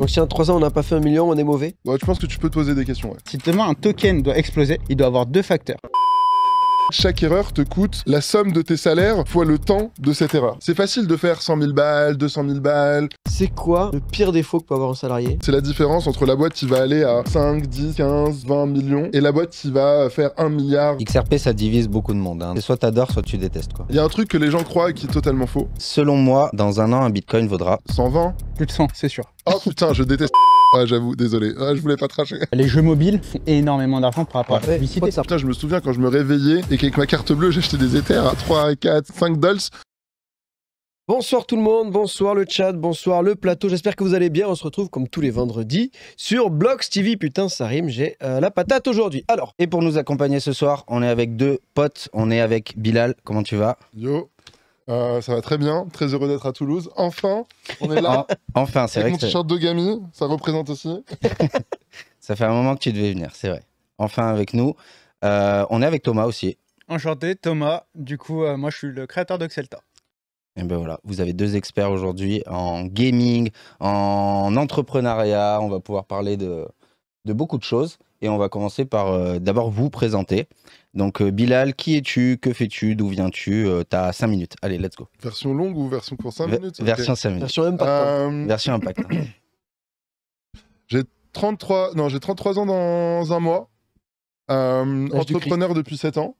Donc si en 3 ans on n'a pas fait un million, on est mauvais Ouais, je pense que tu peux te poser des questions. Ouais. Si demain un token doit exploser, il doit avoir deux facteurs. Chaque erreur te coûte la somme de tes salaires fois le temps de cette erreur. C'est facile de faire 100 000 balles, 200 000 balles. C'est quoi le pire défaut que peut avoir un salarié C'est la différence entre la boîte qui va aller à 5, 10, 15, 20 millions et la boîte qui va faire 1 milliard. XRP, ça divise beaucoup de monde. Hein. soit t'adores, soit tu détestes. quoi. Il y a un truc que les gens croient et qui est totalement faux. Selon moi, dans un an, un bitcoin vaudra 120. Plus de 100, c'est sûr. Oh putain, je déteste. Ouais, ah, j'avoue, désolé. Ah, je voulais pas tracher. Les jeux mobiles, font énormément d'argent par rapport à la publicité. Putain, je me souviens quand je me réveillais et qu'avec ma carte bleue, j'achetais des éthers à 3, 4, 5 dollars. Bonsoir tout le monde, bonsoir le chat, bonsoir le plateau. J'espère que vous allez bien. On se retrouve comme tous les vendredis sur Blox TV. Putain, ça rime, j'ai euh, la patate aujourd'hui. Alors, et pour nous accompagner ce soir, on est avec deux potes. On est avec Bilal. Comment tu vas Yo. Euh, ça va très bien, très heureux d'être à Toulouse. Enfin, on est là. enfin, c'est vrai. Mon t-shirt de Gami, ça représente aussi. ça fait un moment que tu devais venir, c'est vrai. Enfin avec nous. Euh, on est avec Thomas aussi. Enchanté, Thomas. Du coup, euh, moi je suis le créateur d'Oxelta. Et eh ben voilà, vous avez deux experts aujourd'hui en gaming, en entrepreneuriat. On va pouvoir parler de beaucoup de choses. Et on va commencer par d'abord vous présenter. Donc euh, Bilal, qui es-tu Que fais-tu D'où viens-tu euh, T'as 5 minutes. Allez, let's go. Version longue ou version courte 5 minutes Version 5 minutes. Version impact. Hein. Euh, version impact. j'ai 33... Non, j'ai ans dans un mois. entrepreneur depuis 7 ans.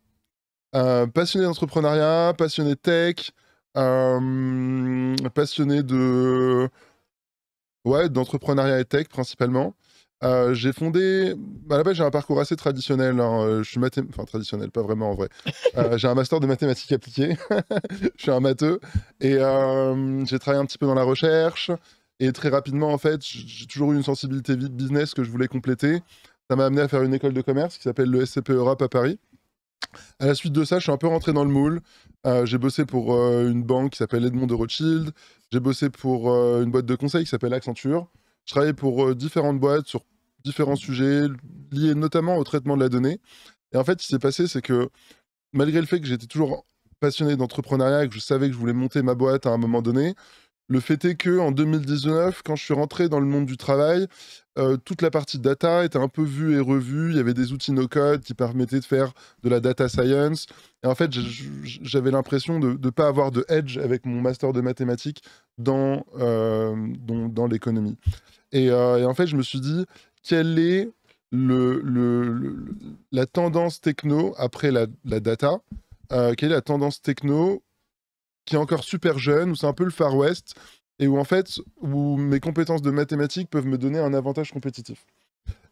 passionné d'entrepreneuriat, passionné tech, passionné de... Ouais, d'entrepreneuriat et tech principalement. Euh, j'ai fondé. Bah, à la base, j'ai un parcours assez traditionnel. Hein, euh, je suis mathém... Enfin, traditionnel, pas vraiment en vrai. Euh, j'ai un master de mathématiques appliquées. je suis un matheux. Et j'ai travaillé un petit peu dans la recherche. Et très rapidement, en fait, j'ai toujours eu une sensibilité business que je voulais compléter. Ça m'a amené à faire une école de commerce qui s'appelle le SCP Europe à Paris. À la suite de ça, je suis un peu rentré dans le moule. j'ai bossé pour une banque qui s'appelle Edmond de Rothschild. J'ai bossé pour une boîte de conseil qui s'appelle Accenture. Je travaillais pour différentes boîtes sur différents sujets liés notamment au traitement de la donnée. Et en fait, ce qui s'est passé, c'est que malgré le fait que j'étais toujours passionné d'entrepreneuriat, que je savais que je voulais monter ma boîte à un moment donné, le fait est que en 2019, quand je suis rentré dans le monde du travail, euh, toute la partie data était un peu vue et revue. Il y avait des outils no-code qui permettaient de faire de la data science. Et en fait, j'avais l'impression de ne pas avoir de edge avec mon master de mathématiques dans, euh, dans, l'économie. Et, euh, et, en fait, je me suis dit, quelle est la tendance techno après la, data euh, Quelle est la tendance techno qui est encore super jeune, où c'est un peu le Far West, et où en fait, où mes compétences de mathématiques peuvent me donner un avantage compétitif.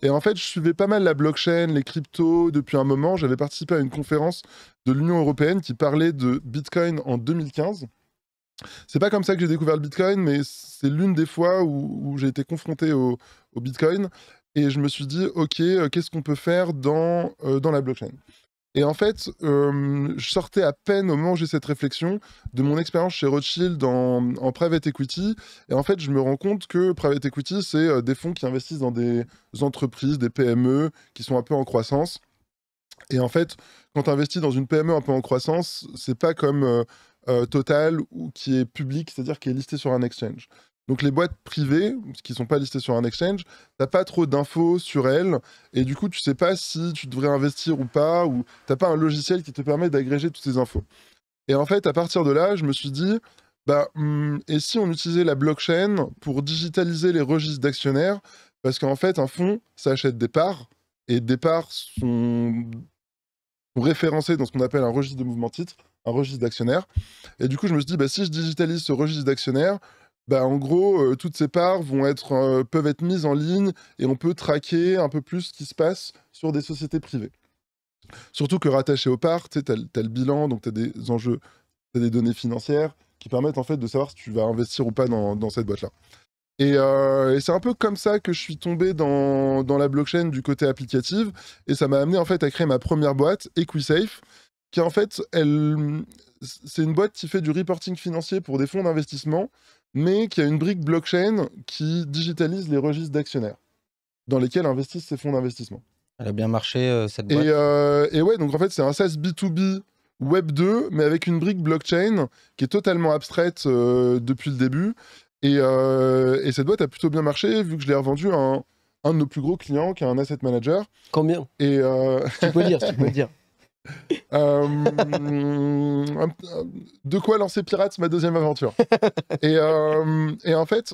Et en fait, je suivais pas mal la blockchain, les cryptos depuis un moment. J'avais participé à une conférence de l'Union européenne qui parlait de Bitcoin en 2015. C'est pas comme ça que j'ai découvert le Bitcoin, mais c'est l'une des fois où, j'ai été confronté au Bitcoin et je me suis dit, OK, euh, qu'est-ce qu'on peut faire dans, euh, dans la blockchain Et en fait, je sortais à peine au moment où j'ai cette réflexion de mon expérience chez Rothschild en, en, private equity. Et en fait, je me rends compte que private equity, c'est euh, des fonds qui investissent dans des entreprises, des PME qui sont un peu en croissance. Et en fait, quand tu investis dans une PME un peu en croissance, c'est pas comme Total ou qui est public, c'est-à-dire qui est listé sur un exchange. Donc les boîtes privées, qui ne sont pas listées sur un exchange, n'as pas trop d'infos sur elles, et du coup tu sais pas si tu devrais investir ou pas, ou n'as pas un logiciel qui te permet d'agréger toutes ces infos. Et en fait, à partir de là, je me suis dit, bah, hmm, et si on utilisait la blockchain pour digitaliser les registres d'actionnaires, parce qu'en fait, un fonds, ça achète des parts, et des parts sont, référencées dans ce qu'on appelle un registre de mouvement titre, un registre d'actionnaires. Et du coup, je me suis dit, bah, si je digitalise ce registre d'actionnaires, bah, en gros, euh, toutes ces parts euh, peuvent être mises en ligne et on peut traquer un peu plus ce qui se passe sur des sociétés privées. Surtout que rattaché aux parts, tu as, le bilan, donc tu as des enjeux, tu as des données financières qui permettent en fait de savoir si tu vas investir ou pas dans, cette boîte-là. Euh, et, c'est un peu comme ça que je suis tombé dans, la blockchain du côté applicatif et ça m'a amené en fait à créer ma première boîte, EquiSafe, qui en fait, c'est une boîte qui fait du reporting financier pour des fonds d'investissement mais qui a une brique blockchain qui digitalise les registres d'actionnaires dans lesquels investissent ces fonds d'investissement. Elle a bien marché euh, cette boîte. Euh, et, ouais, donc en fait, c'est un SaaS B2B Web 2, mais avec une brique blockchain qui est totalement abstraite euh, depuis le début. Et, cette boîte a plutôt bien marché, vu que je l'ai revendue à un, de nos plus gros clients, qui est un asset manager. Combien Et tu peux dire, tu peux dire. Euh, de quoi lancer Pirates, ma deuxième aventure. Euh, et, en fait,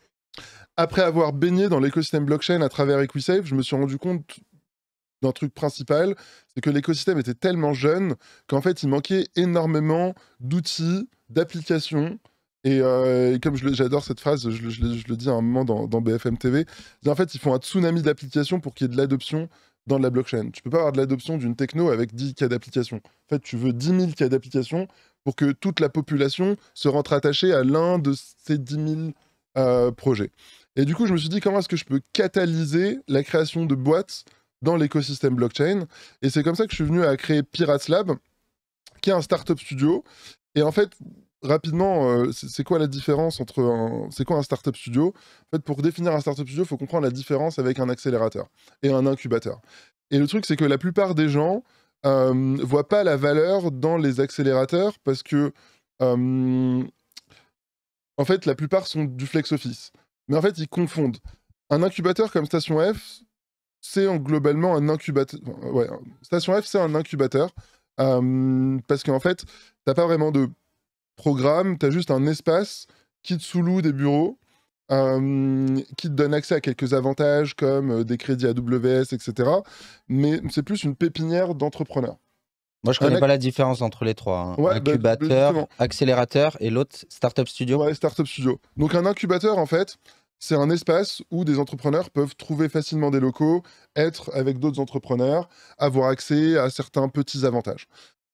après avoir baigné dans l'écosystème blockchain à travers EquiSave, je me suis rendu compte d'un truc principal, c'est que l'écosystème était tellement jeune qu'en fait, il manquait énormément d'outils, d'applications. Et, euh, comme j'adore cette phrase, je, le dis à un moment dans, dans BFM TV, en fait, ils font un tsunami d'applications pour qu'il y ait de l'adoption dans de la blockchain. Tu peux pas avoir de l'adoption d'une techno avec 10 cas d'application. En fait, tu veux 10 000 cas d'application pour que toute la population se rentre attachée à l'un de ces 10 000 euh, projets. Et du coup, je me suis dit, comment est-ce que je peux catalyser la création de boîtes dans l'écosystème blockchain Et c'est comme ça que je suis venu à créer Pirates Lab, qui est un startup studio. Et en fait, rapidement, euh, c'est quoi la différence entre un, c'est quoi un startup studio En fait, pour définir un startup studio, il faut comprendre la différence avec un accélérateur et un incubateur. Et le truc, c'est que la plupart des gens euh, voient pas la valeur dans les accélérateurs parce que, euh, en fait, la plupart sont du flex office. Mais en fait, ils confondent. Un incubateur comme Station F, c'est globalement un incubateur. Ouais, Station F, c'est un incubateur. Euh, parce qu'en fait, t'as pas vraiment de programme, tu as juste un espace qui te sous-loue des bureaux, euh, qui te donne accès à quelques avantages comme euh, des crédits AWS, etc. Mais c'est plus une pépinière d'entrepreneurs. Moi, je connais pas la différence entre les trois. Hein. Bah, incubateur, accélérateur et l'autre, Startup Studio. Ouais, Startup Studio. Donc, un incubateur, en fait, c'est un espace où des entrepreneurs peuvent trouver facilement des locaux, être avec d'autres entrepreneurs, avoir accès à certains petits avantages.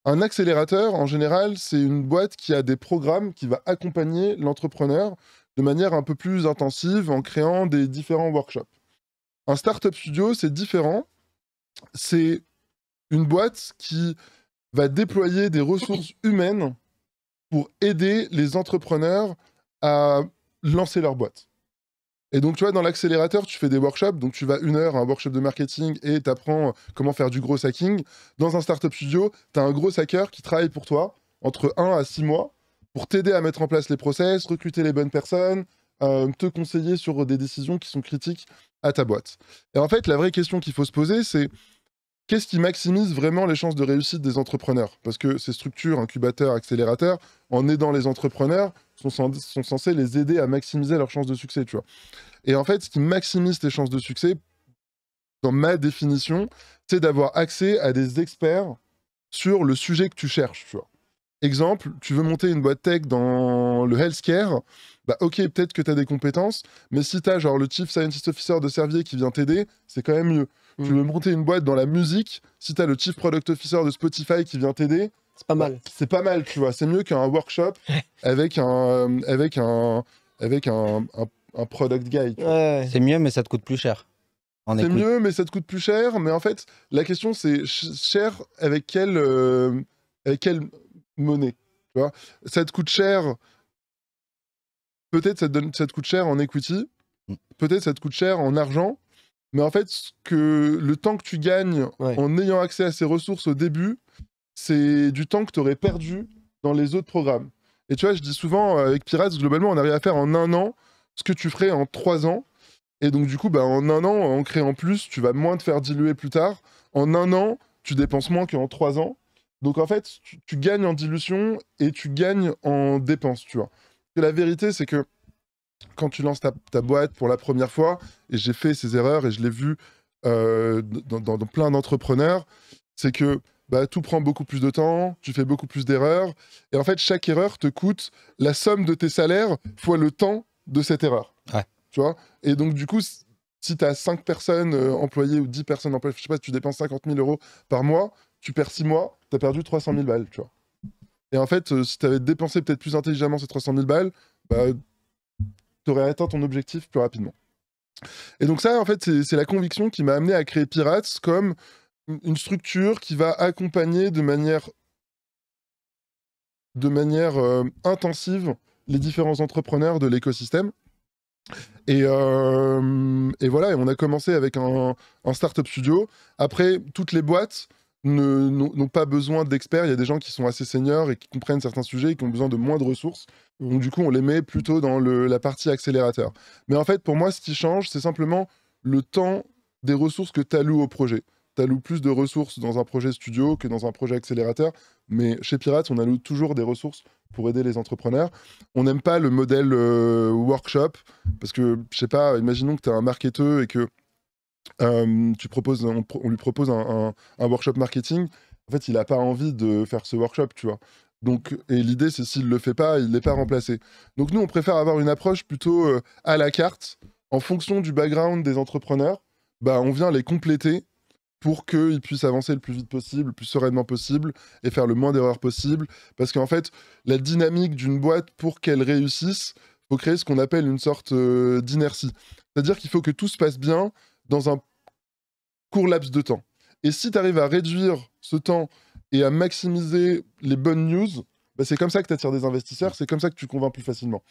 Un accélérateur, en général, c'est une boîte qui a des programmes qui va accompagner l'entrepreneur de manière un peu plus intensive en créant des différents workshops. Un startup studio, c'est différent. C'est une boîte qui va déployer des ressources humaines pour aider les entrepreneurs à lancer leur boîte. Et donc, tu vois, dans l'accélérateur, tu fais des workshops. Donc, tu vas une heure à un workshop de marketing et tu apprends comment faire du gros hacking. Dans un startup studio, tu as un gros hacker qui travaille pour toi entre 1 à 6 mois pour t'aider à mettre en place les process, recruter les bonnes personnes, euh, te conseiller sur des décisions qui sont critiques à ta boîte. Et en fait, la vraie question qu'il faut se poser, c'est qu'est-ce qui maximise vraiment les chances de réussite des entrepreneurs Parce que ces structures, incubateurs, accélérateurs, en aidant les entrepreneurs, sont, censés les aider à maximiser leurs chances de succès, tu vois. Et en fait, ce qui maximise tes chances de succès, dans ma définition, c'est d'avoir accès à des experts sur le sujet que tu cherches, tu vois. Exemple, tu veux monter une boîte tech dans le healthcare, bah ok, peut-être que tu as des compétences, mais si tu as genre le chief scientist officer de Servier qui vient t'aider, c'est quand même mieux. Tu mm. veux monter une boîte dans la musique, si tu as le chief product officer de Spotify qui vient t'aider, c'est pas bah, mal. c'est pas mal, tu vois. C'est mieux qu'un workshop euh, avec un, avec un, avec un, product guy. C'est mieux, mais ça te coûte plus cher. C'est mieux, mais ça te coûte plus cher. Mais en fait, la question, c'est cher avec quelle, euh, avec quelle monnaie tu vois Ça te coûte cher. Peut-être ça, te donne, ça te coûte cher en equity. Mm. Peut-être ça te coûte cher en argent. Mais en fait, que, le temps que tu gagnes en ayant accès à ces ressources au début, c'est du temps que tu aurais perdu dans les autres programmes. Et tu vois, je dis souvent, euh, avec Pirates, globalement, on arrive à faire en un an ce que tu ferais en trois ans. Et donc, du coup, bah, en un an, en créant plus, tu vas moins te faire diluer plus tard. En un an, tu dépenses moins qu'en trois ans. Donc, en fait, tu, gagnes en dilution et tu gagnes en dépenses, tu vois. la vérité, c'est que quand tu lances ta, boîte pour la première fois, et j'ai fait ces erreurs et je l'ai vu euh, dans plein d'entrepreneurs, c'est que bah, tout prend beaucoup plus de temps, tu fais beaucoup plus d'erreurs. Et en fait, chaque erreur te coûte la somme de tes salaires fois le temps de cette erreur. Tu vois Et donc, du coup, si tu as 5 personnes euh, employées ou 10 personnes employées, je sais pas, tu dépenses 50 000 euros par mois, tu perds 6 mois, tu as perdu 300 000 balles, tu vois. Et en fait, euh, si tu avais dépensé peut-être plus intelligemment ces 300 000 balles, bah, tu aurais atteint ton objectif plus rapidement. Et donc ça, en fait, c'est la conviction qui m'a amené à créer Pirates comme une structure qui va accompagner de manière, de manière euh, intensive les différents entrepreneurs de l'écosystème. Et, euh, et, voilà, et on a commencé avec un, un startup studio. Après, toutes les boîtes n'ont pas besoin d'experts. Il y a des gens qui sont assez seniors et qui comprennent certains sujets et qui ont besoin de moins de ressources. Donc du coup, on les met plutôt dans le, la partie accélérateur. Mais en fait, pour moi, ce qui change, c'est simplement le temps des ressources que tu alloues au projet alloues plus de ressources dans un projet studio que dans un projet accélérateur. Mais chez Pirates, on alloue toujours des ressources pour aider les entrepreneurs. On n'aime pas le modèle euh, workshop parce que, je sais pas, imaginons que tu es un marketeur et que euh, tu proposes, on, lui propose un, workshop marketing. En fait, il n'a pas envie de faire ce workshop, tu vois. Donc, et l'idée, c'est s'il ne le fait pas, il n'est pas remplacé. Donc, nous, on préfère avoir une approche plutôt euh, à la carte, en fonction du background des entrepreneurs. Bah, on vient les compléter pour qu'ils puissent avancer le plus vite possible, le plus sereinement possible et faire le moins d'erreurs possible. Parce qu'en fait, la dynamique d'une boîte, pour qu'elle réussisse, faut créer ce qu'on appelle une sorte euh, d'inertie. C'est-à-dire qu'il faut que tout se passe bien dans un court laps de temps. Et si tu arrives à réduire ce temps et à maximiser les bonnes news, bah, c'est comme ça que tu attires des investisseurs, c'est comme ça que tu convaincs plus facilement.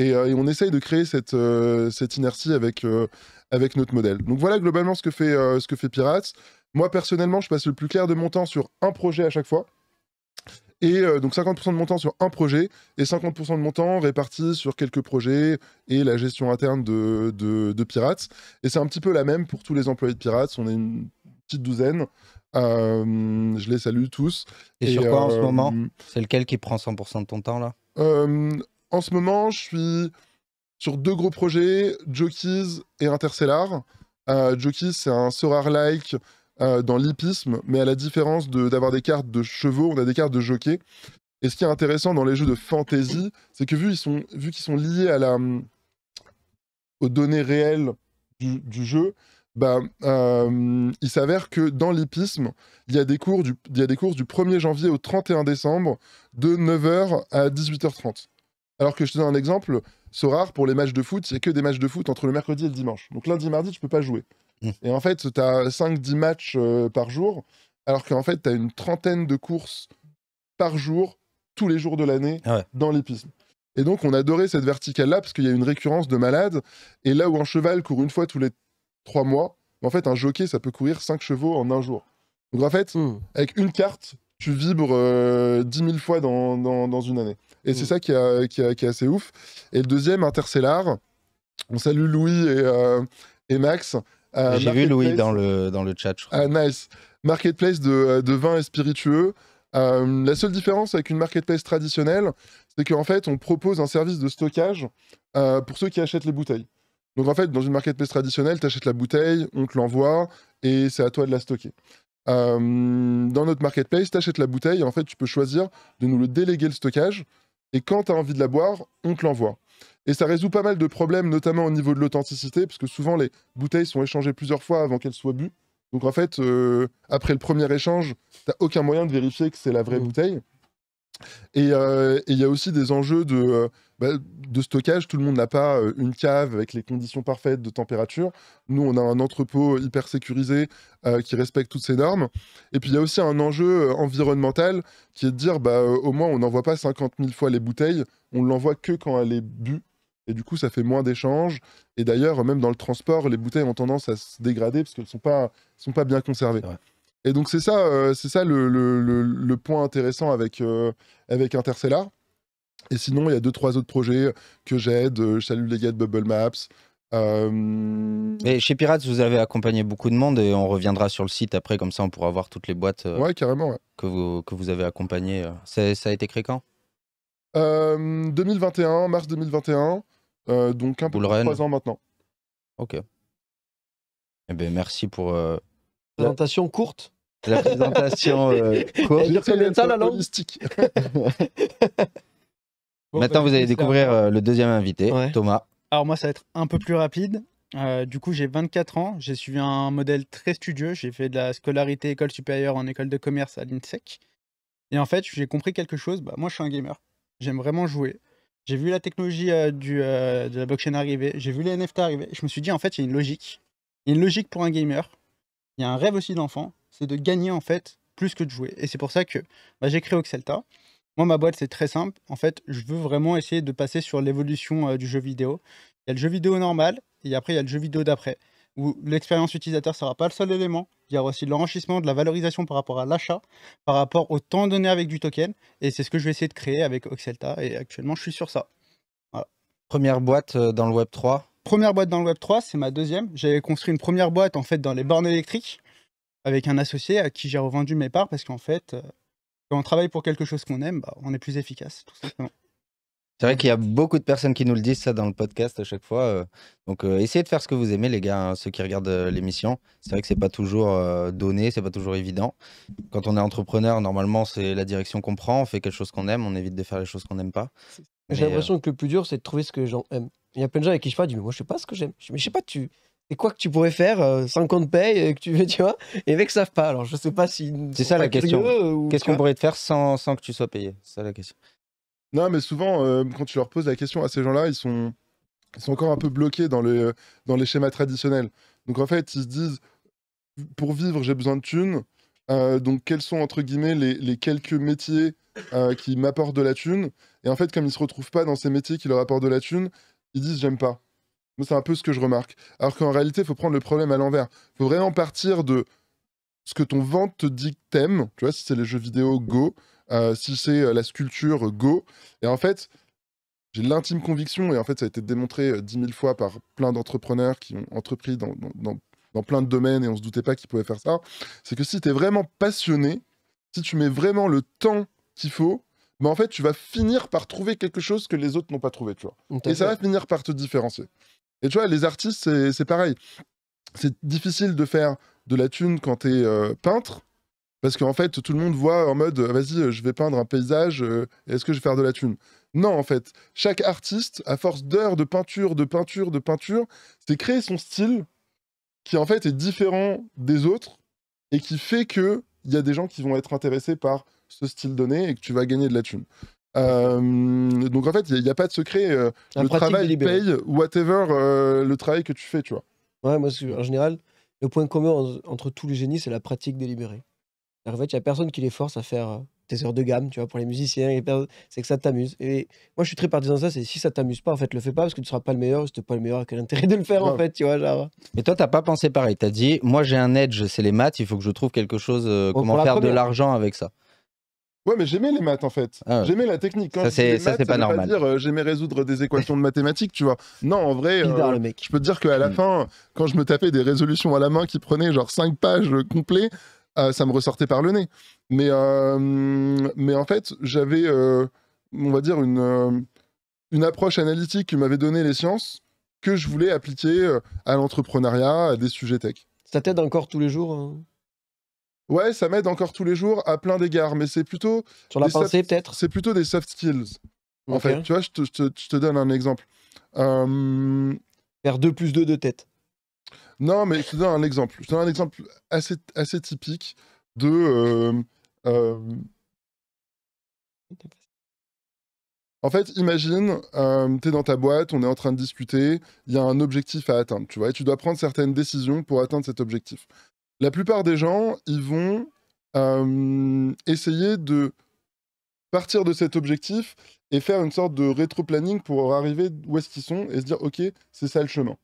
Euh, et, on essaye de créer cette, euh, cette inertie avec, euh, avec notre modèle. Donc voilà globalement ce que fait, ce que fait Pirates. Moi, personnellement, je passe le plus clair de mon temps sur un projet à chaque fois. Et donc 50% de mon temps sur un projet et 50% de mon temps réparti sur quelques projets et la gestion interne de, Pirates. Et c'est un petit peu la même pour tous les employés de Pirates. On est une petite douzaine. je les salue tous. Et, sur quoi en ce moment hmm. C'est lequel qui prend 100% de ton temps là en ce moment, je suis sur deux gros projets, Jokies et Interstellar. Euh, Jokies, c'est un Sorar-like euh, dans l'hippisme, mais à la différence d'avoir des cartes de chevaux, on a des cartes de jockey. Et ce qui est intéressant dans les jeux de fantasy, c'est que vu qu'ils sont, sont liés à la, hum, aux données réelles du, jeu, bah, euh, il s'avère que dans l'hippisme, il y, a des cours il y a des courses du 1er janvier au 31 décembre de 9h à 18h30. Alors que je te donne un exemple, rare pour les matchs de foot, c'est que des matchs de foot entre le mercredi et le dimanche. Donc lundi, mardi, tu peux pas jouer. Mmh. Et en fait, tu as 5-10 matchs euh, par jour, alors qu'en fait, tu as une trentaine de courses par jour, tous les jours de l'année, ah dans l'épisme. Et donc, on adorait cette verticale-là, parce qu'il y a une récurrence de malades. Et là où un cheval court une fois tous les 3 mois, en fait, un jockey, ça peut courir 5 chevaux en un jour. Donc en fait, mmh. avec une carte, tu vibres euh, dix 10 000 fois dans une année. Et c'est mm. ça qui, qui, est assez ouf. Et le deuxième, Intercellar. On salue Louis et, euh, et Max. Euh, J'ai vu Louis dans le, dans le chat. Je crois. Ah, nice. Marketplace de, euh, de vin et spiritueux. la seule différence avec une marketplace traditionnelle, c'est qu'en fait, on propose un service de stockage pour ceux qui achètent les bouteilles. Donc en fait, dans une marketplace traditionnelle, tu achètes la bouteille, on te l'envoie et c'est à toi de la stocker. dans notre marketplace, tu achètes la bouteille et en fait, tu peux choisir de nous le déléguer le stockage. Et quand tu as envie de la boire, on te l'envoie. Et ça résout pas mal de problèmes, notamment au niveau de l'authenticité, parce que souvent les bouteilles sont échangées plusieurs fois avant qu'elles soient bues. Donc en fait, euh, après le premier échange, t'as aucun moyen de vérifier que c'est la vraie mmh. bouteille. Euh, et il y a aussi des enjeux de euh, bah, de stockage, tout le monde n'a pas euh, une cave avec les conditions parfaites de température. Nous, on a un entrepôt hyper sécurisé euh, qui respecte toutes ces normes. Et puis, il y a aussi un enjeu euh, environnemental qui est de dire, bah, au moins, on n'envoie pas 50 000 fois les bouteilles, on l'envoie que quand elle est bue. Et du coup, ça fait moins d'échanges. Et d'ailleurs, même dans le transport, les bouteilles ont tendance à se dégrader parce qu'elles ne sont pas, bien conservées. Et donc, c'est ça, c'est ça le, point intéressant avec, avec Intercellar et sinon, il y a deux, trois autres projets que j'aide. Euh, je salue les gars de Bubble Maps. Euh... chez Pirates, vous avez accompagné beaucoup de monde et on reviendra sur le site après, comme ça on pourra voir toutes les boîtes euh, ouais, carrément, Que, vous, que vous avez accompagnées. Euh. Ça, a été créé quand 2021, mars 2021, donc un peu plus de trois ans maintenant. Ok. Eh ben merci pour... La présentation courte La présentation courte. Je ça la langue. Maintenant, bah, vous allez découvrir euh, le deuxième invité, Thomas. Alors moi, ça va être un peu plus rapide. Euh, du coup, j'ai 24 ans. J'ai suivi un modèle très studieux. J'ai fait de la scolarité école supérieure en école de commerce à l'INSEC. Et en fait, j'ai compris quelque chose. Bah, moi, je suis un gamer. J'aime vraiment jouer. J'ai vu la technologie euh, du, de la blockchain arriver. J'ai vu les NFT arriver. Je me suis dit, en fait, il y a une logique. Il y a une logique pour un gamer. Il y a un rêve aussi d'enfant. C'est de gagner, en fait, plus que de jouer. Et c'est pour ça que bah, j'ai créé Oxelta. Moi, ma boîte, c'est très simple. En fait, je veux vraiment essayer de passer sur l'évolution euh, du jeu vidéo. Il y a le jeu vidéo normal, et après, il y a le jeu vidéo d'après, où l'expérience utilisateur sera pas le seul élément. Il y aura aussi l'enrichissement, de la valorisation par rapport à l'achat, par rapport au temps donné avec du token. Et c'est ce que je vais essayer de créer avec Oxelta. Et actuellement, je suis sur ça. Euh, première boîte dans le Web 3 Première boîte dans le Web 3, c'est ma deuxième. J'avais construit une première boîte en fait dans les bornes électriques avec un associé à qui j'ai revendu mes parts parce qu'en fait, euh, quand on travaille pour quelque chose qu'on aime, bah, on est plus efficace, C'est vrai qu'il y a beaucoup de personnes qui nous le disent ça dans le podcast à chaque fois. Euh. Donc euh, essayez de faire ce que vous aimez les gars, hein, ceux qui regardent euh, l'émission. C'est vrai que c'est pas toujours donné, donné, c'est pas toujours évident. Quand on est entrepreneur, normalement c'est la direction qu'on prend, on fait quelque chose qu'on aime, on évite de faire les choses qu'on n'aime pas. J'ai l'impression que le plus dur c'est de trouver ce que les gens Il y a plein de gens avec qui je parle, disent mais moi je sais pas ce que j'aime. mais je sais pas tu et quoi que tu pourrais faire sans euh, qu'on te paye et euh, que tu veux, tu vois Et les mecs savent pas. Alors je sais pas si c'est ça la question. Qu'est-ce qu'on pourrait te faire sans, sans que tu sois payé C'est ça la question. Non, mais souvent euh, quand tu leur poses la question à ces gens-là, ils sont ils sont encore un peu bloqués dans les dans les schémas traditionnels. Donc en fait, ils se disent pour vivre, j'ai besoin de thunes. donc quels sont entre guillemets les, les quelques métiers qui m'apportent de la thune Et en fait, comme ils se retrouvent pas dans ces métiers qui leur apportent de la thune, ils disent j'aime pas c'est un peu ce que je remarque. Alors qu'en réalité, il faut prendre le problème à l'envers. Il faut vraiment partir de ce que ton ventre te dit que Tu vois, si c'est les jeux vidéo, go. Euh, si c'est euh, la sculpture, go. Et en fait, j'ai l'intime conviction, et en fait, ça a été démontré euh, dix mille fois par plein d'entrepreneurs qui ont entrepris dans, plein de domaines et on se doutait pas qu'ils pouvaient faire ça. C'est que si tu es vraiment passionné, si tu mets vraiment le temps qu'il faut, bah en fait, tu vas finir par trouver quelque chose que les autres n'ont pas trouvé, tu vois. Et ça va finir par te différencier. Et tu vois, les artistes, c'est pareil. C'est difficile de faire de la thune quand t'es es euh, peintre, parce qu'en fait, tout le monde voit en mode euh, vas-y, euh, je vais peindre un paysage, est-ce que je vais faire de la thune Non, en fait, chaque artiste, à force d'heures de peinture, de peinture, de peinture, c'est créer son style qui en fait est différent des autres et qui fait que il y a des gens qui vont être intéressés par ce style donné et que tu vas gagner de la thune. Euh, donc en fait, il n'y a, pas de secret. Euh, le travail paye, whatever euh, le travail que tu fais, tu vois. Ouais, moi, en général, le point commun entre tous les génies, c'est la pratique délibérée. En fait, il n'y a personne qui les force à faire tes heures de gamme, tu vois, pour les musiciens, c'est que ça t'amuse. Et moi, je suis très partisan de ça, c'est si ça t'amuse pas, en fait, le fais pas parce que tu seras pas le meilleur, si seras pas le meilleur, quel intérêt de le faire, en fait, tu vois, Mais toi, t'as pas pensé pareil, as dit, moi, j'ai un edge, c'est les maths, il faut que je trouve quelque chose, comment faire de l'argent avec ça. Ouais, mais j'aimais les maths en fait. Ah j'aimais la technique. ça, c'est pas ça normal. Pas dire euh, j'aimais résoudre des équations de mathématiques, tu vois. Non, en vrai, euh, je peux te dire qu'à la mm. fin, quand je me tapais des résolutions à la main qui prenaient genre 5 pages complets, euh, ça me ressortait par le nez. Mais, mais en fait, j'avais, on va dire, une, une approche analytique qui m'avait donné les sciences que je voulais appliquer à l'entrepreneuriat, à des sujets tech. Ça t'aide encore tous les jours hein Ouais, ça m'aide encore tous les jours à plein d'égards, mais c'est plutôt. Sur la pensée, peut-être C'est plutôt des soft skills. En fait, tu vois, je te, donne un exemple. Euh, Faire 2 plus 2 de tête. Non, mais je te donne un exemple. Je te donne un exemple assez, assez typique de. Euh, euh, en fait, imagine, euh, tu es dans ta boîte, on est en train de discuter, il y a un objectif à atteindre, tu vois, et tu dois prendre certaines décisions pour atteindre cet objectif la plupart des gens, ils vont euh, essayer de partir de cet objectif et faire une sorte de rétro-planning pour arriver où est-ce qu'ils sont et se dire, OK, c'est ça le chemin.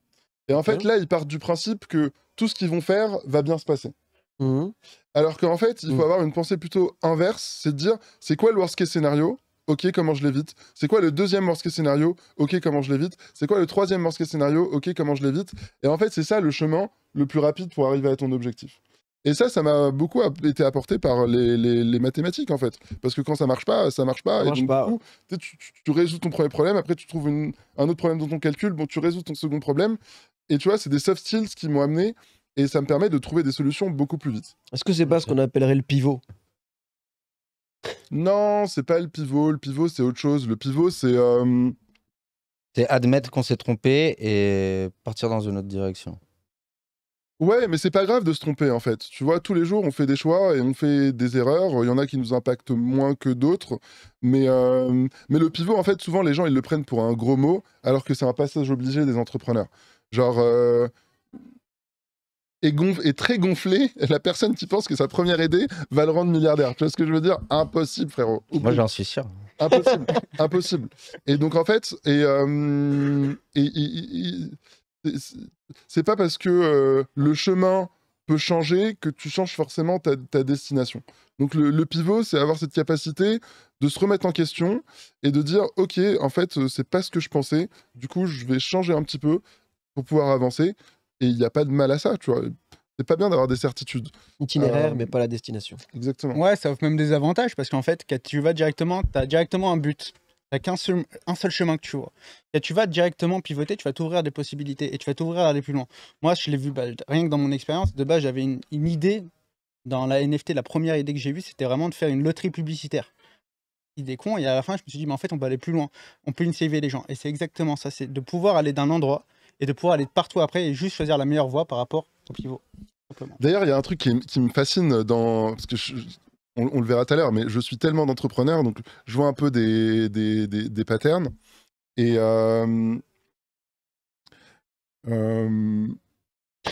Et en fait, là, ils partent du principe que tout ce qu'ils vont faire va bien se passer. Mmh. Alors qu'en fait, il faut mmh. avoir une pensée plutôt inverse, c'est de dire, c'est quoi le worst case scénario Ok, comment je l'évite C'est quoi le deuxième worst scénario Ok, comment je l'évite C'est quoi le troisième worst scénario Ok, comment je l'évite Et en fait, c'est ça le chemin le plus rapide pour arriver à ton objectif. Et ça, ça m'a beaucoup été apporté par les, mathématiques, en fait. Parce que quand ça marche pas, ça marche pas. Ça et marche pas. Du coup, tu, tu, ton premier problème, après tu trouves un autre problème dans ton calcul, bon, tu résous ton second problème. Et tu vois, c'est des soft skills qui m'ont amené et ça me permet de trouver des solutions beaucoup plus vite. Est-ce que c'est pas ce qu'on appellerait le pivot non, c'est pas le pivot. Le pivot, c'est autre chose. Le pivot, c'est. Euh, c'est admettre qu'on s'est trompé et partir dans une autre direction. Ouais, mais c'est pas grave de se tromper en fait. Tu vois, tous les jours, on fait des choix et on fait des erreurs. Il y en a qui nous impactent moins que d'autres. Mais, euh, mais le pivot, en fait, souvent, les gens, ils le prennent pour un gros mot, alors que c'est un passage obligé des entrepreneurs. Genre, euh, est, très gonflé, la personne qui pense que sa première idée va le rendre milliardaire. Tu vois ce que je veux dire Impossible, frérot. Moi, j'en suis sûr. Impossible. impossible. Et donc, en fait, et, euh, c'est pas parce que euh, le chemin peut changer que tu changes forcément ta, destination. Donc le, le pivot, c'est avoir cette capacité de se remettre en question et de dire ok, en fait, euh, c'est pas ce que je pensais. Du coup, je vais changer un petit peu pour pouvoir avancer. Et il n'y a pas de mal à ça, tu vois. C'est pas bien d'avoir des certitudes. Itinéraire, euh, mais pas la destination. Exactement. Ouais, ça offre même des avantages parce qu'en fait, quand tu vas directement, tu as directement un but. Tu qu'un seul, un seul chemin que tu vois. Et tu vas directement pivoter, tu vas t'ouvrir des possibilités et tu vas t'ouvrir à aller plus loin. Moi, je l'ai vu, bah, rien que dans mon expérience, de base, j'avais une, idée dans la NFT. La première idée que j'ai vue, c'était vraiment de faire une loterie publicitaire idée con. Et à la fin, je me suis dit, mais en fait, on peut aller plus loin. On peut insérer les gens. Et c'est exactement ça. C'est de pouvoir aller d'un endroit de pouvoir aller de partout après et juste choisir la meilleure voie par rapport au pivot. D'ailleurs, il y a un truc qui, me fascine dans. Parce que on, le verra tout à l'heure, mais je suis tellement d'entrepreneurs, donc je vois un peu des, des, patterns. Et. Euh, euh,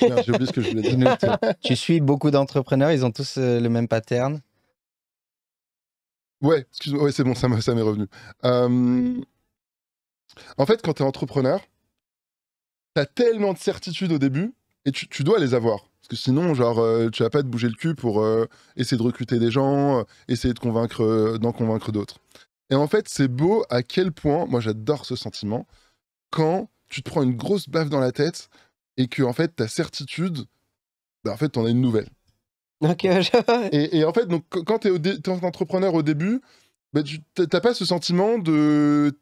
j'ai oublié ce que je voulais dire. tu suis beaucoup d'entrepreneurs, ils ont tous euh, le même pattern. Ouais, excuse-moi, ouais, c'est bon, ça m'est revenu. en fait, quand tu es entrepreneur, t'as tellement de certitudes au début, et tu, dois les avoir. Parce que sinon, genre, euh, tu vas pas te bouger le cul pour euh, essayer de recruter des gens, euh, essayer de convaincre, d'en convaincre d'autres. Et en fait, c'est beau à quel point, moi j'adore ce sentiment, quand tu te prends une grosse baffe dans la tête et que en fait ta certitude, bah, en fait, t'en as une nouvelle. et, en fait, donc quand t'es, es entrepreneur au début, ben, tu t'as pas ce sentiment de,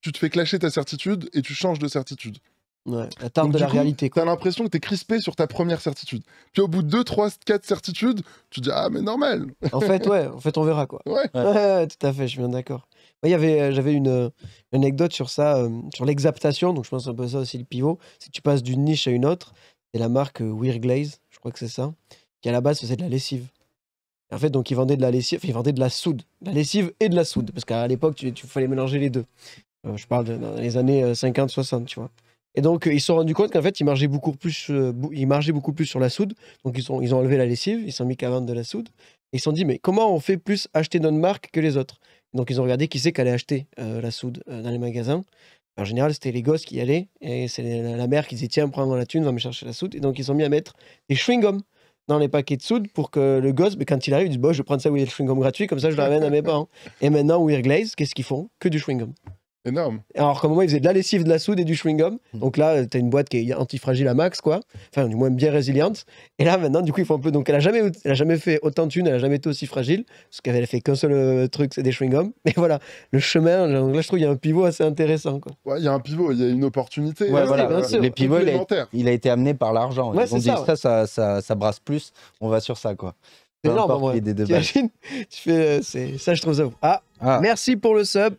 tu te fais clasher ta certitude et tu changes de certitude. Ouais, la tarte de la réalité. T'as l'impression que t'es crispé sur ta première certitude. Puis au bout de 2, 3, 4 certitudes, tu te dis Ah, mais normal En fait, ouais, en fait, on verra quoi. Ouais, tout à fait, je suis bien d'accord. y avait, euh, j'avais une, euh, anecdote sur ça, euh, sur l'exaptation. Donc je pense un peu ça aussi le pivot. C'est que tu passes d'une niche à une autre. C'est la marque euh, Glaze, je crois que c'est ça, qui à la base faisait de la lessive. En fait, donc ils vendaient de la lessive, enfin, ils vendaient de la soude, de la lessive et de la soude, parce qu'à l'époque, tu, tu, fallait mélanger les deux. je parle des années 50-60, tu vois. Et donc, euh, ils se sont rendus compte qu'en fait, ils margeaient, beaucoup plus, euh, ils beaucoup plus sur la soude. Donc, ils ont, ils ont enlevé la lessive, ils sont mis qu'à vendre de la soude. Et ils se sont dit, mais comment on fait plus acheter notre marque que les autres Donc, ils ont regardé qui c'est allait acheter euh, la soude dans les magasins. En général, c'était les gosses qui y allaient. Et c'est la, mère qui disait, tiens, prends la thune, va me chercher la soude. Et donc, ils sont mis à mettre des chewing-gums dans les paquets de soude pour que le gosse, mais quand il arrive, il dit, je prends ça où il y a le chewing-gum gratuit, comme ça, je le ramène à mes parents. Et maintenant, Weird Glaze, qu'est-ce qu'ils font Que du chewing-gum. Énorme. Alors comme moi, ils faisaient de la lessive, de la soude et du chewing-gum. Hmm. Donc là, t'as une boîte qui est antifragile à max, quoi. Enfin, du moins bien résiliente. Et là, maintenant, du coup, ils font un peu. Donc elle a jamais, elle a jamais fait autant de thunes, elle a jamais été aussi fragile. Parce qu'elle a fait qu'un seul euh, truc, c'est des chewing gum Mais voilà, le chemin, là, je trouve il y a un pivot assez intéressant, quoi. Ouais, il y a un pivot, il y a une opportunité. Ouais, voilà. Les pivots, il a, été amené par l'argent. ils ont dit ça, ça, ça, brasse plus, on va sur ça, quoi. C'est énorme, en vrai. Tu fais, euh, ça, je trouve ça. Ah, ah, merci pour le sub.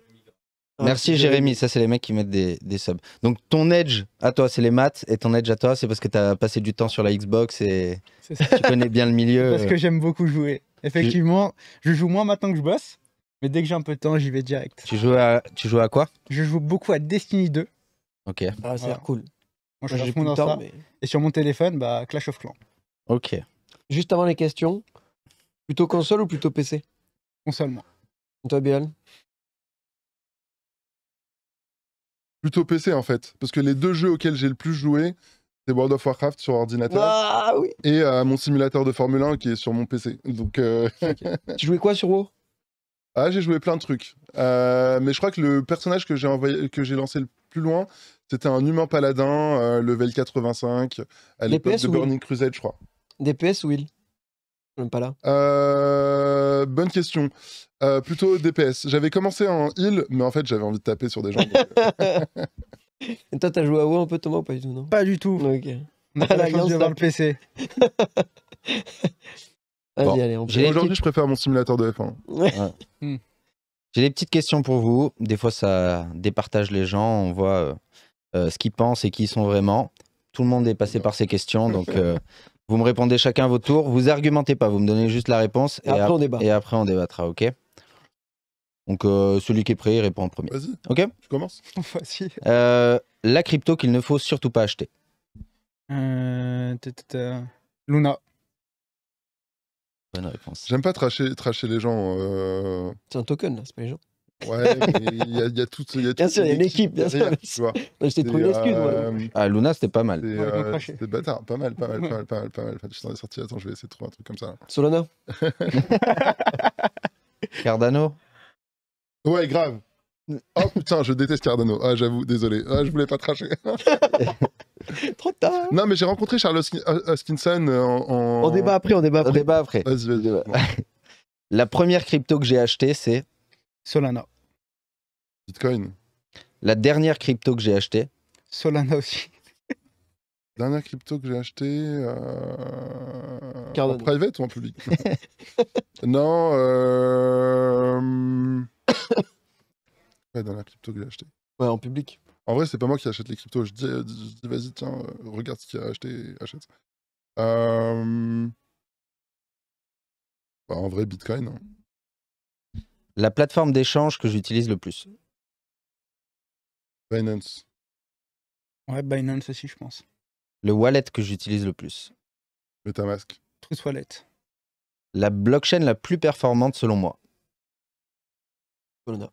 Oh, Merci Jérémy, ça c'est les mecs qui mettent des, des, subs. Donc ton edge à toi c'est les maths et ton edge à toi c'est parce que tu as passé du temps sur la Xbox et tu connais bien le milieu. parce que euh. j'aime beaucoup jouer. Effectivement, je... joue moins maintenant que je bosse, mais dès que j'ai un peu de temps j'y vais direct. Tu joues à, tu joues quoi Je joue beaucoup à Destiny 2. Ok. Ah, ça cool. Moi je dans ça. Et sur mon téléphone, bah, Clash of Clans. Ok. Juste avant les questions, plutôt console ou plutôt PC Console moi. toi Bial plutôt PC en fait, parce que les deux jeux auxquels j'ai le plus joué, c'est World of Warcraft sur ordinateur et euh, mon simulateur de Formule 1 qui est sur mon PC. Donc, euh, tu jouais quoi sur WoW Ah, j'ai joué plein de trucs, euh, mais je crois que le personnage que j'ai envoyé, que j'ai lancé le plus loin, c'était un humain paladin level 85 à l'époque de Burning Crusade, je crois. DPS ou il même pas là. Euh, bonne question. Euh, plutôt DPS. J'avais commencé en heal, mais en fait j'avais envie de taper sur des gens. Et toi, t'as joué à WoW un peu, Thomas, pas du tout, non Pas du tout. Ok. à le PC. vas allez, on J'ai- Aujourd'hui, je préfère mon simulateur de F1. Hmm. J'ai des petites questions pour vous. Des fois, ça départage les gens. On voit euh, ce qu'ils pensent et qui ils sont vraiment. Tout le monde est passé par ces questions, donc vous me répondez chacun à votre tour. Vous argumentez pas, vous me donnez juste la réponse. Et, après, on Et après, on débattra, ok Donc, euh, celui qui est prêt, répond en premier. Vas-y. Ok Je commence. Euh, la crypto qu'il ne faut surtout pas acheter. Euh, Luna. Bonne réponse. J'aime pas tracher, tracher les gens. C'est un token, c'est pas les gens. Ouais, il y, a, y toute. Y a bien sûr, il y a une équipe, bien sûr. Bah, j'étais vois. Euh, ah, Luna, c'était pas mal. Euh, c'était bâtard, pas mal, pas mal, pas mal, pas mal, pas mal. Je t'en ai sorti, attends, je vais essayer de trouver un truc comme ça. Solana Cardano Ouais, grave. Oh putain, je déteste Cardano. Ah, j'avoue, désolé. Ah, je voulais pas tracher. Trop tard. Non, mais j'ai rencontré Charles Hoskinson euh, en, On débat après, on débat après. débat Vas-y, vas La première crypto que j'ai achetée, c'est Solana. Bitcoin. La dernière crypto que j'ai achetée. Solana aussi. Dernière crypto que j'ai achetée euh, en private ou en public Non. Euh... dernière crypto que j'ai achetée. en public. En vrai, c'est pas moi qui achète les cryptos. Je dis, vas-y, tiens, euh, regarde ce qu'il a acheté, achète. Euh, bah, en vrai, Bitcoin. Hein. La plateforme d'échange que j'utilise le plus. Binance. Ouais, Binance aussi, je pense. Le wallet que j'utilise le plus. MetaMask. Truth Wallet. La blockchain la plus performante selon moi. Solana.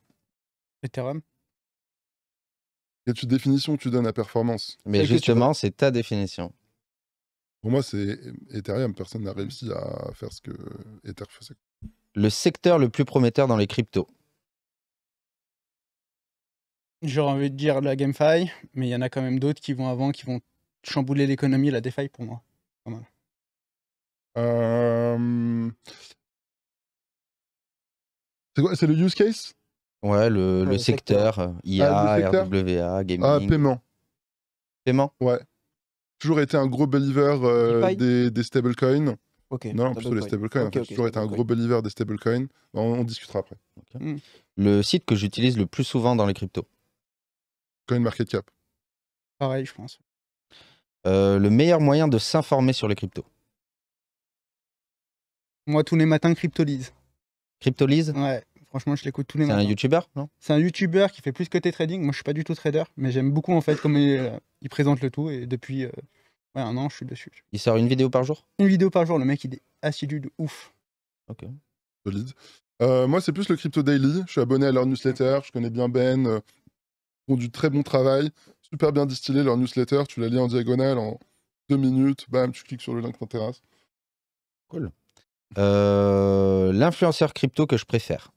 Ethereum. Quelle définition que tu donnes à performance Mais justement, c'est ta définition. Pour moi, c'est Ethereum. Personne n'a réussi à faire ce que Ethereum faisait le secteur le plus prometteur dans les cryptos J'aurais envie de dire la GameFi, mais il y en a quand même d'autres qui vont avant, qui vont chambouler l'économie, la DeFi pour moi. Euh, c'est quoi C'est le use case Ouais, le, le secteur, euh, IA, ah, RWA, gaming. Ah, paiement. Paiement Ouais. Toujours été un gros believer euh, des, des stablecoins non, plutôt les stablecoins. toujours été un gros believer des stablecoins. Bah, on, discutera après. Hmm. Le site que j'utilise le plus souvent dans les cryptos CoinMarketCap. Pareil, je pense. Euh, le meilleur moyen de s'informer sur les cryptos Moi, tous les matins, Cryptolise. Cryptolise Ouais. Franchement, je l'écoute tous les matins. C'est un YouTuber, non C'est un YouTuber qui fait plus que tes trading. Moi, je suis pas du tout trader, mais j'aime beaucoup en fait comme euh, il, présente le tout. Et depuis, euh, Ouais, non je suis dessus. Il sort une vidéo par jour Une vidéo par jour, le mec il est assidu de ouf. Ok. Solide. Euh, moi, c'est plus le Crypto Daily. Je suis abonné à leur newsletter. Je connais bien Ben. Euh, font du très bon travail. Super bien distillé leur newsletter. Tu la lis en diagonale en deux minutes. Bam, tu cliques sur le lien qui t'intéresse. Cool. Euh, l'influenceur crypto que je préfère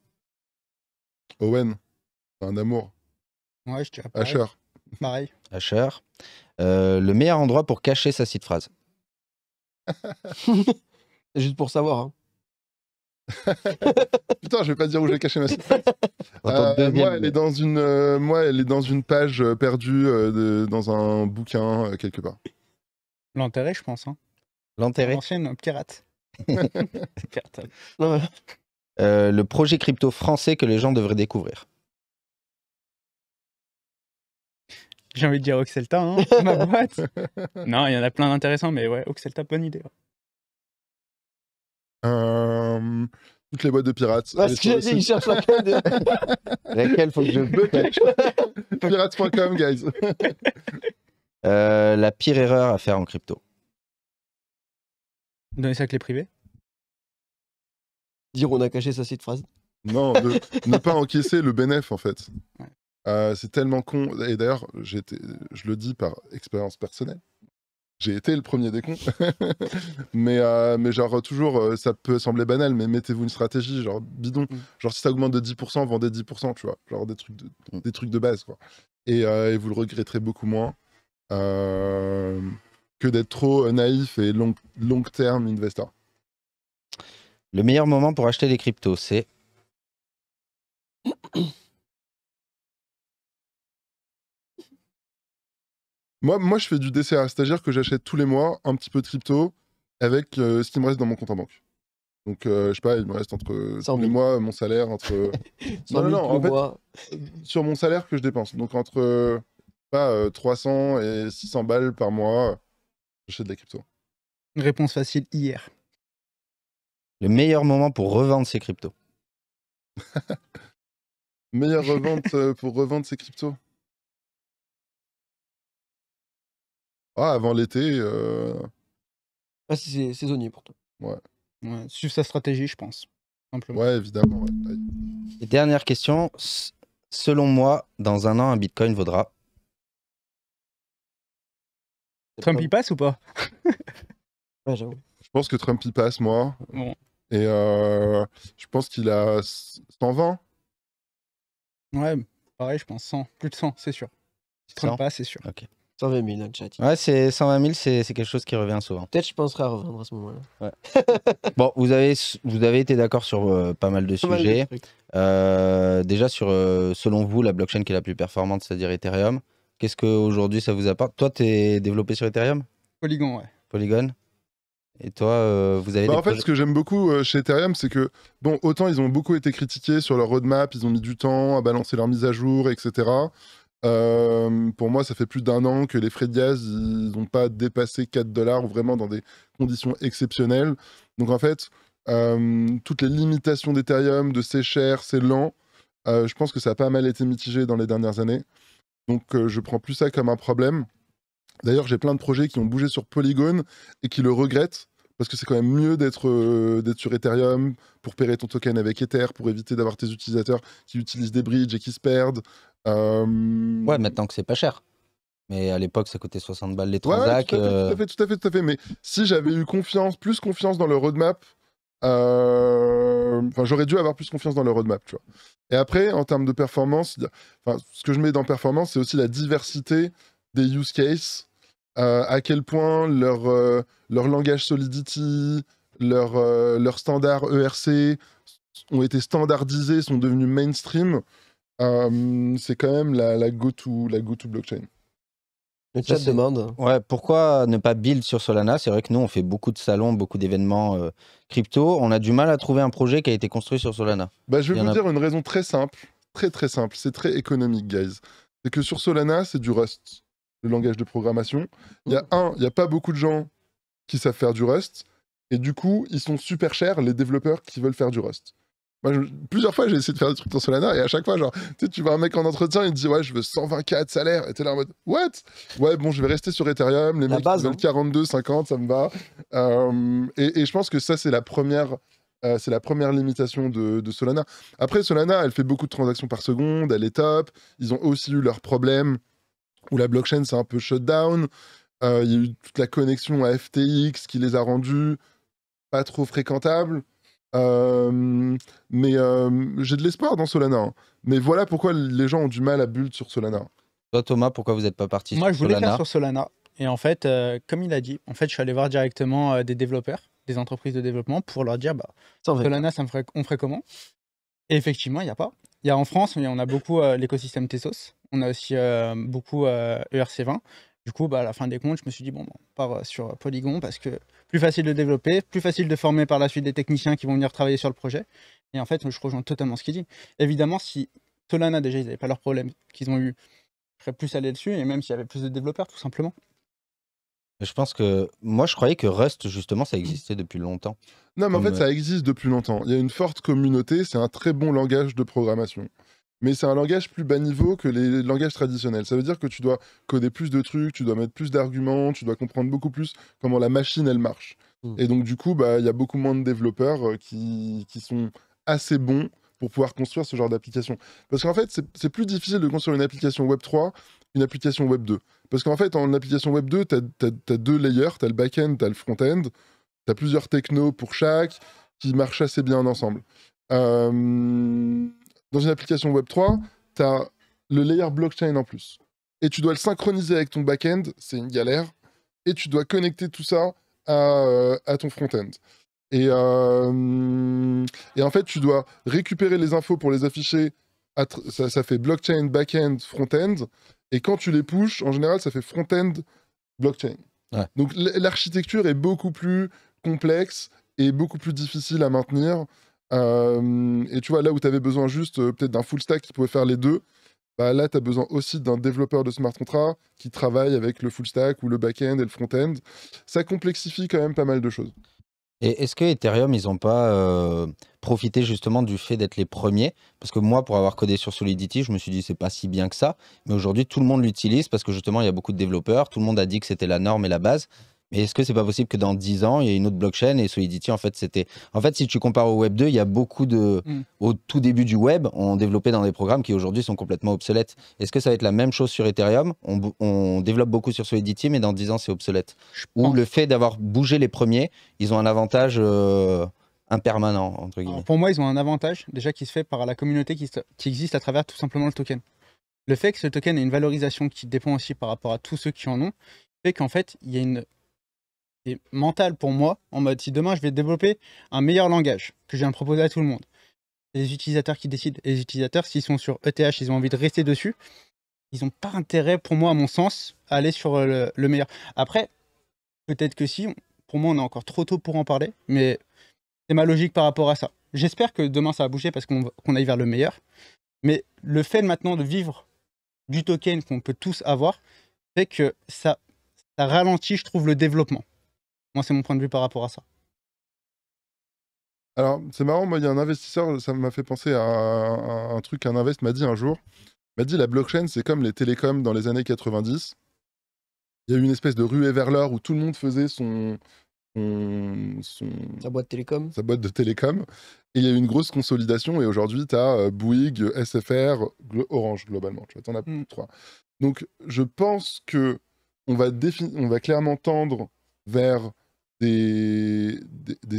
Owen. Un amour. Ouais, je Pareil. Asher. Euh, le meilleur endroit pour cacher sa site phrase. Juste pour savoir. Hein. Putain, je vais pas dire où j'ai caché ma site phrase euh, moi, elle est dans une, euh, moi, elle est dans une page perdue dans un bouquin quelque part. L'enterré, je pense. Hein. L'enterré. Ancienne pirate. le projet crypto français que les gens devraient découvrir. J'ai envie de dire Oxelta, hein, ma boîte. non, il y en a plein d'intéressants, mais ouais, Oxelta, bonne idée. Hum, toutes les boîtes de pirates. Parce ah, que il cherche laquelle. laquelle faut que je Pirates.com, guys. Euh, la pire erreur à faire en crypto. Donner sa clé privée. Dire on a caché sa site phrase. Non, ne pas encaisser le bénéf en fait. Ouais. Euh, c'est tellement con. Et d'ailleurs, je le dis par expérience personnelle. J'ai été le premier des cons. mais, euh, mais genre, toujours, euh, ça peut sembler banal, mais mettez-vous une stratégie, genre bidon. Mmh. Genre, si ça augmente de 10%, vendez 10%, tu vois. Genre, des trucs de, mmh. des trucs de base, quoi. Et, vous le regretterez beaucoup moins que d'être trop naïf et long, long terme investor. Le meilleur moment pour acheter des cryptos, c'est. Moi, je fais du DCA, cest à stagiaire que j'achète tous les mois un petit peu de crypto avec euh, ce qui me reste dans mon compte en banque. Donc, euh, je sais pas, il me reste entre tous les mois mon salaire, entre. non, sur mon salaire que je dépense. Donc, entre pas, 300 euh, et 600 balles par mois, j'achète de la crypto. Réponse facile hier. Le meilleur moment pour revendre ses cryptos. meilleure revente pour revendre ses cryptos Ah, avant l'été. Euh... Ah, c'est saisonnier pour toi. Ouais. ouais. sa stratégie, je pense. Simplement. Ouais, évidemment. dernière question. selon moi, dans un an, un bitcoin vaudra. Trump y passe ou pas Je pense que Trump y passe, moi. Et euh, je pense qu'il a 120. Ouais, pareil, je pense 100. Plus de 100, c'est sûr. Si Trump passe, c'est sûr. Ok. 120 000 dans le chat. Ouais, c'est 120 000, c'est quelque chose qui revient souvent. Peut-être je penserai à revendre à ce moment-là. bon, vous avez, vous avez été d'accord sur euh, pas mal de sujets. Euh, déjà, sur, euh, selon vous, la blockchain qui est la plus performante, c'est-à-dire Ethereum. Qu'est-ce qu'aujourd'hui ça vous apporte Toi, tu es développé sur Ethereum Polygon, ouais. Polygon et toi, vous avez. Bah en fait, ce que j'aime beaucoup chez Ethereum, c'est que, bon, autant ils ont beaucoup été critiqués sur leur roadmap, ils ont mis du temps à balancer leur mise à jour, etc. Euh, pour moi, ça fait plus d'un an que les frais de gaz n'ont pas dépassé 4 dollars vraiment dans des conditions exceptionnelles. Donc en fait, euh, toutes les limitations d'Ethereum, de c'est cher, c'est lent, euh, je pense que ça a pas mal été mitigé dans les dernières années. Donc je prends plus ça comme un problème. D'ailleurs, j'ai plein de projets qui ont bougé sur Polygon et qui le regrettent parce que c'est quand même mieux d'être sur Ethereum pour payer ton token avec Ether, pour éviter d'avoir tes utilisateurs qui utilisent des bridges et qui se perdent, Ouais, maintenant que c'est pas cher. Mais à l'époque, ça coûtait 60 balles les tout, euh. à fait, tout, à fait, tout à fait, Mais si j'avais eu confiance, plus confiance dans le roadmap, euh, enfin, j'aurais dû avoir plus confiance dans le roadmap, tu vois. Et après, en termes de performance, enfin, ce que je mets dans performance, c'est aussi la diversité des use cases, euh, à quel point leur, leur langage Solidity, leur, leur standard ERC ont été standardisés, sont devenus mainstream. Euh, c'est quand même la, la go-to blockchain. Le chat demande. Ouais, pourquoi ne pas build sur Solana C'est vrai que nous, on fait beaucoup de salons, beaucoup d'événements euh, crypto. On a du mal à trouver un projet qui a été construit sur Solana. Bah, je vais vous dire une raison très simple. Très, très simple. C'est très économique, guys. C'est que sur Solana, c'est du Rust, le langage de programmation. Il y a un, il n'y a pas beaucoup de gens qui savent faire du Rust. Et du coup, ils sont super chers, les développeurs qui veulent faire du Rust plusieurs fois, j'ai essayé de faire des trucs dans Solana et à chaque fois, genre, tu, vois un mec en entretien, il te dit Ouais, je veux 124 salaire. Et t'es là en mode What Ouais, bon, je vais rester sur Ethereum. Les mecs base, veulent 42, hein. 50, ça me va. Euh, et, je pense que ça, c'est la première. Euh, c'est la première limitation de, Solana. Après, Solana, elle fait beaucoup de transactions par seconde, elle est top. Ils ont aussi eu leurs problèmes où la blockchain s'est un peu shutdown. Euh, il y a eu toute la connexion à FTX qui les a rendus pas trop fréquentables. Euh, mais euh, j'ai de l'espoir dans Solana. Hein. Mais voilà pourquoi les gens ont du mal à build sur Solana. Toi, Thomas, pourquoi vous n'êtes pas parti Moi, je voulais faire sur Solana. Et en fait, euh, comme il a dit, en fait, je suis allé voir directement des développeurs, des entreprises de développement, pour leur dire, bah, Solana, ça on ferait comment Et effectivement, il n'y a pas. Il y a en France, on a beaucoup l'écosystème Tesos. On a aussi beaucoup ERC20. E du coup, bah, à la fin des comptes, je me suis dit, bon, bah, on part sur Polygon parce que plus facile de développer, plus facile de former par la suite des techniciens qui vont venir travailler sur le projet. Et en fait, je rejoins totalement ce qu'il dit. Évidemment, si Solana, déjà, ils n'avaient pas leurs problèmes qu'ils ont eu, je plus allé dessus, et même s'il y avait plus de développeurs, tout simplement. Je pense que moi, je croyais que Rust, justement, ça existait depuis longtemps. Non, mais en fait, ça euh, existe depuis longtemps. Il y a une forte communauté, c'est un très bon langage de programmation mais c'est un langage plus bas niveau que les langages traditionnels. Ça veut dire que tu dois coder plus de trucs, tu dois mettre plus d'arguments, tu dois comprendre beaucoup plus comment la machine elle marche. Hmm. Et donc du coup, bah, il y a beaucoup moins de développeurs euh, qui, sont assez bons pour pouvoir construire ce genre d'application. Parce qu'en fait, c'est plus difficile de construire une application Web 3 une application Web 2. Parce qu'en fait, en application Web 2, tu as, deux layers, tu as le back-end, tu as le front-end, tu as plusieurs technos pour chaque qui marchent assez bien ensemble. Euh dans une application Web3, tu as le layer blockchain en plus. Et tu dois le synchroniser avec ton back-end, c'est une galère. Et tu dois connecter tout ça à, euh, ton front-end. Euh, et, en fait, tu dois récupérer les infos pour les afficher. Ça, fait blockchain, back-end, front-end. Et quand tu les pushes, en général, ça fait front-end, blockchain. Donc l'architecture est beaucoup plus complexe et beaucoup plus difficile à maintenir. Euh, et tu vois, là où tu avais besoin juste euh, peut-être d'un full stack qui pouvait faire les deux, bah là, tu as besoin aussi d'un développeur de smart contract qui travaille avec le full stack ou le back-end et le front-end. Ça complexifie quand même pas mal de choses. Et est-ce que Ethereum, ils n'ont pas euh, profité justement du fait d'être les premiers Parce que moi, pour avoir codé sur Solidity, je me suis dit, c'est pas si bien que ça. Mais aujourd'hui, tout le monde l'utilise parce que justement, il y a beaucoup de développeurs. Tout le monde a dit que c'était la norme et la base. Mais est-ce que c'est pas possible que dans 10 ans, il y ait une autre blockchain et Solidity, en fait, c'était. En fait, si tu compares au Web 2, il y a beaucoup de. Mm. Au tout début du Web, on développait dans des programmes qui aujourd'hui sont complètement obsolètes. Est-ce que ça va être la même chose sur Ethereum on, développe beaucoup sur Solidity, mais dans 10 ans, c'est obsolète. Ou le fait d'avoir bougé les premiers, ils ont un avantage. Euh, impermanent, entre guillemets. pour moi, ils ont un avantage déjà qui se fait par la communauté qui, qui, existe à travers tout simplement le token. Le fait que ce token ait une valorisation qui dépend aussi par rapport à tous ceux qui en ont, fait qu'en fait, il y a une et mental pour moi, en mode si demain je vais développer un meilleur langage que je viens de proposer à tout le monde, les utilisateurs qui décident. les utilisateurs, s'ils sont sur ETH, ils ont envie de rester dessus, ils n'ont pas intérêt, pour moi, à mon sens, à aller sur euh, le, meilleur. Après, peut-être que si, pour moi, on est encore trop tôt pour en parler, mais c'est ma logique par rapport à ça. J'espère que demain ça va bouger parce qu'on aille vers le meilleur. Mais le fait maintenant de vivre du token qu'on peut tous avoir fait que ça, ça ralentit, je trouve, le développement. Moi, c'est mon point de vue par rapport à ça. Alors, c'est marrant, moi, il y a un investisseur, ça m'a fait penser à un, truc qu'un invest m'a dit un jour. m'a dit la blockchain, c'est comme les télécoms dans les années 90. Il y a eu une espèce de ruée vers l'or où tout le monde faisait son, Sa boîte télécom. Sa boîte de télécom. Et il y a eu une grosse consolidation. Et aujourd'hui, tu as euh, Bouygues, SFR, Orange, globalement. Tu vois, en as hmm. trois. Donc, je pense que on va, on va clairement tendre vers des,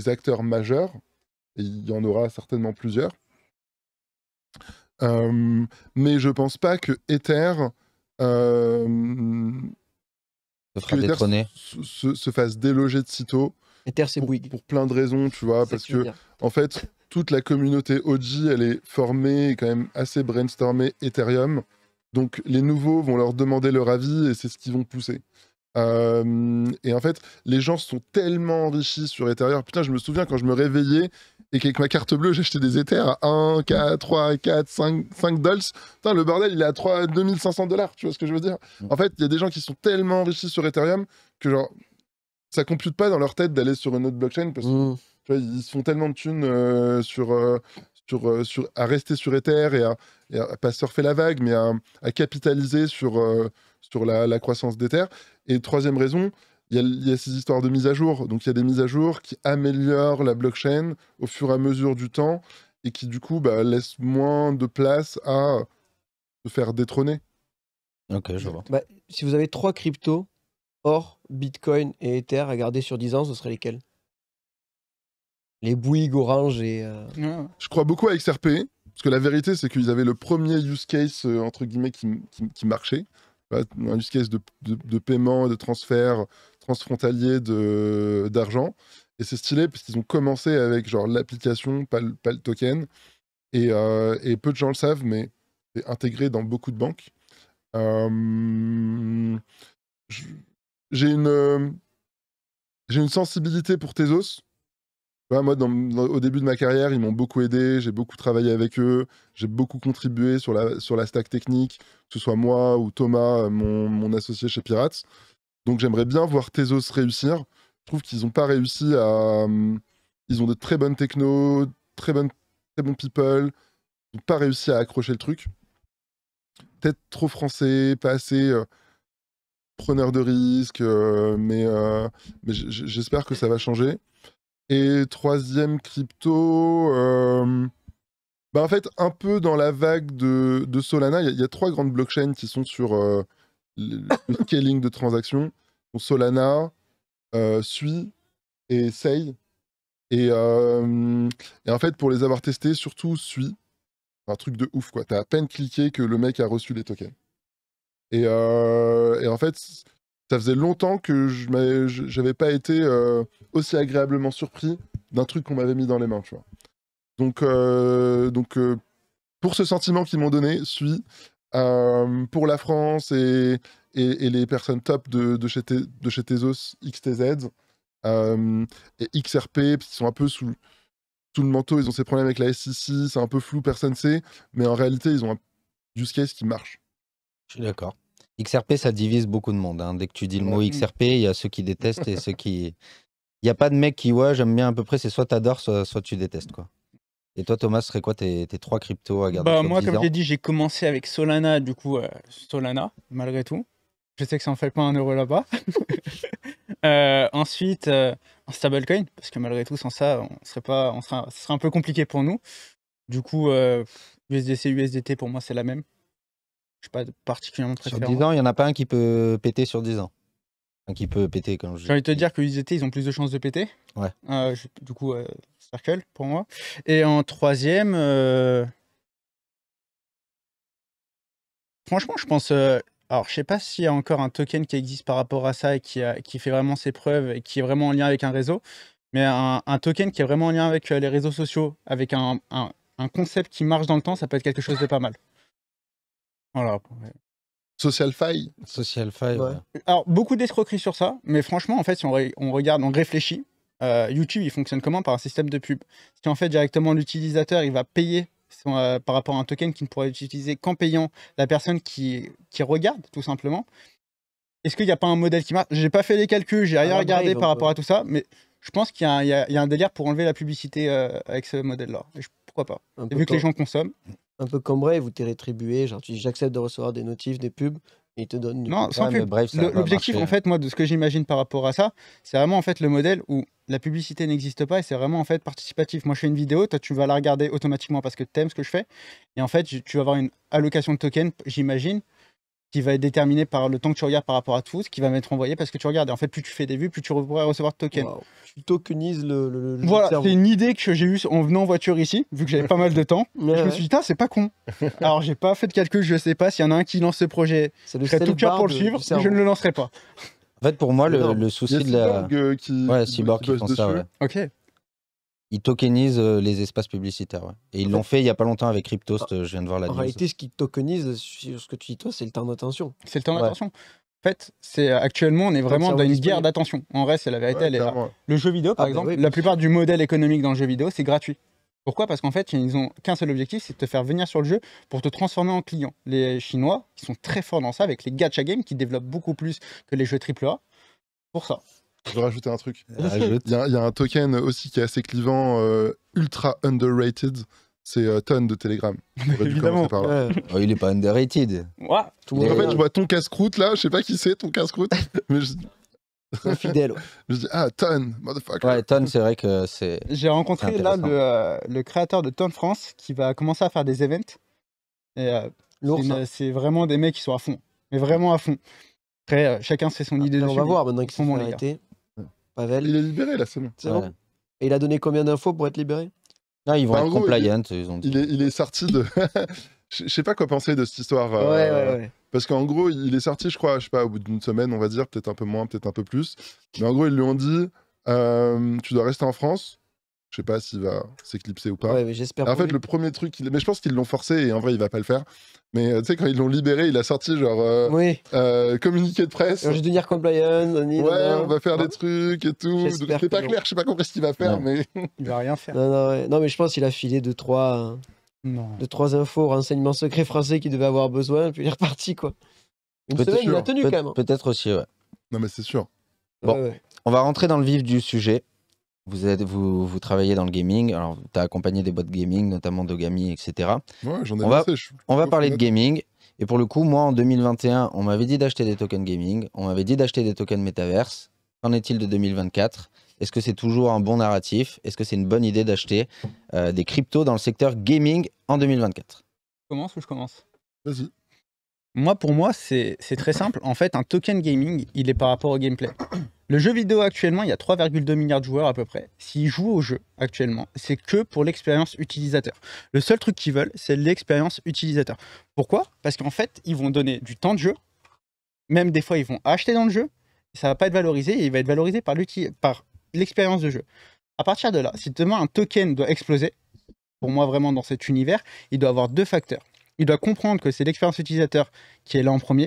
acteurs majeurs, et il y en aura certainement plusieurs. Euh, mais je pense pas que Ether, euh, se, fasse déloger de sitôt. Ether, c'est pour, plein de raisons, tu vois, parce que, en fait, toute la communauté OG, elle est formée et quand même assez brainstormée Ethereum. Donc les nouveaux vont leur demander leur avis et c'est ce qu'ils vont pousser. Euh, et en fait, les gens sont tellement enrichis sur Ethereum. Putain, je me souviens quand je me réveillais et qu'avec ma carte bleue, j'achetais des Ethers à 1, 4, 3, 4, 5, 5 dollars. Putain, le bordel, il est à 3, 2500 dollars. Tu vois ce que je veux dire mm. En fait, il y a des gens qui sont tellement enrichis sur Ethereum que genre, ça compute pas dans leur tête d'aller sur une autre blockchain parce que mm. vois, ils se font tellement de thunes euh, sur, euh, sur, sur, à rester sur Ether et à, et pas surfer la vague, mais à, capitaliser sur, sur la, la croissance d'Ether. Et troisième raison, il y, a, ces histoires de mise à jour. Donc il y a des mises à jour qui améliorent la blockchain au fur et à mesure du temps et qui du coup bah, laissent moins de place à se faire détrôner. Ok, je vois. Bah, si vous avez trois cryptos, or, Bitcoin et Ether à garder sur 10 ans, ce seraient lesquels Les Bouygues, Orange et... Euh, je crois beaucoup à XRP. Parce que la vérité, c'est qu'ils avaient le premier use case, euh, entre guillemets, qui marchait. Bah, un de, de, paiement, de transfert transfrontalier d'argent. Et c'est stylé parce qu'ils ont commencé avec genre l'application, pas, le token. Et, euh, et, peu de gens le savent, mais c'est intégré dans beaucoup de banques. j'ai une, euh, j'ai une sensibilité pour Tezos moi, au début de ma carrière, ils m'ont beaucoup aidé, j'ai beaucoup travaillé avec eux, j'ai beaucoup contribué sur la, stack technique, que ce soit moi ou Thomas, euh, mon, associé chez Pirates. Donc j'aimerais bien voir Tezos réussir. Je trouve qu'ils n'ont pas réussi à... Euh, ils ont de très bonnes techno, très, bonnes, people, ils n'ont pas réussi à accrocher le truc. Peut-être trop français, pas assez euh, preneur de risque, mais j'espère que ça va changer. Et troisième crypto, euh, bah en fait, un peu dans la vague de, de Solana, il y, a trois grandes blockchains qui sont sur euh, le, scaling de transactions. Solana, euh, Sui et Sei. Et, et, en fait, pour les avoir testés, surtout Sui, un truc de ouf, quoi. T'as à peine cliqué que le mec a reçu les tokens. Et, et en fait, ça faisait longtemps que je n'avais pas été euh, aussi agréablement surpris d'un truc qu'on m'avait mis dans les mains, tu vois. Donc, euh, donc euh, pour ce sentiment qu'ils m'ont donné, suis pour la France et, et, les personnes top de, de, chez, de chez Tezos, XTZ et XRP, qui sont un peu sous, sous le manteau, ils ont ces problèmes avec la SEC, c'est un peu flou, personne sait, mais en réalité, ils ont un use case qui marche. Je suis d'accord. XRP, ça divise beaucoup de monde. Hein. Dès que tu dis le mot XRP, il y a ceux qui détestent et ceux qui. Il n'y a pas de mec qui, ouais, j'aime bien à peu près, c'est soit t'adores, soit, soit tu détestes. quoi. Et toi, Thomas, serait quoi tes, trois cryptos à garder bah, Moi, comme j'ai dit, j'ai commencé avec Solana, du coup, euh, Solana, malgré tout. Je sais que ça en fait pas un euro là-bas. Euh, ensuite, un euh, stablecoin, parce que malgré tout, sans ça, on pas, on sera, ce serait un peu compliqué pour nous. Du coup, USDC, USDT, pour moi, c'est la même. Je suis pas particulièrement très Sur 10 ans, il n'y en a pas un qui peut péter sur 10 ans. Un qui peut péter, comme je J'ai envie de te dire que les ils ont plus de chances de péter. Ouais. Euh, du coup, euh, Circle pour moi. Et en troisième, euh, franchement, je pense. Alors, je sais pas s'il y a encore un token qui existe par rapport à ça et qui, a- qui fait vraiment ses preuves et qui est vraiment en lien avec un réseau, mais un, token qui est vraiment en lien avec les réseaux sociaux, avec un- un concept qui marche dans le temps, ça peut être quelque chose de pas mal. Social faille. Social Alors, beaucoup d'escroqueries sur ça, mais franchement, en fait, si on, regarde, on réfléchit, euh, YouTube, il fonctionne comment Par un système de pub. Si en fait, directement, l'utilisateur, il va payer euh, par rapport à un token qu'il ne pourrait utiliser qu'en payant la personne qui, regarde, tout simplement. Est-ce qu'il n'y a pas un modèle qui marche J'ai pas fait les calculs, j'ai rien regardé par rapport à tout ça, mais je pense qu'il y, a un délire pour enlever la publicité euh, avec ce modèle-là. Pourquoi pas Vu que les gens consomment un peu comme vous vous t'es rétribué, genre tu dis j'accepte de recevoir des notifs, des pubs, et ils te donnent du Non, sans ah, pub. L'objectif, en fait, moi, de ce que j'imagine par rapport à ça, c'est vraiment en fait le modèle où la publicité n'existe pas et c'est vraiment en fait participatif. Moi, je fais une vidéo, toi, tu vas la regarder automatiquement parce que tu aimes ce que je fais, et en fait, tu vas avoir une allocation de token, j'imagine, qui va être déterminé par le temps que tu regardes par rapport à tout, ce qui va m'être envoyé parce que tu regardes. Et en fait, plus tu fais des vues, plus tu pourrais recevoir de tokens. Tu tokenises le, Voilà, c'est une idée que j'ai eue en venant en voiture ici, vu que j'avais pas mal de temps. je me suis dit, ah, c'est pas con. Alors, j'ai pas fait de calcul, je sais pas s'il y en a un qui lance ce projet. C'est le tout cœur pour le suivre, je ne le lancerai pas. En fait, pour moi, le, souci de la. Euh, qui, ouais, Cyborg qui, qui pense ça, ouais. Ok ils tokenisent euh, les espaces publicitaires. Et ils l'ont fait il n'y a pas longtemps avec Cryptost, euh, je viens de voir la En réalité, ce qu'ils tokenisent ce que tu dis toi, c'est le temps d'attention. C'est le temps d'attention. En fait, c'est euh, actuellement, on est vraiment dans une guerre d'attention. En vrai, c'est la vérité. Le jeu vidéo, par ah, bah exemple, la plupart du modèle économique dans le jeu vidéo, c'est gratuit. Pourquoi Parce qu'en fait, ils n'ont qu'un seul objectif, c'est de te faire venir sur le jeu pour te transformer en client. Les Chinois, ils sont très forts dans ça, avec les gacha games qui développent beaucoup plus que les jeux AAA pour ça. Je veux rajouter un truc. Euh, il y, a un token aussi qui est assez clivant, euh, ultra underrated. C'est euh, Ton de Telegram. Évidemment. Oh, il est pas underrated. en fait, je vois ton casse-croûte là, je sais pas qui c'est, ton casse-croûte. mais je... Fidèle. je dis, ah, Ton, motherfucker. Ouais, Ton, c'est vrai que c'est. J'ai rencontré là le, créateur de Ton France qui va commencer à faire des events. Et hein. c'est vraiment des mecs qui sont à fond. Mais vraiment à fond. Après, chacun fait son idée. On va voir maintenant qu'ils sont il est libéré la semaine. Et il a donné combien d'infos pour être libéré ils vont être Il, est, sorti de. Je sais pas quoi penser de cette histoire. Euh, parce qu'en gros, il est sorti, je crois, je sais pas, au bout d'une semaine, on va dire, peut-être un peu moins, peut-être un peu plus. Mais en gros, ils lui ont dit euh, Tu dois rester en France, je sais pas s'il va s'éclipser ou pas. Ouais, mais j'espère. En fait, le premier truc, mais je pense qu'ils l'ont forcé et en vrai, il va pas le faire. Mais euh, tu sais, quand ils l'ont libéré, il a sorti genre euh, oui. Euh, communiqué de presse. je vais devenir compliant. Ouais, on va faire des trucs et tout. c'est pas clair, je sais pas compris ce qu'il va faire, mais. Il va rien faire. Non, non, non mais je pense qu'il a filé deux trois, non. deux, trois infos, renseignements secrets français qu'il devait avoir besoin, puis il est reparti quoi. Une semaine, il a tenu quand même. Hein. Peut-être aussi, ouais. Non, mais c'est sûr. Bon, on va rentrer dans le vif du sujet. Vous, êtes, vous, travaillez dans le gaming, alors tu as accompagné des boîtes gaming, notamment Dogami, etc. Ouais, j'en ai on va, on va parler de gaming. Et pour le coup, moi en 2021, on m'avait dit d'acheter des tokens gaming, on m'avait dit d'acheter des tokens metaverse. Qu'en est-il de 2024 Est-ce que c'est toujours un bon narratif Est-ce que c'est une bonne idée d'acheter euh, des cryptos dans le secteur gaming en 2024 Je commence ou je commence Vas-y. Moi, pour moi, c'est très simple. En fait, un token gaming, il est par rapport au gameplay. Le jeu vidéo actuellement, il y a 3,2 milliards de joueurs à peu près. S'ils jouent au jeu actuellement, c'est que pour l'expérience utilisateur. Le seul truc qu'ils veulent, c'est l'expérience utilisateur. Pourquoi Parce qu'en fait, ils vont donner du temps de jeu. Même des fois, ils vont acheter dans le jeu. Ça va pas être valorisé il va être valorisé par l'expérience de jeu. À partir de là, si demain un token doit exploser, pour moi vraiment dans cet univers, il doit avoir deux facteurs. Il doit comprendre que c'est l'expérience utilisateur qui est là en premier.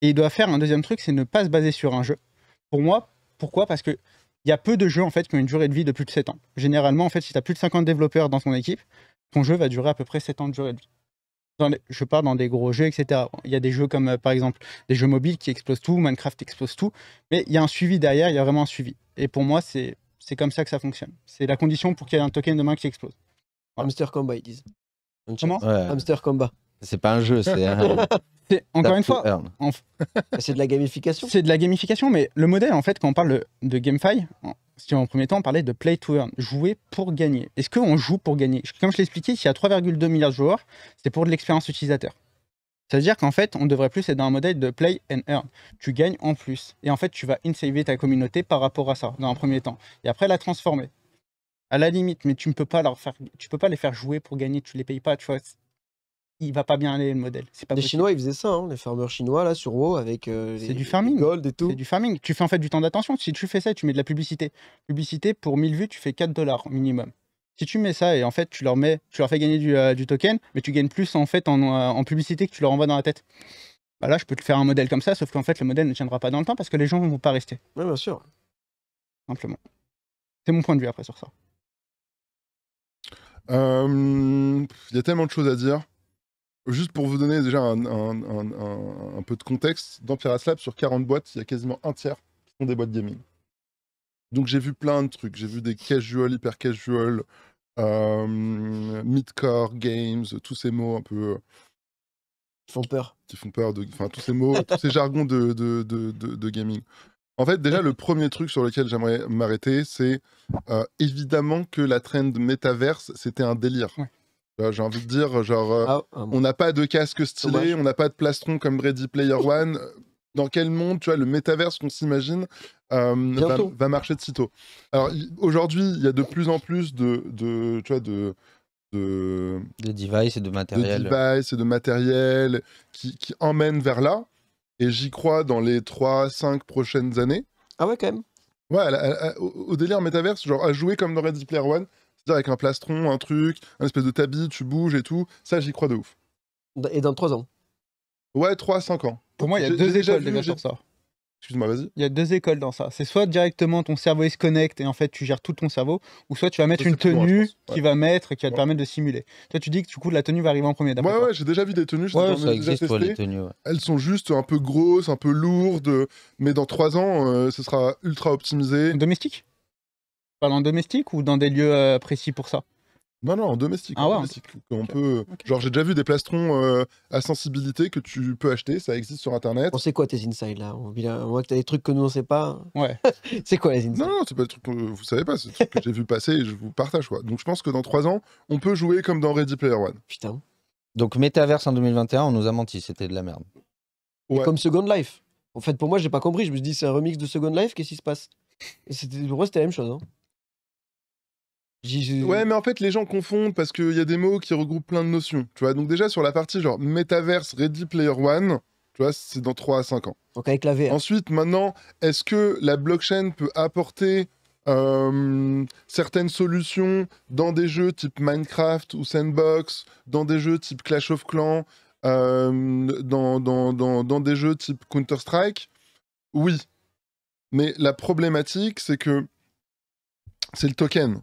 Et il doit faire un deuxième truc, c'est ne pas se baser sur un jeu. Pour moi, pourquoi Parce que il y a peu de jeux en fait qui ont une durée de vie de plus de 7 ans. Généralement, en fait, si tu as plus de 50 développeurs dans ton équipe, ton jeu va durer à peu près 7 ans de durée de vie. je parle dans des gros jeux, etc. Il y a des jeux comme, euh, par exemple, des jeux mobiles qui explosent tout, Minecraft explose tout, mais il y a un suivi derrière, il y a vraiment un suivi. Et pour moi, c'est comme ça que ça fonctionne. C'est la condition pour qu'il y ait un token de main qui explose. Hamster Combat, ils disent. Comment Hamster Combat. C'est pas un jeu, c'est Encore une fois, c'est de la gamification. C'est de la gamification, mais le modèle, en fait, quand on parle de GameFi, si en premier temps on parlait de play to earn, jouer pour gagner. Est-ce qu'on joue pour gagner Comme je l'expliquais, s'il y a 3,2 milliards de joueurs, c'est pour de l'expérience utilisateur. C'est-à-dire qu'en fait, on devrait plus être dans un modèle de play and earn. Tu gagnes en plus. Et en fait, tu vas insaver ta communauté par rapport à ça, dans un premier temps. Et après, la transformer. À la limite, mais tu ne peux pas leur faire, tu peux pas les faire jouer pour gagner, tu les payes pas, tu vois il va pas bien aller le modèle. Pas les Chinois, ils faisaient ça, hein, les fermeurs chinois là sur WoW avec euh, les, du farming. gold et tout. C'est du farming. Tu fais en fait du temps d'attention. Si tu fais ça, tu mets de la publicité. Publicité pour 1000 vues, tu fais 4 dollars minimum. Si tu mets ça et en fait tu leur mets, tu leur fais gagner du, euh, du token, mais tu gagnes plus en fait en, euh, en publicité que tu leur envoies dans la tête. Bah là, je peux te faire un modèle comme ça, sauf qu'en fait le modèle ne tiendra pas dans le temps parce que les gens ne vont pas rester. Oui, bien sûr. Simplement. C'est mon point de vue après sur ça. Il y a tellement de choses à dire. Juste pour vous donner déjà un, peu de contexte, dans Pierre Lab, sur 40 boîtes, il y a quasiment un tiers qui sont des boîtes gaming. Donc j'ai vu plein de trucs. J'ai vu des casual, hyper casual, euh, midcore games, tous ces mots un peu. Euh, qui font peur. Qui font peur, de... enfin tous ces mots, tous ces jargons de, gaming. En fait, déjà, le premier truc sur lequel j'aimerais m'arrêter, c'est euh, évidemment que la trend métaverse, c'était un délire. Bah, j'ai envie de dire, genre, euh, ah, ah, on n'a pas de casque stylé, on n'a pas de plastron comme Ready Player One. Dans quel monde, tu vois, le métaverse qu'on s'imagine euh, va, marcher de sitôt. Alors aujourd'hui, il y a de plus en plus de, de tu vois, de, de, devices et de matériel. De devices et de matériel qui, qui emmènent vers là. Et j'y crois dans les 3-5 prochaines années. Ah ouais, quand même. Ouais, au, au, délire métaverse, genre à jouer comme dans Ready Player One, avec un plastron, un truc, un espèce de tabi, tu bouges et tout. Ça, j'y crois de ouf. Bah, et dans trois ans Ouais, 3 cinq 5 ans. Pour moi, il y a deux écoles ça. Excuse-moi, vas-y. Il y a deux écoles dans ça. C'est soit directement ton cerveau il se connecte et en fait tu gères tout ton cerveau, ou soit tu vas mettre une tenue qui va mettre, qui va te permettre de simuler. Toi, tu dis que du coup la tenue va arriver en premier. Ouais, ouais, j'ai déjà vu des tenues. les tenues, Elles sont juste un peu grosses, un peu lourdes, mais dans trois ans, euh, ce sera ultra optimisé. Domestique Parle en domestique ou dans des lieux euh, précis pour ça non, non, en domestique. Ah peut... Genre, j'ai déjà vu des plastrons euh, à sensibilité que tu peux acheter, ça existe sur Internet. On sait quoi tes insides là On voit que t'as des trucs que nous on sait pas. Ouais. c'est quoi les insides Non, non c'est pas des trucs que vous savez pas, c'est des trucs que j'ai vu passer et je vous partage quoi. Donc je pense que dans trois ans, on peut jouer comme dans Ready Player One. Putain. Donc Metaverse en 2021, on nous a menti, c'était de la merde. Ouais. Comme Second Life. En fait, pour moi, j'ai pas compris. Je me suis dit, c'est un remix de Second Life, qu'est-ce qui se passe Pour moi, c'était la même chose. Hein. Ouais, mais en fait, les gens confondent parce qu'il y a des mots qui regroupent plein de notions. Tu vois, donc déjà sur la partie genre Metaverse Ready Player One, tu vois, c'est dans 3 à 5 ans. Ensuite, maintenant, est-ce que la blockchain peut apporter euh, certaines solutions dans des jeux type Minecraft ou Sandbox, dans des jeux type Clash of Clans, euh, dans, dans, dans des jeux type Counter-Strike Oui. Mais la problématique, c'est que c'est le token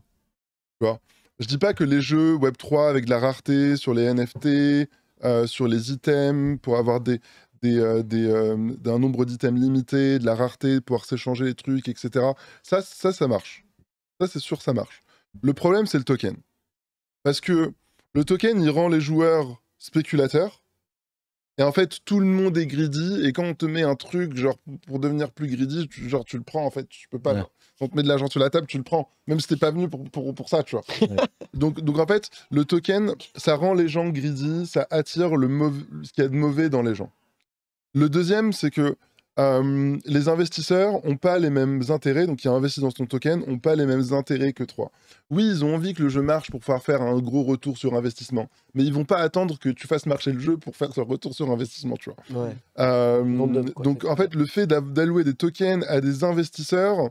je dis pas que les jeux Web3 avec de la rareté sur les NFT, euh, sur les items, pour avoir des, des, euh, euh, d'un nombre d'items limité, de la rareté, pouvoir s'échanger les trucs, etc. Ça, ça, ça marche. Ça, c'est sûr, ça marche. Le problème, c'est le token. Parce que le token, il rend les joueurs spéculateurs. Et en fait, tout le monde est greedy. Et quand on te met un truc, genre, pour devenir plus greedy, genre, tu le prends, en fait, tu peux pas on te met de l'argent sur la table, tu le prends, même si t'es pas venu pour, ça, tu vois. donc, donc en fait, le token, ça rend les gens greedy, ça attire le ce qu'il y a de mauvais dans les gens. Le deuxième, c'est que euh, les investisseurs n'ont pas les mêmes intérêts, donc qui investissent dans ton token, n'ont pas les mêmes intérêts que toi. Oui, ils ont envie que le jeu marche pour pouvoir faire un gros retour sur investissement, mais ils vont pas attendre que tu fasses marcher le jeu pour faire ce retour sur investissement, tu vois. Euh, donc, en fait, le fait d'allouer des tokens à des investisseurs,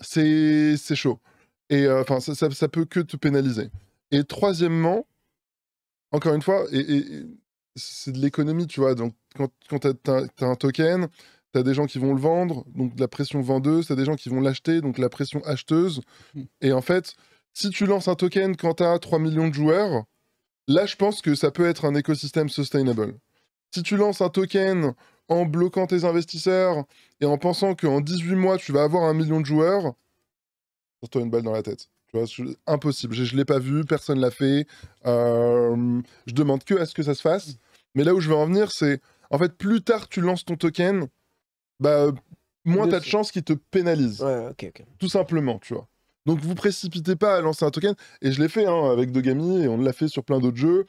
c'est chaud. Et euh, enfin, ça, ça, peut que te pénaliser. Et troisièmement, encore une fois, c'est de l'économie, tu vois. Donc, quand, quand tu as, un token, tu as des gens qui vont le vendre, donc de la pression vendeuse, tu des gens qui vont l'acheter, donc la pression acheteuse. Hmm. Et en fait, si tu lances un token quand tu as 3 millions de joueurs, là, je pense que ça peut être un écosystème sustainable. Si tu lances un token en bloquant tes investisseurs et en pensant qu'en 18 mois, tu vas avoir un million de joueurs, te toi une balle dans la tête. impossible. Je ne l'ai pas vu, personne ne l'a fait. Euh, je demande que à ce que ça se fasse. Mais là où je veux en venir, c'est en fait, plus tard tu lances ton token, bah, moins tu as de chances qu'il te pénalise. Tout simplement, tu vois. Donc vous précipitez pas à lancer un token. Et je l'ai fait hein, avec Dogami et on l'a fait sur plein d'autres jeux.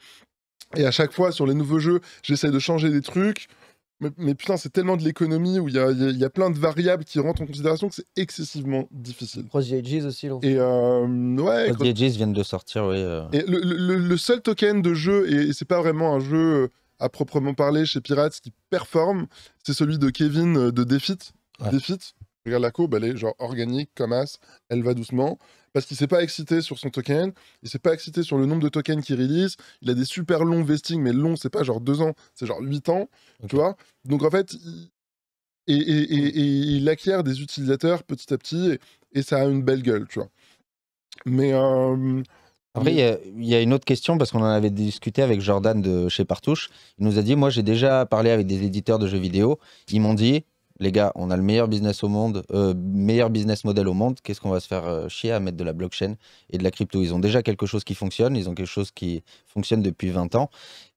Et à chaque fois, sur les nouveaux jeux, j'essaie de changer des trucs. Mais, putain, c'est tellement de l'économie où il y a, y a, plein de variables qui rentrent en considération que c'est excessivement difficile. Cross GIGs aussi, l'on Et euh, ouais. viennent de sortir, oui. Euh. Et le, le, seul token de jeu, et, c'est pas vraiment un jeu euh, à proprement parler chez Pirates qui performe, c'est celui de Kevin euh, de Defit. Defit regarde la courbe, elle est genre organique comme as, elle va doucement parce qu'il s'est pas excité sur son token, il s'est pas excité sur le nombre de tokens qu'il release, il a des super longs vesting, mais long, c'est pas genre deux ans, c'est genre huit ans, tu vois. Donc en fait, il... Et, il acquiert des utilisateurs petit à petit et, ça a une belle gueule, tu vois. Mais. Euh, après, il y, a une autre question parce qu'on en avait discuté avec Jordan de chez Partouche. Il nous a dit Moi, j'ai déjà parlé avec des éditeurs de jeux vidéo. Ils m'ont dit les gars, on a le meilleur business au monde, euh, meilleur business model au monde. Qu'est-ce qu'on va se faire euh, chier à mettre de la blockchain et de la crypto Ils ont déjà quelque chose qui fonctionne, ils ont quelque chose qui fonctionne depuis 20 ans.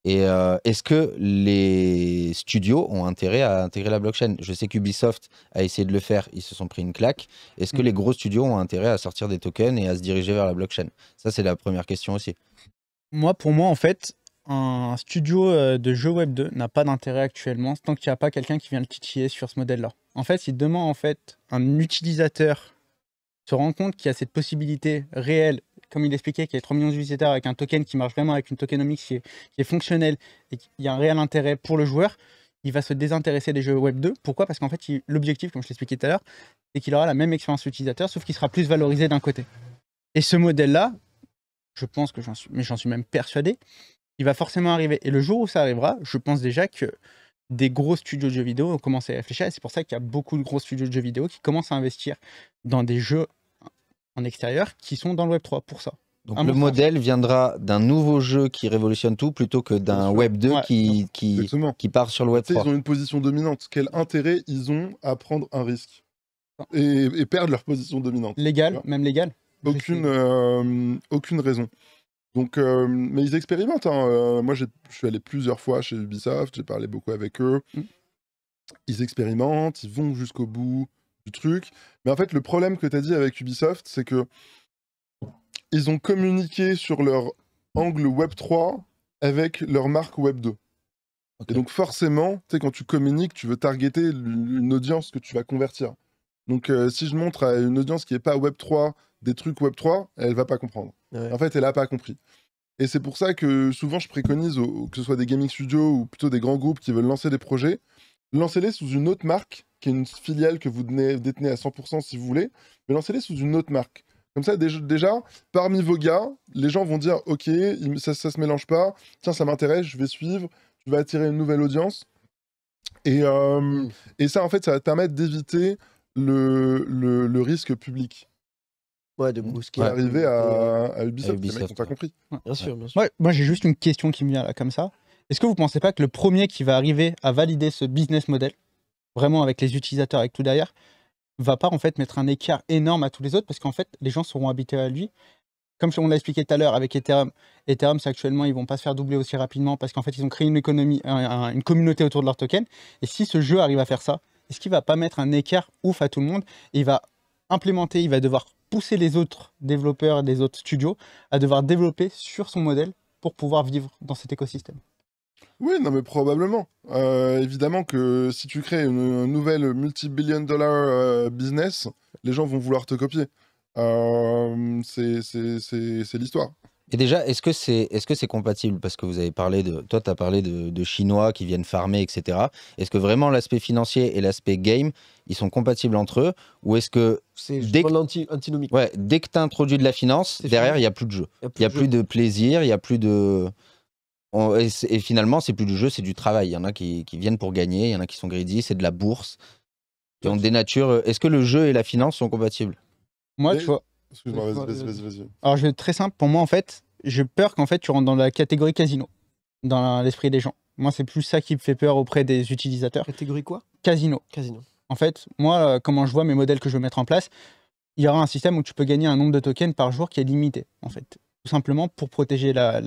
Et euh, est-ce que les studios ont intérêt à intégrer la blockchain Je sais qu'Ubisoft a essayé de le faire, ils se sont pris une claque. Est-ce que mm. les gros studios ont intérêt à sortir des tokens et à se diriger vers la blockchain Ça, c'est la première question aussi. Moi, pour moi, en fait, un studio euh, de jeu web 2 n'a pas d'intérêt actuellement tant qu'il n'y a pas quelqu'un qui vient le titiller sur ce modèle-là. En fait, si demain, en fait, un utilisateur se rend compte qu'il y a cette possibilité réelle, comme il expliquait, qu'il y a 3 millions d'utilisateurs avec un token qui marche vraiment, avec une tokenomics qui est, fonctionnelle et qu'il y a un réel intérêt pour le joueur, il va se désintéresser des jeux Web 2. Pourquoi Parce qu'en fait, l'objectif, comme je l'expliquais tout à l'heure, c'est qu'il aura la même expérience utilisateur, sauf qu'il sera plus valorisé d'un côté. Et ce modèle-là, je pense que j'en suis même persuadé, il va forcément arriver. Et le jour où ça arrivera, je pense déjà que des gros studios de jeux vidéo ont commencé à réfléchir. c'est pour ça qu'il y a beaucoup de gros studios de jeux vidéo qui commencent à investir dans des jeux en extérieur qui sont dans le Web 3 pour ça. Donc le modèle viendra d'un nouveau jeu qui révolutionne tout plutôt que d'un Web 2 qui, qui, qui, part sur le Web 3. Ils ont une position dominante. Quel intérêt ils ont à prendre un risque et, perdre leur position dominante Légal, même légal. Aucune, euh, aucune raison. Donc, euh, mais ils expérimentent. Hein. Euh, moi, je suis allé plusieurs fois chez Ubisoft, j'ai parlé beaucoup avec eux. Mm. Ils expérimentent, ils vont jusqu'au bout du truc. Mais en fait, le problème que tu as dit avec Ubisoft, c'est que ils ont communiqué sur leur angle Web 3 avec leur marque Web 2. donc forcément, tu quand tu communiques, tu veux targeter une audience que tu vas convertir. Donc euh, si je montre à une audience qui n'est pas Web 3 des trucs Web3, elle va pas comprendre. En fait, elle a pas compris. Et c'est pour ça que souvent je préconise, que ce soit des gaming studios ou plutôt des grands groupes qui veulent lancer des projets, lancez-les sous une autre marque, qui est une filiale que vous détenez, à 100% si vous voulez, mais lancez-les sous une autre marque. Comme ça, déjà, parmi vos gars, les gens vont dire Ok, ça, ça se mélange pas, tiens, ça m'intéresse, je vais suivre, je vais attirer une nouvelle audience. Euh, et, ça, en fait, ça va te permettre d'éviter le risque public. Ouais, de Bruce qui est à, Ubisoft, compris. Bien sûr, bien sûr. moi, j'ai juste une question qui me vient là, comme ça. Est-ce que vous pensez pas que le premier qui va arriver à valider ce business model, vraiment avec les utilisateurs, avec tout derrière, va pas en fait mettre un écart énorme à tous les autres parce qu'en fait les gens seront habitués à lui. Comme on l'a expliqué tout à l'heure avec Ethereum, Ethereum c'est actuellement ils vont pas se faire doubler aussi rapidement parce qu'en fait ils ont créé une économie, une communauté autour de leur token. Et si ce jeu arrive à faire ça, est-ce qu'il va pas mettre un écart ouf à tout le monde il va implémenter, il va devoir pousser les autres développeurs, les autres studios à devoir développer sur son modèle pour pouvoir vivre dans cet écosystème. Oui, non, mais probablement. Euh, évidemment que si tu crées une, nouvelle multi-billion dollar euh, business, les gens vont vouloir te copier. Euh, c'est l'histoire. Et déjà, est-ce que c'est est -ce c'est compatible Parce que vous avez parlé de. Toi, tu as parlé de, de, Chinois qui viennent farmer, etc. Est-ce que vraiment l'aspect financier et l'aspect game, ils sont compatibles entre eux Ou est-ce que. C'est dès, que... Ouais, dès que tu introduis de la finance, derrière, il n'y a plus de jeu. Il n'y a, plus, y a de plus de plaisir, il n'y a plus de. Et, finalement, c'est plus du jeu, c'est du travail. Il y en a qui, qui viennent pour gagner, il y en a qui sont greedy, c'est de la bourse. Et des natures... Euh, est-ce que le jeu et la finance sont compatibles Moi, tu vois. Alors, je très simple. Pour moi, en fait, j'ai peur qu'en fait, tu rentres dans la catégorie casino, dans l'esprit des gens. Moi, c'est plus ça qui me fait peur auprès des utilisateurs. Catégorie quoi Casino. Casino. En fait, moi, euh, comment je vois mes modèles que je veux mettre en place, il y aura un système où tu peux gagner un nombre de tokens par jour qui est limité, en fait. Tout simplement pour protéger la,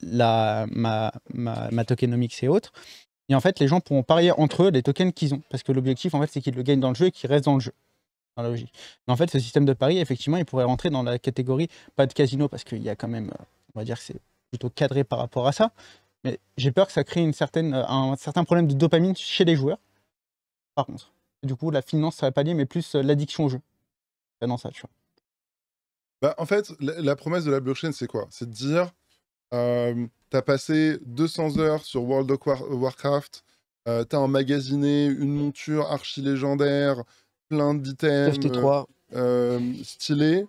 la, ma, ma, ma tokenomics et autres. Et en fait, les gens pourront parier entre eux les tokens qu'ils ont. Parce que l'objectif, en fait, c'est qu'ils le gagnent dans le jeu et qu'ils restent dans le jeu logique. en fait, ce système de paris, effectivement, il pourrait rentrer dans la catégorie pas de casino parce qu'il y a quand même, euh, on va dire que c'est plutôt cadré par rapport à ça. Mais j'ai peur que ça crée une certaine, euh, un certain problème de dopamine chez les joueurs. Par contre, du coup, la finance ça pas pallier, mais plus euh, l'addiction au jeu. Ben non, ça, tu vois. Bah, en fait, la, promesse de la blockchain, c'est quoi C'est de dire, euh, as passé 200 heures sur World of Warcraft, tu as emmagasiné une monture archi légendaire, plein d'items euh, euh, stylés.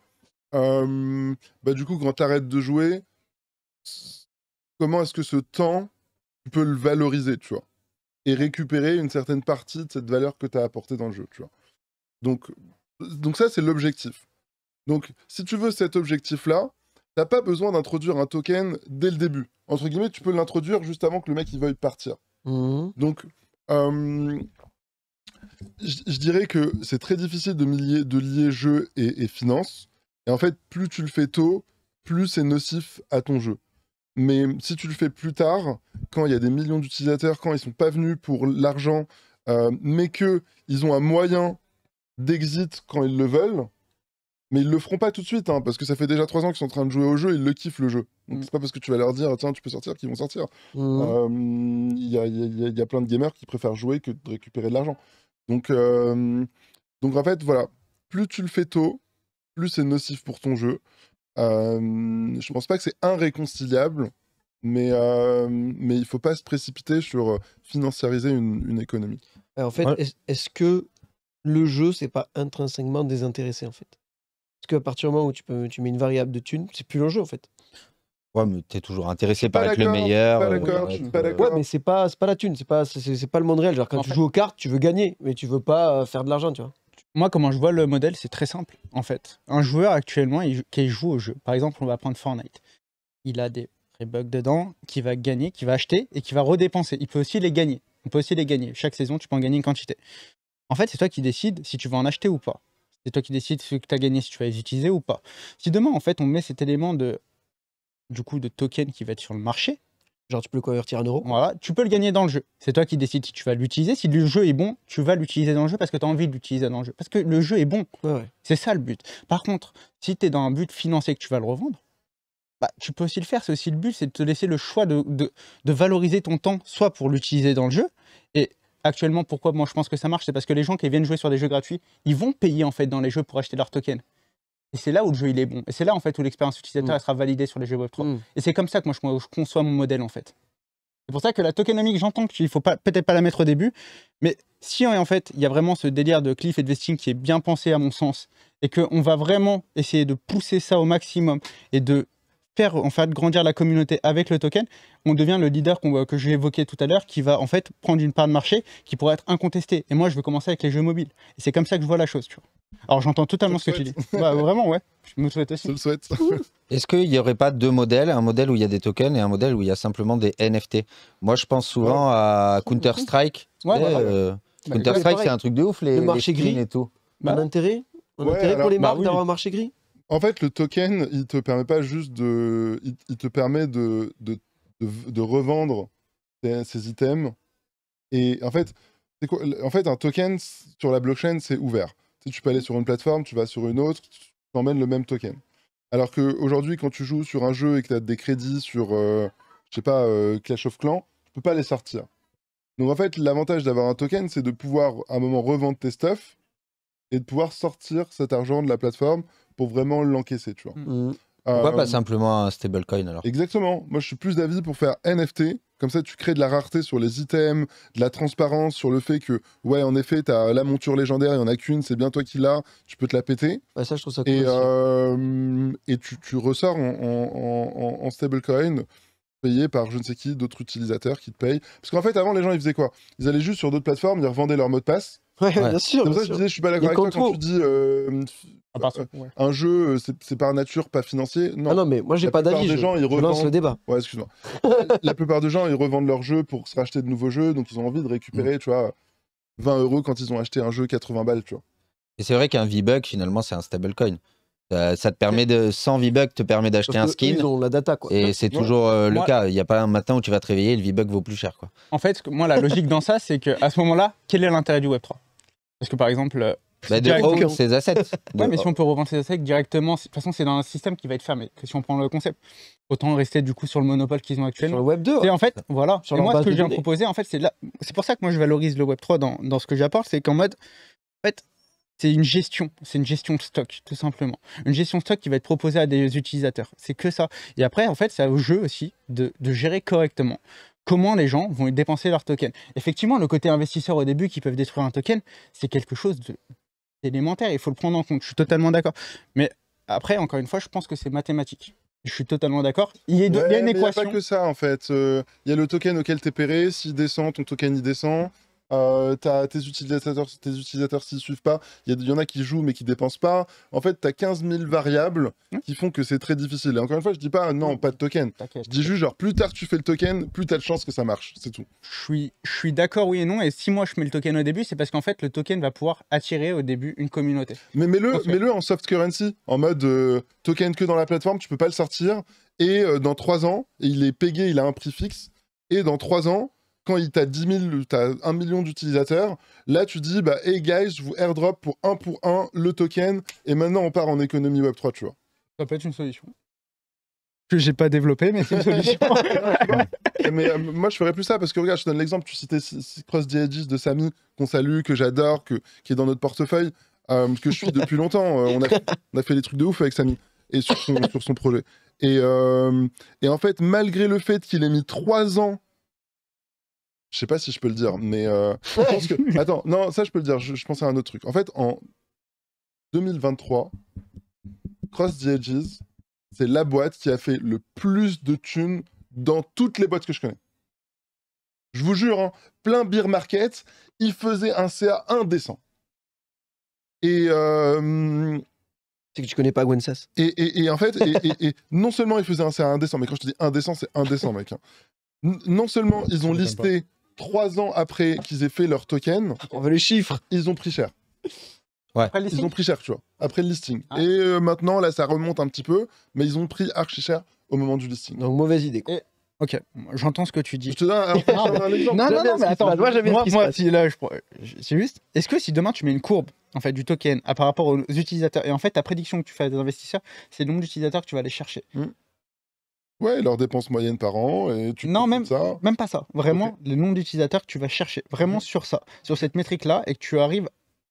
Euh, bah, du coup, quand tu arrêtes de jouer, comment est-ce que ce temps, tu peux le valoriser, tu vois Et récupérer une certaine partie de cette valeur que tu as apportée dans le jeu, tu vois. Donc, donc ça, c'est l'objectif. Donc, si tu veux cet objectif-là, t'as pas besoin d'introduire un token dès le début. Entre guillemets, tu peux l'introduire juste avant que le mec il veuille partir. Mmh. Donc, euh, je, dirais que c'est très difficile de, lier, jeu et, finance. Et en fait, plus tu le fais tôt, plus c'est nocif à ton jeu. Mais si tu le fais plus tard, quand il y a des millions d'utilisateurs, quand ils sont pas venus pour l'argent, euh, mais que ils ont un moyen d'exit quand ils le veulent, mais ils le feront pas tout de suite, hein, parce que ça fait déjà trois ans qu'ils sont en train de jouer au jeu, ils le kiffent le jeu. Donc n'est mm. c'est pas parce que tu vas leur dire, tiens, tu peux sortir, qu'ils vont sortir. Mm. Euh, il y, y, a plein de gamers qui préfèrent jouer que de récupérer de l'argent. Donc, euh, donc en fait, voilà, plus tu le fais tôt, plus c'est nocif pour ton jeu. Euh, je ne pense pas que c'est irréconciliable, mais, euh, mais il faut pas se précipiter sur euh, financiariser une, économie. en fait, est-ce que le jeu, c'est pas intrinsèquement désintéressé en fait Parce qu'à partir du moment où tu, mets une variable de thune, c'est plus le jeu en fait mais t'es toujours intéressé par être le meilleur. Euh, euh, mais c'est pas, pas la thune, c'est pas, pas le monde réel. quand tu joues aux cartes, tu veux gagner, mais tu veux pas euh, faire de l'argent, tu vois. Moi, comment je vois le modèle, c'est très simple, en fait. Un joueur actuellement qui joue au jeu, par exemple, on va prendre Fortnite. Il a des bugs dedans, qui va gagner, qui va acheter et qui va redépenser. Il peut aussi les gagner. On peut aussi les gagner. Chaque saison, tu peux en gagner une quantité. En fait, c'est toi qui décides si tu vas en acheter ou pas. C'est toi qui décides ce que tu as gagné, si tu vas les utiliser ou pas. Si demain, en fait, on met cet élément de du coup de token qui va être sur le marché. Genre tu peux le convertir en euros. tu peux le gagner dans le jeu. C'est toi qui décides si tu vas l'utiliser. Si le jeu est bon, tu vas l'utiliser dans le jeu parce que tu as envie de l'utiliser dans le jeu. Parce que le jeu est bon. C'est ça le but. Par contre, si tu es dans un but financier que tu vas le revendre, bah, tu peux aussi le faire. C'est aussi le but, c'est de te laisser le choix de, valoriser ton temps, soit pour l'utiliser dans le jeu. Et actuellement, pourquoi moi je pense que ça marche C'est parce que les gens qui viennent jouer sur des jeux gratuits, ils vont payer en fait dans les jeux pour acheter leurs tokens. Et c'est là où le jeu il est mm. bon. Et c'est là en fait où l'expérience utilisateur mm. sera validée sur les jeux Web3. Mm. Et c'est comme ça que moi je, conçois mon modèle en fait. C'est pour ça que la tokenomique, j'entends qu'il faut peut-être pas la mettre au début, mais si en fait il y a vraiment ce délire de cliff et de vesting qui est bien pensé à mon sens, et qu'on va vraiment essayer de pousser ça au maximum et de en fait grandir la communauté avec le token, on devient le leader voit que j'ai évoqué tout à l'heure, qui va en fait prendre une part de marché qui pourrait être incontestée. Et moi, je veux commencer avec les jeux mobiles. Et c'est comme ça que je vois la chose. Tu Alors j'entends totalement ce que tu dis. Bah, vraiment, ouais. Je me souhaite aussi. Je souhaite. Est-ce qu'il n'y aurait pas deux modèles, un modèle où il y a des tokens et un modèle où il y a simplement des NFT Moi, je pense souvent à Counter-Strike. Ouais, euh, bah, Counter-Strike, c'est un truc de ouf, les, marchés marché gris et tout. un bah. intérêt, pour les marques d'avoir un marché gris en fait, le token, il te permet pas juste de. Il, te permet de, revendre ces items. Et en fait, en fait, un token sur la blockchain, c'est ouvert. Tu, peux aller sur une plateforme, tu vas sur une autre, tu t'emmènes le même token. Alors qu'aujourd'hui, quand tu joues sur un jeu et que tu as des crédits sur, euh, je sais pas, euh, Clash of Clans, tu peux pas les sortir. Donc en fait, l'avantage d'avoir un token, c'est de pouvoir à un moment revendre tes stuff et de pouvoir sortir cet argent de la plateforme pour vraiment l'encaisser, tu vois. Mm. Mm. Euh, pas euh, simplement un stablecoin alors Exactement. Moi, je suis plus d'avis pour faire NFT. Comme ça, tu crées de la rareté sur les items, de la transparence sur le fait que, ouais, en effet, tu as la monture légendaire, il y en a qu'une, c'est bien toi qui l'as, tu peux te la péter. ça, je trouve ça cool. Et, euh, et tu, ressors en, en, en, stablecoin payé par je ne sais qui, d'autres utilisateurs qui te payent. Parce qu'en fait, avant, les gens, ils faisaient quoi Ils allaient juste sur d'autres plateformes, ils revendaient leur mot de passe bien sûr. ça, je disais, je suis pas d'accord avec toi quand tu dis euh, ah, euh, un jeu, euh, c'est par nature pas financier. Non, ah non mais moi j'ai pas d'avis. Je, gens, ils lance le débat. Ouais, excuse-moi. la plupart des gens, ils revendent leurs jeux pour se racheter de nouveaux jeux, donc ils ont envie de récupérer, mm. tu vois, 20 euros quand ils ont acheté un jeu 80 balles, tu vois. Et c'est vrai qu'un V-Buck, finalement, c'est un stablecoin. ça te permet de 100 v buck te permet d'acheter un skin. Ils ont la data quoi. Et c'est toujours le cas. Il n'y a pas un matin où tu vas te réveiller et le V-Buck vaut plus cher quoi. En fait, moi la logique dans ça, c'est que à ce moment-là, quel est l'intérêt du Web 3 parce que par exemple. Euh, bah, de ses assets. ouais, mais si on peut revendre ses assets directement, de toute façon, c'est dans un système qui va être fermé. Si on prend le concept, autant rester du coup sur le monopole qu'ils ont actuellement. Sur le Web 2. Et hein. en fait, voilà. et moi, ce que je viens proposer, en fait, c'est là. C'est pour ça que moi, je valorise le Web 3 dans, dans ce que j'apporte, c'est qu'en mode, en fait, c'est une gestion, c'est une gestion de stock, tout simplement. Une gestion de stock qui va être proposée à des utilisateurs. C'est que ça. Et après, en fait, c'est au jeu aussi de, de gérer correctement comment les gens vont dépenser leurs tokens. Effectivement, le côté investisseur au début qui peuvent détruire un token, c'est quelque chose d'élémentaire, il faut le prendre en compte, je suis totalement d'accord. Mais après, encore une fois, je pense que c'est mathématique. Je suis totalement d'accord. Il, y, a une équation. Il n'y a pas que ça, en fait. Euh, il y a le token auquel tu es péré. S'il descend, ton token, il descend. Euh, tes utilisateurs, tes utilisateurs s'y suivent pas, il y, en a qui jouent mais qui dépensent pas. En fait, tu as 15 000 variables hein qui font que c'est très difficile. Et encore une fois, je dis pas non, pas de token. Je dis juste genre plus tard tu fais le token, plus tu as de chances que ça marche, c'est tout. Je suis, je d'accord, oui et non. Et si moi je mets le token au début, c'est parce qu'en fait le token va pouvoir attirer au début une communauté. Mais mets-le en soft currency, en mode euh, token que dans la plateforme, tu peux pas le sortir. Et euh, dans 3 ans, il est payé il a un prix fixe. Et dans 3 ans, quand tu as 10 000, as 1 million d'utilisateurs, là tu dis, bah, hey guys, je vous airdrop pour 1 pour 1 le token, et maintenant on part en économie Web3, tu vois. Ça peut être une solution. Que j'ai pas développé, mais c'est une solution. mais euh, moi je ferais plus ça, parce que regarde, je te donne l'exemple, tu citais Cross the de Samy, qu'on salue, que j'adore, que, qui est dans notre portefeuille, euh, que je suis depuis longtemps. Euh, on, a, fait des trucs de ouf avec Samy, et sur son, projet. Et, et en fait, malgré le fait qu'il ait mis 3 ans je sais pas si je peux le dire, mais euh, je pense que. Attends, non, ça je peux le dire. Je, je pense à un autre truc. En fait, en 2023, Cross the Edges, c'est la boîte qui a fait le plus de thunes dans toutes les boîtes que je connais. Je vous jure, hein, plein beer market, ils faisaient un CA indécent. Et. Euh, c'est que tu connais pas Gwen et, et, en fait, et, non seulement ils faisaient un CA indécent, mais quand je te dis indécent, c'est indécent, mec. Hein. Non seulement ils ont listé trois ans après qu'ils aient fait leur token, on veut les chiffres, ils ont pris cher. Ouais. ils ont pris cher, tu vois, après le listing. Ah. Et euh, maintenant, là, ça remonte un petit peu, mais ils ont pris archi cher au moment du listing. Donc, mauvaise idée. Ok, j'entends ce que tu dis. Je te donne un, exemple. Non, non, non, mais attends, moi, moi, moi là, c'est juste, est-ce que si demain tu mets une courbe en fait, du token à, par rapport aux utilisateurs, et en fait, ta prédiction que tu fais à des investisseurs, c'est le nombre d'utilisateurs que tu vas aller chercher. Mm. Ouais, leurs dépenses moyennes par an, et tu Non, même, même pas ça. Vraiment, le nombre d'utilisateurs que tu vas chercher, vraiment sur ça, sur cette métrique-là, et que tu arrives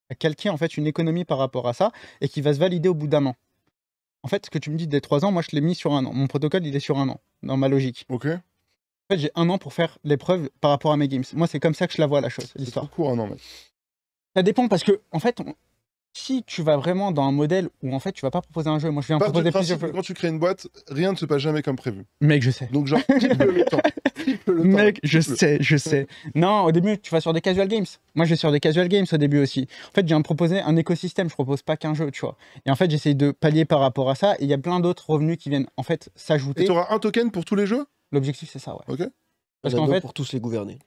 à calquer en fait une économie par rapport à ça, et qui va se valider au bout d'un an. En fait, ce que tu me dis des trois ans, moi je l'ai mis sur un an. Mon protocole, il est sur un an, dans ma logique. Ok. En fait, j'ai un an pour faire l'épreuve par rapport à mes games. Moi, c'est comme ça que je la vois la chose, l'histoire. C'est court un an, mec. Ça dépend parce que, en fait, si tu vas vraiment dans un modèle où en fait tu vas pas proposer un jeu, moi je viens proposer plusieurs jeux. Quand tu crées une boîte, rien ne se passe jamais comme prévu. Mec, je sais. Donc genre, triple le temps. Mec, je sais, je sais. non, au début, tu vas sur des casual games. Moi, je vais sur des casual games au début aussi. En fait, j'ai proposer un écosystème, je propose pas qu'un jeu, tu vois. Et en fait, j'essaye de pallier par rapport à ça. il y a plein d'autres revenus qui viennent en fait s'ajouter. Et tu auras un token pour tous les jeux L'objectif, c'est ça, ouais. Ok. Parce qu'en fait, pour tous les gouverner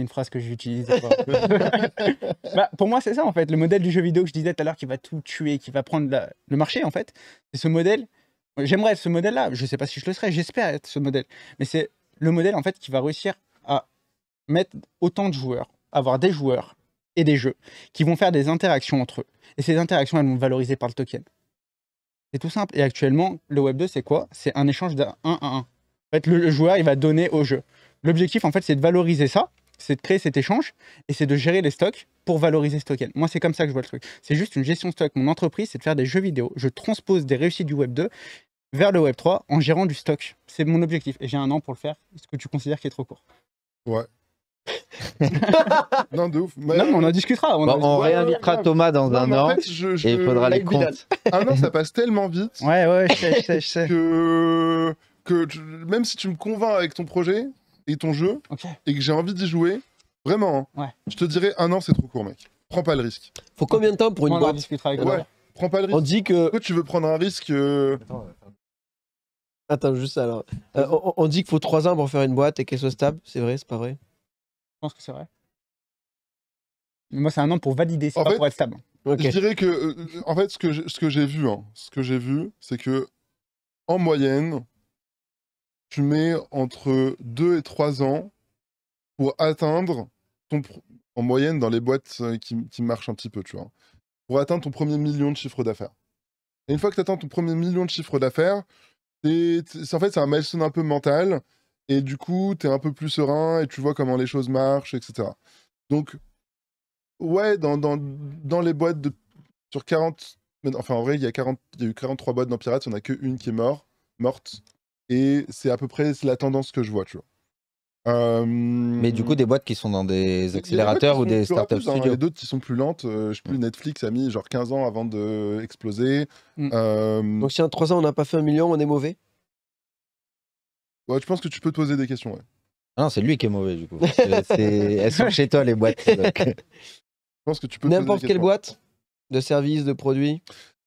une phrase que j'utilise. Bah, pour moi, c'est ça en fait. Le modèle du jeu vidéo que je disais tout à l'heure qui va tout tuer, qui va prendre le marché en fait. C'est ce modèle. J'aimerais être ce modèle-là. Je sais pas si je le serais J'espère être ce modèle. Mais c'est le modèle en fait qui va réussir à mettre autant de joueurs, avoir des joueurs et des jeux qui vont faire des interactions entre eux. Et ces interactions, elles vont valoriser par le token. C'est tout simple. Et actuellement, le Web 2, c'est quoi C'est un échange d'un 1 à 1. En fait, le joueur, il va donner au jeu. L'objectif, en fait, c'est de valoriser ça c'est de créer cet échange et c'est de gérer les stocks pour valoriser ce token. Moi, c'est comme ça que je vois le truc. C'est juste une gestion stock. Mon entreprise, c'est de faire des jeux vidéo. Je transpose des réussites du Web 2 vers le Web 3 en gérant du stock. C'est mon objectif. Et j'ai un an pour le faire, est ce que tu considères qu'il est trop court. Ouais. non, de ouf. Non, on en discutera. On, réinvitera Thomas dans un an. fait, je, Et il faudra les comptes. ah non ça passe tellement vite. Ouais, ouais, je sais, je sais. Que... que même si tu me convaincs avec ton projet, et ton jeu et que j'ai envie d'y jouer, vraiment, hein, je te dirais un an, c'est trop court, mec. Prends pas le risque. Faut combien de temps pour une boîte avec Prends pas le risque. On dit que. tu veux prendre un risque euh Attends, juste alors. Euh, on, dit qu'il faut trois ans pour faire une boîte et qu'elle soit stable. C'est vrai, c'est pas vrai Je pense que c'est vrai. Mais moi, c'est un an pour valider, c'est pas pour être stable. Je dirais que, euh, en fait, ce que j'ai vu, hein, ce que j'ai vu, c'est que en moyenne, tu mets entre 2 et 3 ans pour atteindre ton, en moyenne dans les boîtes euh, qui, marchent un petit peu, tu vois, pour atteindre ton premier million de chiffre d'affaires. Et une fois que tu atteins ton premier million de chiffre d'affaires, en fait, c'est un milestone un peu mental, et du coup, tu es un peu plus serein, et tu vois comment les choses marchent, etc. Donc, ouais, dans, dans, les boîtes de, sur 40... Enfin, en vrai, il y, a y a eu 43 boîtes dans Pirates, il n'y en a qu'une qui est morte et c'est à peu près la tendance que je vois, tu vois. Euh, Mais du coup, des boîtes qui sont dans des accélérateurs ou des startups studios. Il y a hein, d'autres qui sont plus lentes. Euh, je sais plus, mm. Netflix a mis genre 15 ans avant d'exploser. De mm. euh... Donc si en 3 ans, on n'a pas fait un million, on est mauvais Ouais, je pense que tu peux te poser des questions, ouais. Ah non, c'est lui qui est mauvais, du coup. Elles sont chez toi, les boîtes. je pense que tu peux N'importe quelle boîte de services, de produits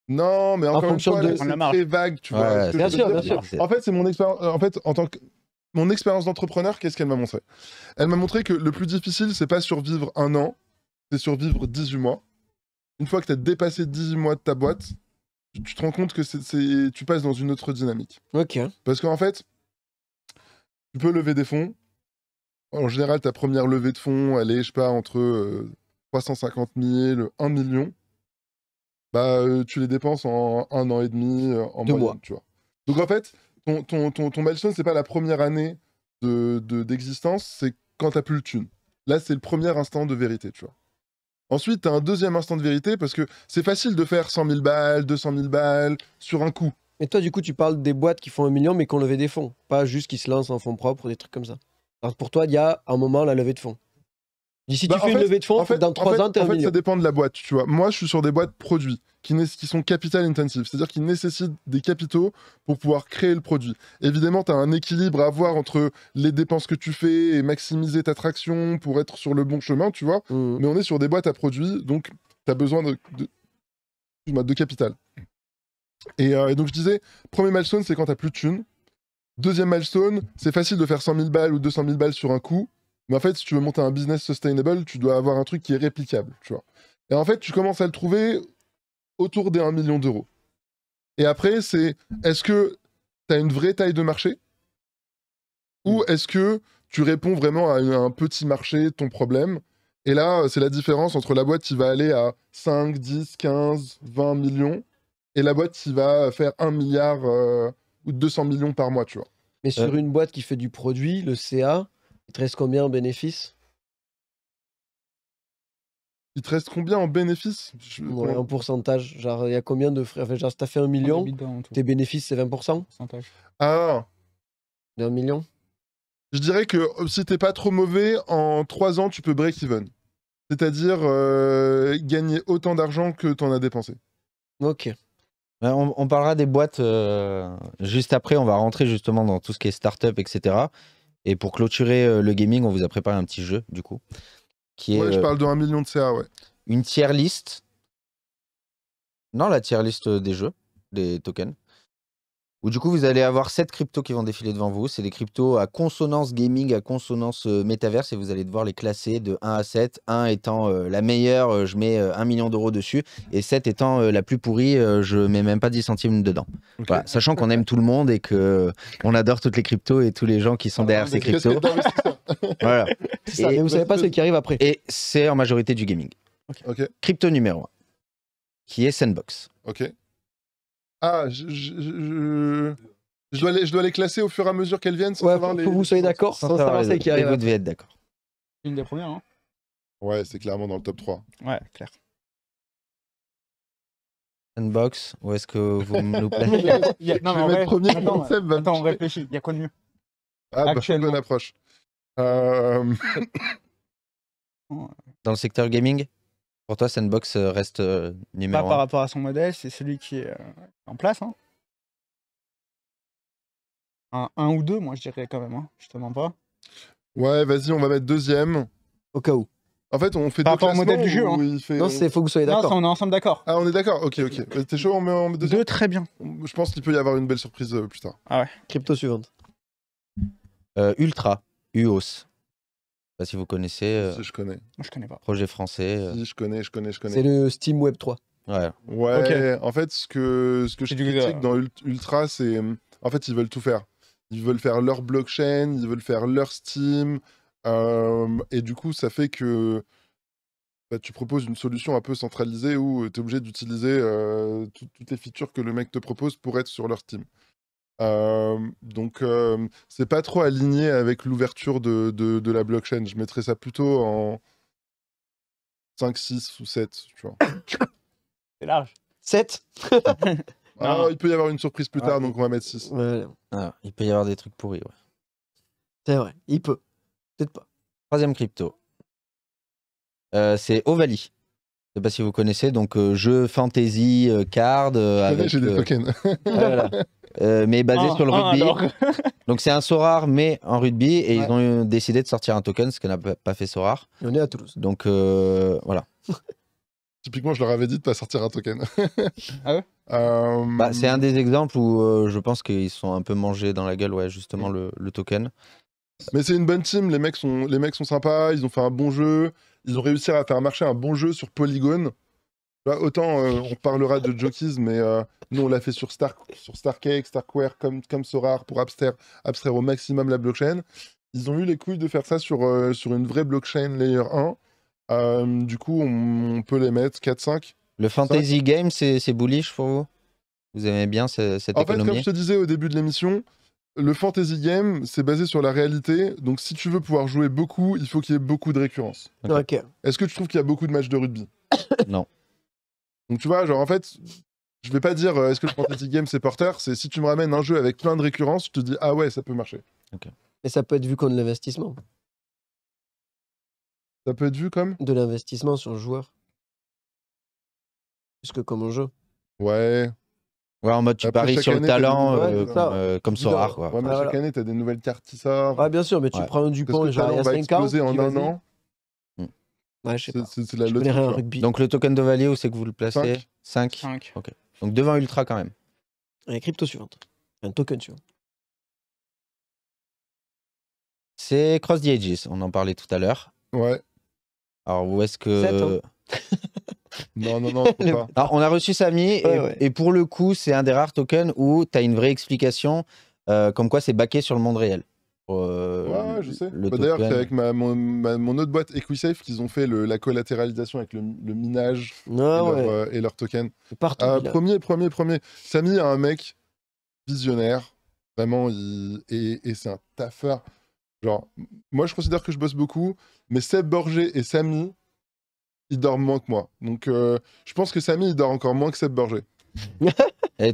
non, mais encore en une c'est très vague, tu Bien sûr, bien sûr. En fait, c'est mon expérience. En fait, en tant que mon expérience d'entrepreneur, qu'est-ce qu'elle m'a montré Elle m'a montré que le plus difficile, c'est pas survivre un an, c'est survivre 18 mois. Une fois que tu as dépassé 18 mois de ta boîte, tu te rends compte que c'est, tu passes dans une autre dynamique. Ok. Parce qu'en fait, tu peux lever des fonds. En général, ta première levée de fonds, elle est, je sais pas, entre 350 000 et 1 million. Bah, euh, tu les dépenses en un an et demi, euh, en Deux mois. tu vois. Donc en fait, ton, ton, ton, ton c'est pas la première année d'existence, de, d'existence, c'est quand tu t'as plus le thune. Là, c'est le premier instant de vérité, tu vois. Ensuite, un deuxième instant de vérité parce que c'est facile de faire 100 000 balles, 200 000 balles sur un coup. Et toi, du coup, tu parles des boîtes qui font un million mais qui ont levé des fonds, pas juste qui se lancent en fonds propres, des trucs comme ça. Alors pour toi, il y a un moment la levée de fonds. Si bah, tu fais une levée de fonds, dans 3 ans, t'es En fait, ça dépend de la boîte, tu vois. Moi, je suis sur des boîtes produits qui, sont capital intensive. c'est-à-dire qu'ils nécessitent des capitaux pour pouvoir créer le produit. Évidemment, tu as un équilibre à avoir entre les dépenses que tu fais et maximiser ta traction pour être sur le bon chemin, tu vois. Mmh. Mais on est sur des boîtes à produits, donc tu as besoin de, capital. Euh, et, donc, je disais, premier milestone, c'est quand tu plus de thunes. Deuxième milestone, c'est facile de faire 100 000 balles ou 200 000 balles sur un coup en fait, si tu veux monter un business sustainable, tu dois avoir un truc qui est réplicable, tu vois. Et en fait, tu commences à le trouver autour des 1 million d'euros. Et après, c'est est-ce que tu as une vraie taille de marché ou mm. est-ce que tu réponds vraiment à un petit marché, ton problème Et là, c'est la différence entre la boîte qui va aller à 5, 10, 15, 20 millions et la boîte qui va faire 1 milliard euh, ou 200 millions par mois, tu vois. Mais sur une boîte qui fait du produit, le CA, il te reste combien en bénéfice Il te reste combien en bénéfice En pourcentage. Genre, il y a combien de frais Genre, si t'as fait un million, tes bénéfices, c'est 20% Ah Un million Je dirais que euh, si t'es pas trop mauvais, en 3 ans, tu peux break-even. C'est-à-dire euh, gagner autant d'argent que t'en as dépensé. Ok. Ben, on, on, parlera des boîtes euh, juste après, on va rentrer justement dans tout ce qui est start-up, etc. Et pour clôturer euh, le gaming, on vous a préparé un petit jeu, du coup. Qui est, ouais, je euh, parle de 1 million de CA, ouais. Une tier list. Non, la tier list euh, des jeux, des tokens. Ou du coup vous allez avoir sept cryptos qui vont défiler devant vous. C'est des cryptos à consonance gaming, à consonance euh, métaverse, et vous allez devoir les classer de 1 à 7. 1 étant euh, la meilleure, euh, je mets 1 million d'euros dessus, et 7 étant la plus pourrie, je mets même pas 10 centimes dedans. Sachant qu'on aime tout le monde et que on adore toutes les cryptos et tous les gens qui sont derrière ah, ces cryptos. voilà. Ça, et, vous savez pas ce qui arrive après. Et c'est en majorité du gaming. Crypto numéro 1, qui est Sandbox. Ok. Ah, je, je, je, dois les, je dois les classer au fur et à mesure qu'elles viennent sans ouais, que vous soyez d'accord, sans, qui Vous devez être d'accord. Une des premières, hein Ouais, c'est clairement dans le top 3. Ouais, clair. Unbox, où est-ce que vous nous placez a, Non, mais en vrai, premier attends, attends, on réfléchit, il y a quoi de mieux ah, bah, bonne approche. Euh, dans le secteur gaming pour toi, Sandbox euh, reste euh, numéro Pas par rapport à son modèle, c'est celui qui est euh, en place. Hein. Un, ou deux, moi, je dirais quand même. Hein. Justement pas. Ouais, vas-y, on va mettre deuxième. Au cas où. En fait, on fait par deux rapport au modèle du jeu. Hein. Non, c'est faut que vous soyez d'accord. Non, on est ensemble d'accord. Ah, on est d'accord. Ok, ok. T'es chaud, on met, en deuxième. Deux, très bien. Je pense qu'il peut y avoir une belle surprise plus tard. Ah ouais. Crypto suivante. Euh, Ultra, UOS si vous connaissez. Euh, je connais. Je connais pas. Projet français. Euh. je connais, je connais, je connais. C'est le Steam Web 3. Ouais. Ouais. En fait, ce que ce que je critique dans Ultra, c'est en fait ils veulent tout faire. Ils veulent faire leur blockchain, ils veulent faire leur Steam, euh, et du coup, ça fait que bah, tu proposes une solution un peu centralisée où tu es obligé d'utiliser toutes les features que le mec te propose pour être sur leur Steam donc, c'est pas trop aligné avec l'ouverture de, de, de, la blockchain. Je mettrais ça plutôt en 5, 6 ou 7, tu vois. C'est large. 7 ah, Il peut y avoir une surprise plus tard, ah, donc on va mettre 6. Ah, il peut y avoir des trucs pourris, ouais. C'est vrai, il peut. Peut-être pas. Troisième crypto. Euh, c'est Ovali. Je sais pas si vous connaissez, donc euh, jeu fantasy euh, card. avec, j'ai des tokens. voilà. Euh, mais basé ah. sur le ah, rugby. Donc c'est un Sorar, mais en rugby. Et ils ont décidé de sortir un token, ce qu'on n'a pas fait Sorar. Et on est à Toulouse. Donc euh, voilà. Typiquement, je leur avais dit de pas sortir un token. ah ouais euh, bah, C'est un des exemples où je pense qu'ils sont un peu mangés dans la gueule, ouais, justement, Le, le, token. Mais c'est une bonne team, les mecs, sont, les mecs sont sympas, ils ont fait un bon jeu, ils ont réussi à faire marcher un bon jeu sur Polygon. Bah, autant euh, on parlera de jockeys, mais euh, nous on l'a fait sur, Star, sur Starcake, Starkware, comme, comme Sorar pour abstraire, au maximum la blockchain. Ils ont eu les couilles de faire ça sur, euh, sur une vraie blockchain layer 1. du coup, on, peut les mettre 4-5. Le fantasy game, c'est bullish pour vous Vous aimez bien c'est cette En fait, comme je te disais au début de l'émission, le fantasy game, c'est basé sur la réalité. Donc, si tu veux pouvoir jouer beaucoup, il faut qu'il y ait beaucoup de récurrence. Est-ce que tu trouves qu'il y a beaucoup de matchs de rugby Non. Donc tu vois, genre en fait, je vais pas dire euh, est-ce que le Fantasy Game c'est porteur, c'est si tu me ramènes un jeu avec plein de récurrences, je te dis ah ouais, ça peut marcher. Ok. Et ça peut être vu comme de l'investissement. Ça peut être vu comme De l'investissement sur le joueur. Puisque que comme un jeu. Ouais. Ouais, en mode tu paries sur le talent, euh, comme, euh, comme quoi. Ouais, mais chaque année, t'as des nouvelles cartes qui sortent. Ouais, bien sûr, mais tu prends du pont et genre, il y a 5 cartes exploser en un an. Ouais, C'est la je rugby. Donc le token de où c'est que vous le placez 5 Donc devant Ultra quand même. Et crypto suivante. Un token suivant. C'est Cross the Ages, on en parlait tout à l'heure. Ouais. Alors où est-ce que. Hein. non, non, non, ah, on a reçu Samy, et, pour le coup, c'est un des rares tokens où tu as une vraie explication, euh, comme quoi c'est baqué sur le monde réel. Euh, ouais, je sais. Bah, d'ailleurs, c'est avec ma mon, autre boîte Equisafe qu'ils ont fait la collatéralisation avec le, minage ah euh, et, leur, token. Ah, premier, premier, premier. Samy a un mec visionnaire. Vraiment, et, c'est un taffeur. Genre, moi, je considère que je bosse beaucoup, mais Seb Borgé et Samy, ils dorment moins que moi. Donc, euh, je pense que Samy, il dort encore moins que Seb Borgé.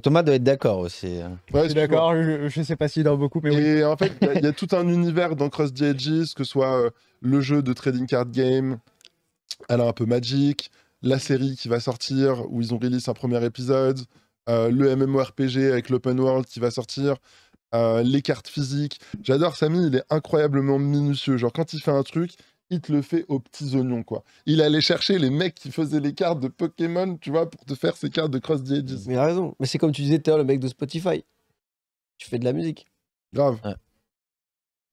Thomas doit être d'accord aussi. je suis d'accord, je, ne sais pas s'il dort beaucoup, mais Et oui. en fait, il y, a tout un univers dans Cross the que ce soit euh, le jeu de trading card game, alors un peu Magic, la série qui va sortir, où ils ont release un premier épisode, euh, le MMORPG avec l'open world qui va sortir, euh, les cartes physiques. J'adore Samy, il est incroyablement minutieux. Genre, quand il fait un truc, il te le fait aux petits oignons, quoi. Il allait chercher les mecs qui faisaient les cartes de Pokémon, tu vois, pour te faire ces cartes de Cross the Edges. Mais raison. Mais c'est comme tu disais toi, le mec de Spotify. Tu fais de la musique. Grave.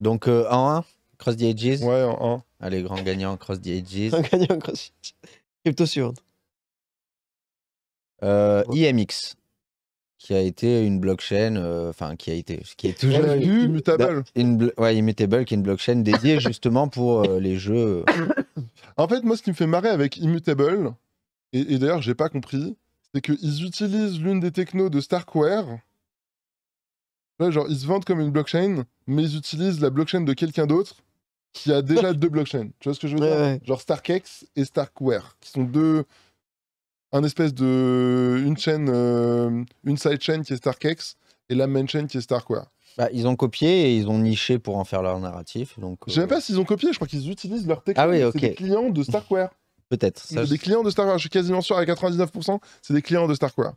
Donc, euh, en 1, Cross the Edges. Ouais, en 1. Allez, grand gagnant, Cross the Edges. Grand gagnant, Cross the Edges. Crypto suivante. Euh, IMX qui a été une blockchain, euh, enfin qui a été, qui est toujours ouais, bah, une, immutable. immutable, qui est une blockchain dédiée justement pour euh, les jeux. Euh. En fait, moi, ce qui me fait marrer avec immutable, et, et d'ailleurs, j'ai pas compris, c'est qu'ils utilisent l'une des technos de Starkware. genre, ils se vendent comme une blockchain, mais ils utilisent la blockchain de quelqu'un d'autre qui a déjà deux blockchains. Tu vois ce que je veux dire Genre Starkex et Starkware, qui sont deux un espèce de une chaîne, euh, une side chain qui est Starkex et la main chain qui est Starquare. Bah, ils ont copié et ils ont niché pour en faire leur narratif. Donc, Je ne sais euh, pas s'ils ont copié, je crois qu'ils utilisent leur technique. Ah oui, C'est des clients de Starquare. Peut-être. C'est des clients de Starquare. je suis quasiment sûr à 99%, c'est des clients de Starquare.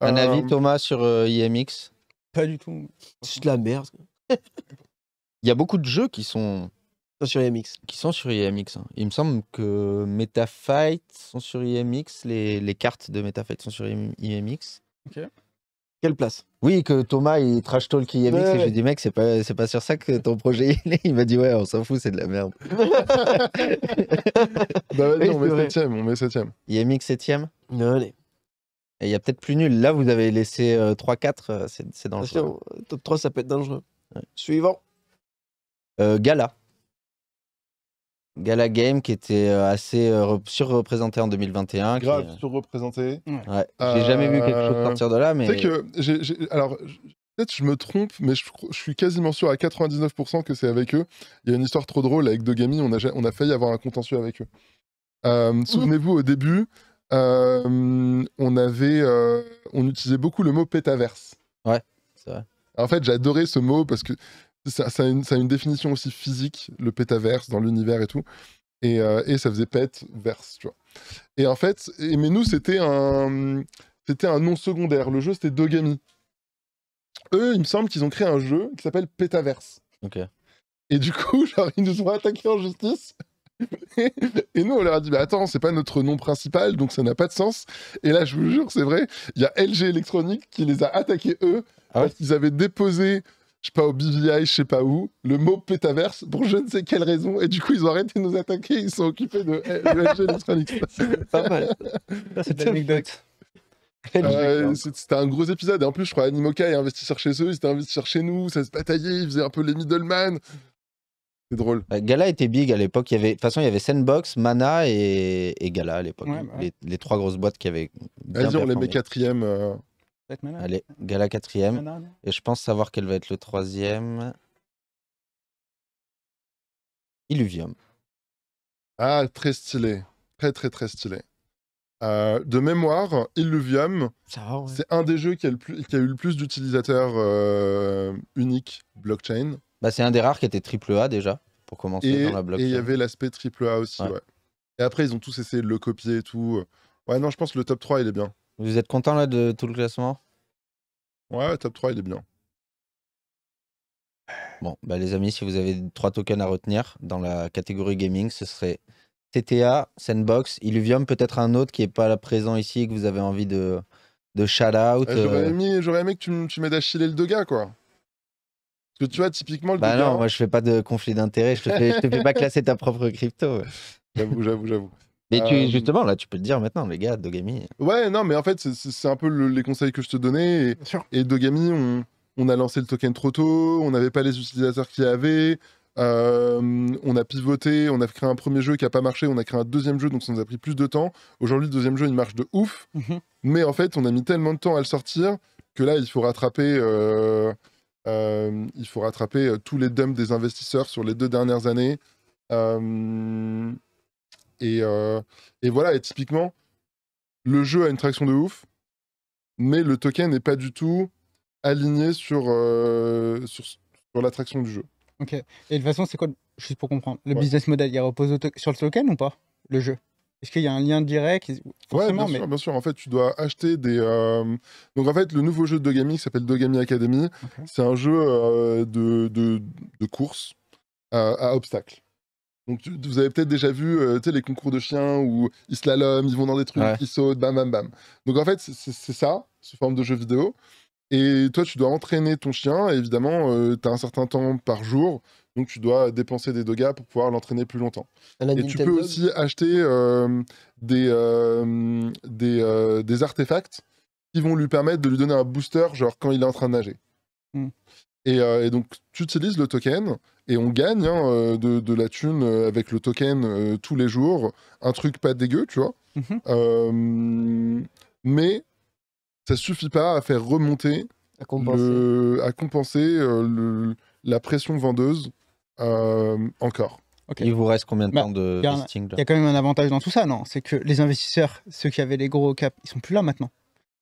Un avis, euh, Thomas, sur IMX Pas du tout. C'est de la merde. Il y a beaucoup de jeux qui sont sur IMX. E Qui sont sur IMX. E hein. Il me semble que MetaFight sont sur IMX, e les, les cartes de MetaFight sont sur IMX. ok Quelle place Oui, que Thomas il trash talk IMX et je lui dit mec, c'est pas, pas sur ça que ton projet il est. Il m'a dit ouais, on s'en fout, c'est de la merde. Bah on met septième, on met septième. IMX Non, allez. Et il y a peut-être plus nul. Là, vous avez laissé 3-4, euh, euh, c'est, dangereux. top 3, ça peut être dangereux. Suivant. Euh, Gala. Gala Game qui était euh, assez euh, surreprésenté en 2021. Grave euh, surreprésenté. Ouais. J'ai jamais vu quelque chose partir de là, mais. Tu sais que, alors, peut-être je me trompe, mais je, suis quasiment sûr à 99% que c'est avec eux. Il y a une histoire trop drôle avec Dogami, on a, on a failli avoir un contentieux avec eux. Mmh. Souvenez-vous, au début, on avait, on utilisait beaucoup le mot pétaverse. Ouais, c'est vrai. En fait, j'adorais ce mot parce que ça, a une, définition aussi physique, le pétaverse dans l'univers et tout. Et, euh, ça faisait pète, verse, tu vois. Et en fait, et, mais nous, c'était un, c'était un nom secondaire. Le jeu, c'était Dogami. Eux, il me semble qu'ils ont créé un jeu qui s'appelle Pétaverse. Ok. Et du coup, genre, ils nous ont attaqués en justice. et nous, on leur a dit, bah, attends, c'est pas notre nom principal, donc ça n'a pas de sens. Et là, je vous jure, c'est vrai, il y a LG Electronique qui les a attaqués, eux, ah parce qu'ils avaient déposé je sais pas, au BVI, je sais pas où, le mot pétaverse pour je ne sais quelle raison. Et du coup, ils ont arrêté de nous attaquer, ils sont occupés de eh, e C'est pas mal. C'est une euh, anecdote. Hein. c'était un gros épisode. Et en plus, je crois Animoca est investisseur chez eux, ils étaient investisseurs chez nous, ça se bataillait, ils faisaient un peu les middleman. C'est drôle. Euh, Gala était big à l'époque. de toute façon, il y avait Sandbox, Mana et, Gala à l'époque. Bah les... trois grosses boîtes qui avaient. Bien Vas-y, on les met quatrième. Euh, Allez, Gala quatrième. Et je pense savoir quel va être le troisième. Illuvium. Ah, très stylé. Très, très, très stylé. Euh, de mémoire, Illuvium, c'est un des jeux qui a, eu le plus d'utilisateurs euh, uniques blockchain. Bah, c'est un des rares qui était AAA déjà, pour commencer dans la blockchain. Et il y avait l'aspect AAA aussi, Et après, ils ont tous essayé de le copier et tout. Ouais, non, je pense que le top 3, il est bien. Vous êtes content là de tout le classement Ouais, top 3 il est bien. Bon, bah les amis, si vous avez trois tokens à retenir dans la catégorie gaming, ce serait TTA, Sandbox, Illuvium, peut-être un autre qui n'est pas présent ici que vous avez envie de, de shout out. Eh, euh. j'aurais, aimé, que tu, m'aides à chiller le gars, quoi. Parce que tu vois, typiquement le bah non, hein. moi je fais pas de conflit d'intérêt, je ne te fais pas classer ta propre crypto. J'avoue, j'avoue, j'avoue. Mais euh, justement, là, tu peux le dire maintenant, les gars, Dogami. Ouais, non, mais en fait, c'est un peu les conseils que je te donnais. Et, Dogami, on, a lancé le token trop tôt, on n'avait pas les utilisateurs qu'il y avait. Euh, on a pivoté, on a créé un premier jeu qui n'a pas marché, on a créé un deuxième jeu, donc ça nous a pris plus de temps. Aujourd'hui, le deuxième jeu, il marche de ouf. Mhm. Mais en fait, on a mis tellement de temps à le sortir que là, il faut rattraper, euh, il faut rattraper tous les dumps des investisseurs sur les deux dernières années. Euh, et, voilà, et typiquement, le jeu a une traction de ouf, mais le token n'est pas du tout aligné sur, euh, sur, l'attraction du jeu. Ok. Et de toute façon, c'est quoi, juste pour comprendre, le business model, il repose sur le token ou pas Le jeu Est-ce qu'il y a un lien direct Oui, bien, mais... sûr, bien sûr. En fait, tu dois acheter des. Euh, donc, en fait, le nouveau jeu de Dogami qui s'appelle Dogami Academy, c'est un jeu de, de, course à obstacles. Donc vous avez peut-être déjà vu euh, les concours de chiens où ils slalom, ils vont dans des trucs, qui ils sautent, bam bam bam. Donc en fait c'est ça, sous forme de jeu vidéo. Et toi tu dois entraîner ton chien, évidemment euh, tu as un certain temps par jour, donc tu dois dépenser des dogas pour pouvoir l'entraîner plus longtemps. Et tu peux aussi acheter euh, des, des, artefacts qui vont lui permettre de lui donner un booster, genre quand il est en train de nager. Hmm. Euh, et, donc, tu utilises le token et on gagne hein, euh, de, la thune euh, avec le token tous les jours. Un truc pas dégueu, tu vois. Mhm. mais ça suffit pas à faire remonter, à compenser, la pression vendeuse encore. Il vous reste combien de bah, temps de Il y, a quand même un avantage dans tout ça, non C'est que les investisseurs, ceux qui avaient les gros caps, ils sont plus là maintenant.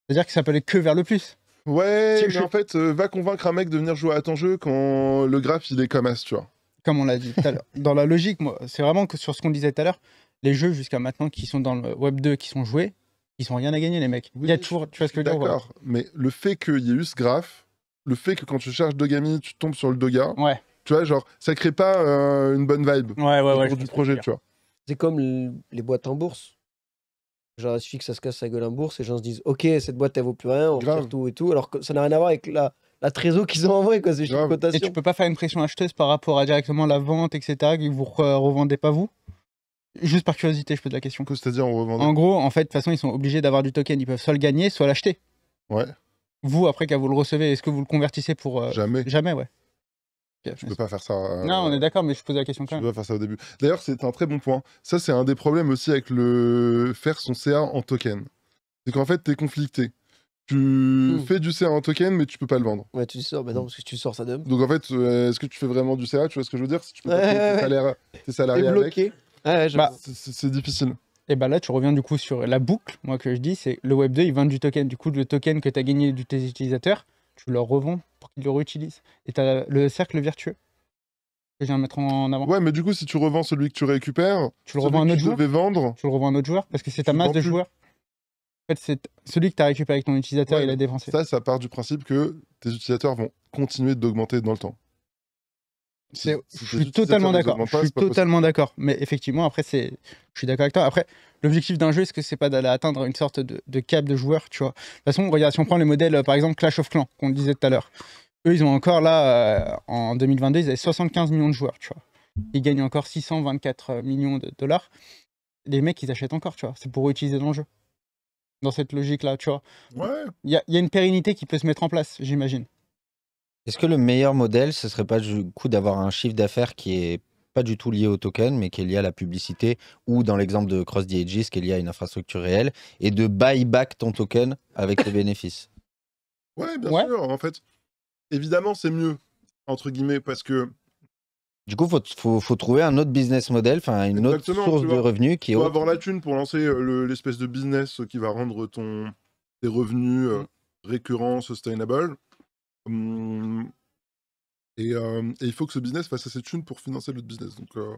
C'est-à-dire qu'ils s'appelaient que vers le plus. Ouais, mais en fait, euh, va convaincre un mec de venir jouer à ton jeu quand le graphe il est comme as, tu vois. Comme on l'a dit tout à l'heure. Dans la logique, moi, c'est vraiment que sur ce qu'on disait tout à l'heure, les jeux jusqu'à maintenant qui sont dans le Web 2, qui sont joués, ils ont rien à gagner, les mecs. il y a toujours, tu vois ce que je veux dire D'accord, mais le fait qu'il y ait eu ce graphe, le fait que quand tu cherches Dogami, tu tombes sur le Doga, ouais. tu vois, genre, ça crée pas euh, une bonne vibe ouais, ouais, du projet, tu vois. C'est comme les boîtes en bourse genre il suffit que ça se casse sa gueule en bourse, et les gens se disent ok cette boîte elle vaut plus rien, on retire tout et tout, alors que ça n'a rien à voir avec la, la trésor qu'ils ont envoyé, quoi, c'est Et tu peux pas faire une pression acheteuse par rapport à directement la vente, etc. Que vous revendez pas vous Juste par curiosité, je pose la question. C'est-à-dire, on En gros, en fait, de toute façon, ils sont obligés d'avoir du token. Ils peuvent soit le gagner, soit l'acheter. Ouais, Vous, après, quand vous le recevez, est-ce que vous le convertissez pour. Euh, jamais. Jamais, ouais. Tu ne peux pas faire ça. Euh, non, on est d'accord, mais je posais la question quand même. Tu peux pas faire ça au début. D'ailleurs, c'est un très bon point. Ça, c'est un des problèmes aussi avec le faire son CA en token. C'est qu'en fait, tu es conflicté. Tu hmm. fais du CA en token, mais tu peux pas le vendre. Ouais, tu le sors, mais non, parce que tu sors, ça d'homme. Donc en fait, euh, est-ce que tu fais vraiment du CA Tu vois ce que je veux dire Si tu peux tes, bloqué. c'est difficile. Et eh bah là, tu reviens du coup sur la boucle, moi que je dis, c'est le Web2, il vend du token. Du coup, le token que tu as gagné de tes utilisateurs, tu leur revends pour qu'ils le réutilisent. Et tu le cercle vertueux que je viens de mettre en avant. Ouais, mais du coup, si tu revends celui que tu récupères, tu le revends à un autre joueur. Vendre, tu le revends à un autre joueur parce que c'est ta masse de joueurs. En fait, c'est celui que tu as récupéré avec ton utilisateur, il a dépensé. Ça, ça part du principe que tes utilisateurs vont continuer d'augmenter dans le temps. Je suis totalement d'accord. Je suis totalement d'accord. Mais effectivement, après, c'est, je suis d'accord avec toi. Après, l'objectif d'un jeu, est que c'est pas d'aller atteindre une sorte de, cap de joueurs tu vois De toute façon, regarde, si on prend les modèles, euh, par exemple, Clash of Clans, qu'on disait tout à l'heure. Eux, ils ont encore là, euh, en 2022, ils avaient 75 millions de joueurs, tu vois. Ils gagnent encore 624 euh, millions de dollars. Les mecs, ils achètent encore, tu vois. C'est pour utiliser dans le jeu. Dans cette logique-là, tu vois. Il y, y a une pérennité qui peut se mettre en place, j'imagine. Est-ce que le meilleur modèle, ce serait pas du coup d'avoir un chiffre d'affaires qui est pas du tout lié au token, mais qui est lié à la publicité, ou dans l'exemple de Cross the qu'il qui est à une infrastructure réelle, et de buy back ton token avec les bénéfices Ouais, bien sûr, en fait. Évidemment, c'est mieux, entre guillemets, parce que. Du coup, il faut, trouver un autre business model, une autre source de revenus qui est. Faut avoir la thune pour lancer euh, l'espèce de business qui va rendre ton, tes revenus euh, mm. récurrents, sustainable. Hum. Euh, et, il faut que ce business fasse assez de thunes pour financer l'autre business. Euh,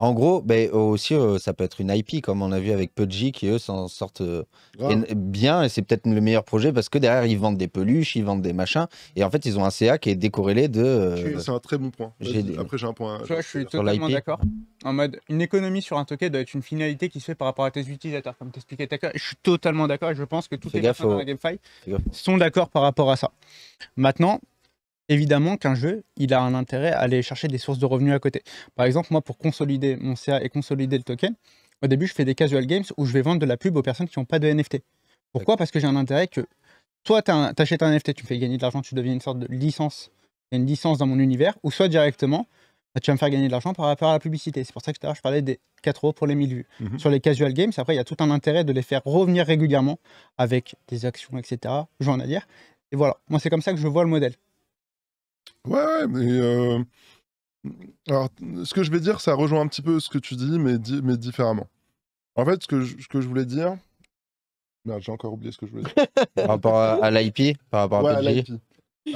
en gros, ben, aussi, euh, ça peut être une IP, comme on a vu avec Pudgy, qui eux s'en sortent euh, bien, et c'est peut-être le meilleur projet parce que derrière, ils vendent des peluches, ils vendent des machins, et en fait, ils ont un CA qui est décorrélé de. Euh, c'est un très bon point. Après, j'ai un point. je suis totalement d'accord. En mode, une économie sur un token doit être une finalité qui se fait par rapport à tes utilisateurs, comme t'expliquais expliquais, Je suis totalement d'accord et je pense que toutes les dans la GameFi sont d'accord par rapport à ça. Maintenant, évidemment qu'un jeu, il a un intérêt à aller chercher des sources de revenus à côté. Par exemple, moi, pour consolider mon CA et consolider le token, au début, je fais des casual games où je vais vendre de la pub aux personnes qui n'ont pas de NFT. Pourquoi Parce que j'ai un intérêt que soit tu achètes un NFT, tu me fais gagner de l'argent, tu deviens une sorte de licence, une licence dans mon univers, ou soit directement, bah, tu vas me faire gagner de l'argent par rapport à la publicité. C'est pour ça que je parlais des 4 euros pour les 1000 vues. Mhm. Sur les casual games, après, il y a tout un intérêt de les faire revenir régulièrement avec des actions, etc. J'en ai à dire. Et voilà, moi, c'est comme ça que je vois le modèle. Ouais, ouais, mais. Euh, alors, ce que je vais dire, ça rejoint un petit peu ce que tu dis, mais, différemment. En fait, ce que je, voulais dire. Merde, j'ai encore oublié ce que je voulais dire. par rapport à, l'IP Par rapport à, ouais,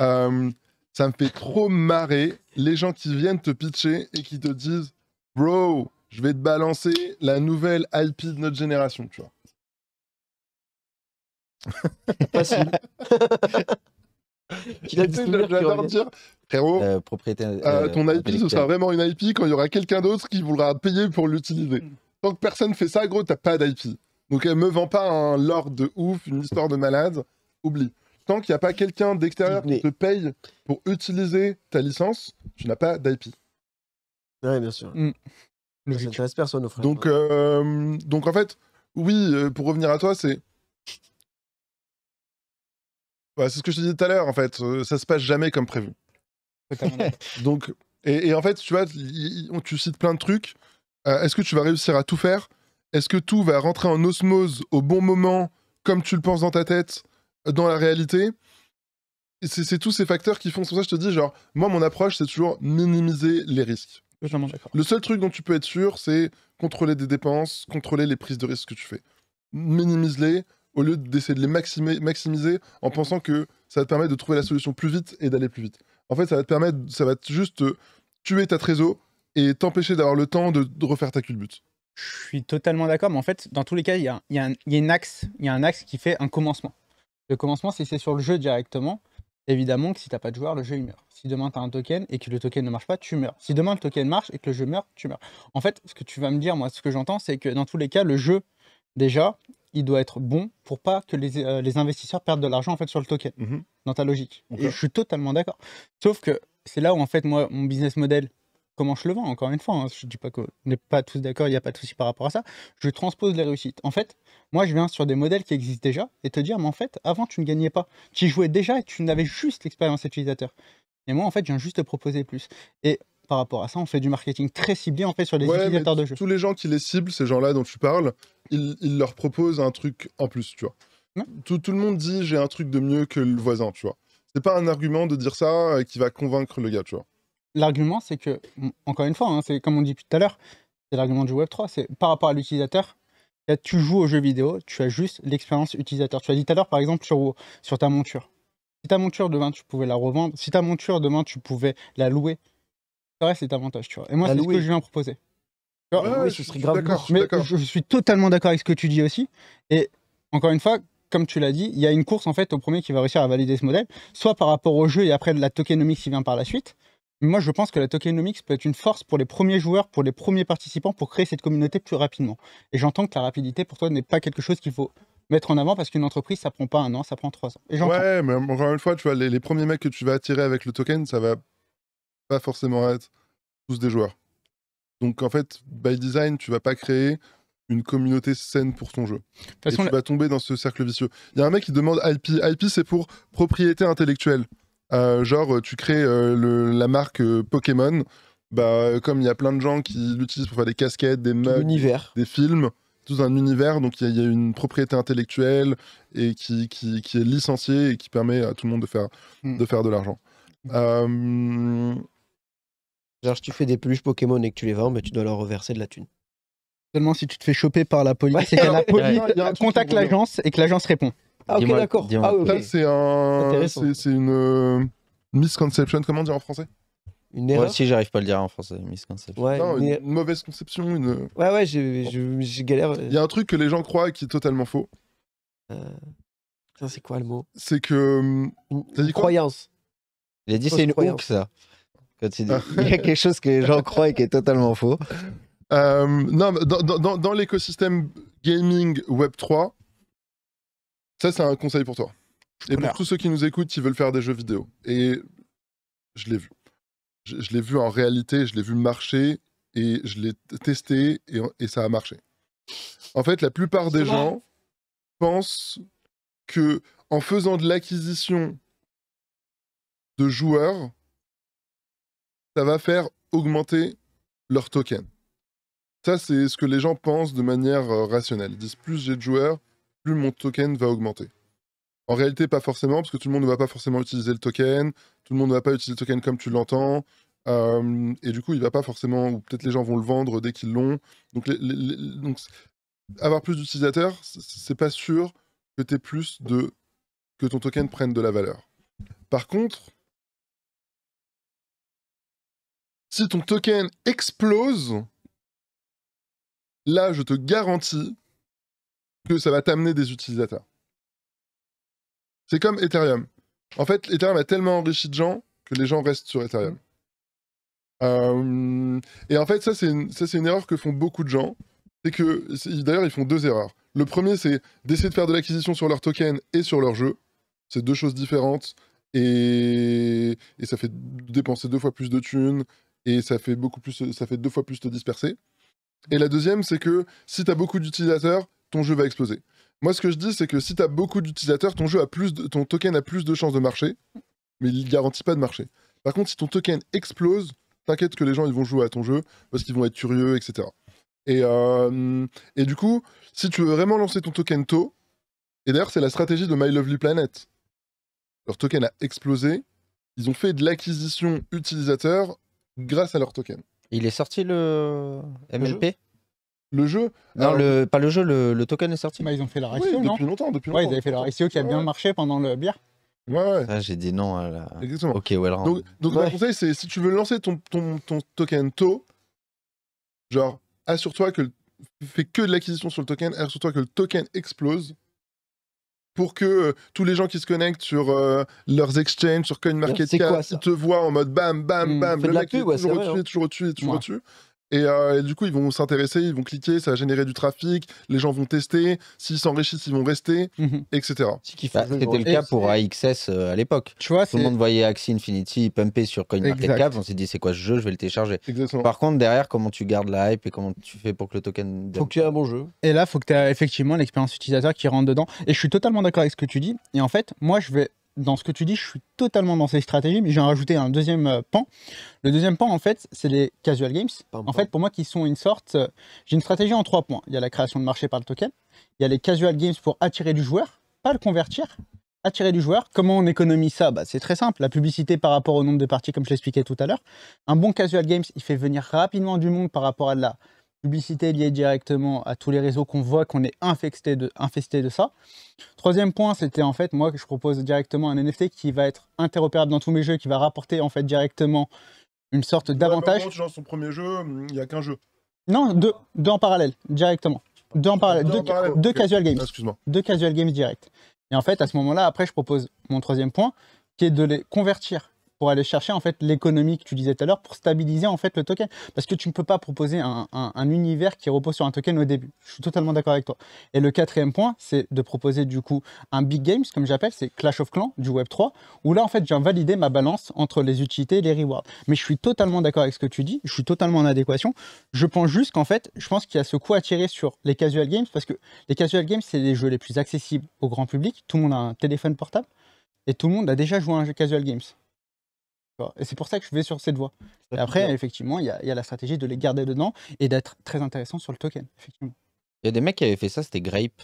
euh, ça me fait trop marrer les gens qui viennent te pitcher et qui te disent Bro, je vais te balancer la nouvelle IP de notre génération, tu vois. Facile. Qu'il a J'adore dire, frérot, euh, euh, euh, ton IP, ce sera vraiment une IP quand il y aura quelqu'un d'autre qui voudra payer pour l'utiliser. Mm. Tant que personne fait ça, gros, t'as pas d'IP. Donc, elle me vend pas un lore de ouf, une histoire de malade. Oublie. Tant qu'il n'y a pas quelqu'un d'extérieur qui te paye pour utiliser ta licence, tu n'as pas d'IP. Oui, bien sûr. Mm. Ça n'intéresse personne, frère. Donc, donc, en fait, oui, pour revenir à toi, c'est bah, c'est ce que je te disais tout à l'heure, en fait. Euh, ça se passe jamais comme prévu. Donc, et, en fait, tu vois, tu cites plein de trucs. Euh, est-ce que tu vas réussir à tout faire Est-ce que tout va rentrer en osmose au bon moment, comme tu le penses dans ta tête, euh, dans la réalité C'est tous ces facteurs qui font. C'est pour ça que je te dis, genre, moi, mon approche, c'est toujours minimiser les risques. Le seul truc dont tu peux être sûr, c'est contrôler des dépenses, contrôler les prises de risques que tu fais. Minimise-les, au lieu d'essayer de les maximiser, en pensant que ça va te permettre de trouver la solution plus vite et d'aller plus vite. En fait, ça va te permettre, ça va juste tuer ta trésor et t'empêcher d'avoir le temps de, refaire ta culbute. Je suis totalement d'accord, mais en fait, dans tous les cas, il y a, un axe, un axe qui fait un commencement. Le commencement, si c'est sur le jeu directement. Évidemment que si t'as pas de joueur, le jeu il meurt. Si demain tu as un token et que le token ne marche pas, tu meurs. Si demain le token marche et que le jeu meurt, tu meurs. En fait, ce que tu vas me dire, moi, ce que j'entends, c'est que dans tous les cas, le jeu, déjà, il doit être bon pour pas que euh, les, investisseurs perdent de l'argent en fait sur le token, mhm. dans ta logique. je suis totalement d'accord. Sauf que c'est là où en fait moi mon business model, comment je le vends encore une fois, Je hein, je dis pas qu'on n'est pas tous d'accord, il n'y a pas de souci par rapport à ça. Je transpose les réussites. En fait, moi je viens sur des modèles qui existent déjà et te dire mais en fait avant tu ne gagnais pas, tu jouais déjà et tu n'avais juste l'expérience utilisateur. Et moi en fait je viens juste te proposer plus. Et par rapport à ça. On fait du marketing très ciblé en fait sur les utilisateurs de jeux. Tous les gens qui les ciblent, ces gens-là dont tu parles, ils, leur proposent un truc en plus, tu vois. Tout, le monde dit j'ai un truc de mieux que le voisin, tu vois. C'est pas un argument de dire ça euh, qui va convaincre le gars, tu vois. L'argument, c'est que, encore une fois, hein, c'est comme on dit tout à l'heure, c'est l'argument du Web3, c'est par rapport à l'utilisateur, tu joues aux jeux vidéo, tu as juste l'expérience utilisateur. Tu as dit tout à l'heure, par exemple, sur, sur ta monture. Si ta monture demain, tu pouvais la revendre, si ta monture demain, tu pouvais la louer, vrai, c'est davantage, tu vois. Et moi, bah, c'est ce que je viens proposer. oui, ce serait grave. Mais je suis totalement d'accord avec ce que tu dis aussi. Et encore une fois, comme tu l'as dit, il y a une course en fait au premier qui va réussir à valider ce modèle, soit par rapport au jeu et après de la tokenomics qui vient par la suite. moi, je pense que la tokenomics peut être une force pour les premiers joueurs, pour les premiers participants, pour créer cette communauté plus rapidement. Et j'entends que la rapidité pour toi n'est pas quelque chose qu'il faut mettre en avant parce qu'une entreprise, ça prend pas un an, ça prend trois ans. ouais, mais encore une fois, tu vois, les premiers mecs que tu vas attirer avec le token, ça va pas forcément être tous des joueurs. Donc en fait, by design, tu vas pas créer une communauté saine pour ton jeu. Et tu vas tomber dans ce cercle vicieux. Il y a un mec qui demande IP. IP, c'est pour propriété intellectuelle. Euh, genre, tu crées euh, la marque euh, Pokémon. Bah, comme il y a plein de gens qui l'utilisent pour faire des casquettes, des meubles, des films, tout un univers. Donc il y, a une propriété intellectuelle et qui, qui, est licenciée et qui permet à tout le monde de faire, hmm. de, de l'argent. Euh... Genre, tu fais des peluches Pokémon et que tu les vends, mais bah, tu dois leur reverser de la thune. Seulement si tu te fais choper par la police contacte l'agence et que l'agence répond. Ah, ok, d'accord. Ah, C'est une euh, misconception, comment dire en français une erreur. Si, j'arrive pas à le dire en français, une... mauvaise conception, une. Ouais, ouais, j'ai galère. Euh. Il y a un truc que les gens croient qui est totalement faux. Euh... C'est quoi le mot C'est que. Une, hum, dit croyance. Il a dit c'est une croyance, ça. Ah. Il y a quelque chose que j'en crois et qui est totalement faux. Euh, non, dans, l'écosystème gaming Web3, ça, c'est un conseil pour toi. Et pour tous ceux qui nous écoutent, qui veulent faire des jeux vidéo. Et je l'ai vu. Je, l'ai vu en réalité, je l'ai vu marcher et je l'ai testé et, ça a marché. En fait, la plupart des gens pensent que en faisant de l'acquisition de joueurs, ça va faire augmenter leur token. Ça, c'est ce que les gens pensent de manière euh, rationnelle. Ils disent plus j'ai de joueurs, plus mon token va augmenter. En réalité, pas forcément, parce que tout le monde ne va pas forcément utiliser le token, tout le monde ne va pas utiliser le token comme tu l'entends, euh, et du coup, il va pas forcément, ou peut-être les gens vont le vendre dès qu'ils l'ont. Donc, donc, avoir plus d'utilisateurs, c'est pas sûr que plus de que ton token prenne de la valeur. Par contre, Si ton token explose, là, je te garantis que ça va t'amener des utilisateurs. C'est comme Ethereum. En fait, Ethereum a tellement enrichi de gens que les gens restent sur Ethereum. Euh, et en fait, ça, c'est une, erreur que font beaucoup de gens. C'est que, d'ailleurs, ils font deux erreurs. Le premier, c'est d'essayer de faire de l'acquisition sur leur token et sur leur jeu. C'est deux choses différentes. Et, et, ça fait dépenser deux fois plus de thunes et ça fait beaucoup plus, ça fait deux fois plus te disperser. Et mhm. la deuxième, c'est que si tu as beaucoup d'utilisateurs, ton jeu va exploser. Moi, ce que je dis, c'est que si tu as beaucoup d'utilisateurs, ton jeu a plus, de, ton token a plus de chances de marcher, mais il garantit pas de marcher. Par contre, si ton token explose, t'inquiète que les gens ils vont jouer à ton jeu parce qu'ils vont être curieux, etc. Et, euh, et du coup, si tu veux vraiment lancer ton token tôt, et d'ailleurs, c'est la stratégie de My Lovely Planet. Leur token a explosé. Ils ont fait de l'acquisition utilisateur grâce à leur token. Il est sorti le MLP le jeu Non, euh, pas le jeu, le, token est sorti. Bah, ils ont fait la oui, Depuis longtemps, depuis longtemps. Ouais, ils avaient fait la ICO qui a bien marché pendant le bière. Ouais, ouais. Ah, j'ai dit non à la... Exactement. Ok, well run. Donc, mon conseil, c'est si tu veux lancer ton, ton, ton token tôt, genre, assure-toi que... Fais que de l'acquisition sur le token, assure-toi que le token explose pour que euh, tous les gens qui se connectent sur euh, leurs exchanges, sur CoinMarketCap, te voient en mode bam, bam, hmm. bam. Le mec pub, est ouais, hein. toujours au-dessus, toujours au-dessus, toujours au-dessus. Euh, et, du coup, ils vont s'intéresser, ils vont cliquer, ça va générer du trafic, les gens vont tester, s'ils s'enrichissent, ils vont rester, mhm. etc. Bah, c'était le cas pour AXS euh, à l'époque. Tout le monde voyait Axie Infinity pumper sur CoinMarketCap, on s'est dit c'est quoi ce jeu, je vais le télécharger. Par contre, derrière, comment tu gardes la hype et comment tu fais pour que le token. Faut que tu aies un bon jeu. Et là, faut que tu aies effectivement l'expérience utilisateur qui rentre dedans. Et je suis totalement d'accord avec ce que tu dis. Et en fait, moi, je vais dans ce que tu dis, je suis totalement dans ces stratégies, mais j'ai rajouté un deuxième euh, pan. Le deuxième pan, en fait, c'est les casual games. En fait, pour moi, qui sont une sorte. Euh, j'ai une stratégie en trois points. Il y a la création de marché par le token. Il y a les casual games pour attirer du joueur, pas le convertir. Attirer du joueur. Comment on économise ça bah, C'est très simple. La publicité par rapport au nombre de parties, comme je l'expliquais tout à l'heure. Un bon casual games, il fait venir rapidement du monde par rapport à de la publicité liée directement à tous les réseaux qu'on voit qu'on est infesté de, de ça. Troisième point, c'était en fait moi que je propose directement un NFT qui va être interopérable dans tous mes jeux, qui va rapporter en fait directement une sorte d'avantage. Dans son premier jeu, il n'y a qu'un jeu. Non, deux, deux en parallèle, directement. Deux en parallèle, deux, casual games. Excuse-moi. Deux casual games direct. Et en fait, à ce moment-là, après, je propose mon troisième point, qui est de les convertir pour aller chercher en fait l'économie que tu disais tout à l'heure pour stabiliser en fait le token parce que tu ne peux pas proposer un, univers qui repose sur un token au début. Je suis totalement d'accord avec toi. Et le quatrième point, c'est de proposer du coup un big games comme j'appelle, c'est Clash of Clans du Web 3 où là en fait j'ai validé ma balance entre les utilités et les rewards. Mais je suis totalement d'accord avec ce que tu dis, je suis totalement en adéquation. Je pense juste qu'en fait, je pense qu'il y a ce coup à tirer sur les casual games parce que les casual games c'est les jeux les plus accessibles au grand public. Tout le monde a un téléphone portable et tout le monde a déjà joué à un jeu casual games. Et c'est pour ça que je vais sur cette voie. Et après, effectivement, il y, a la stratégie de les garder dedans et d'être très intéressant sur le token, effectivement. Il y a des mecs qui avaient fait ça, c'était Grape.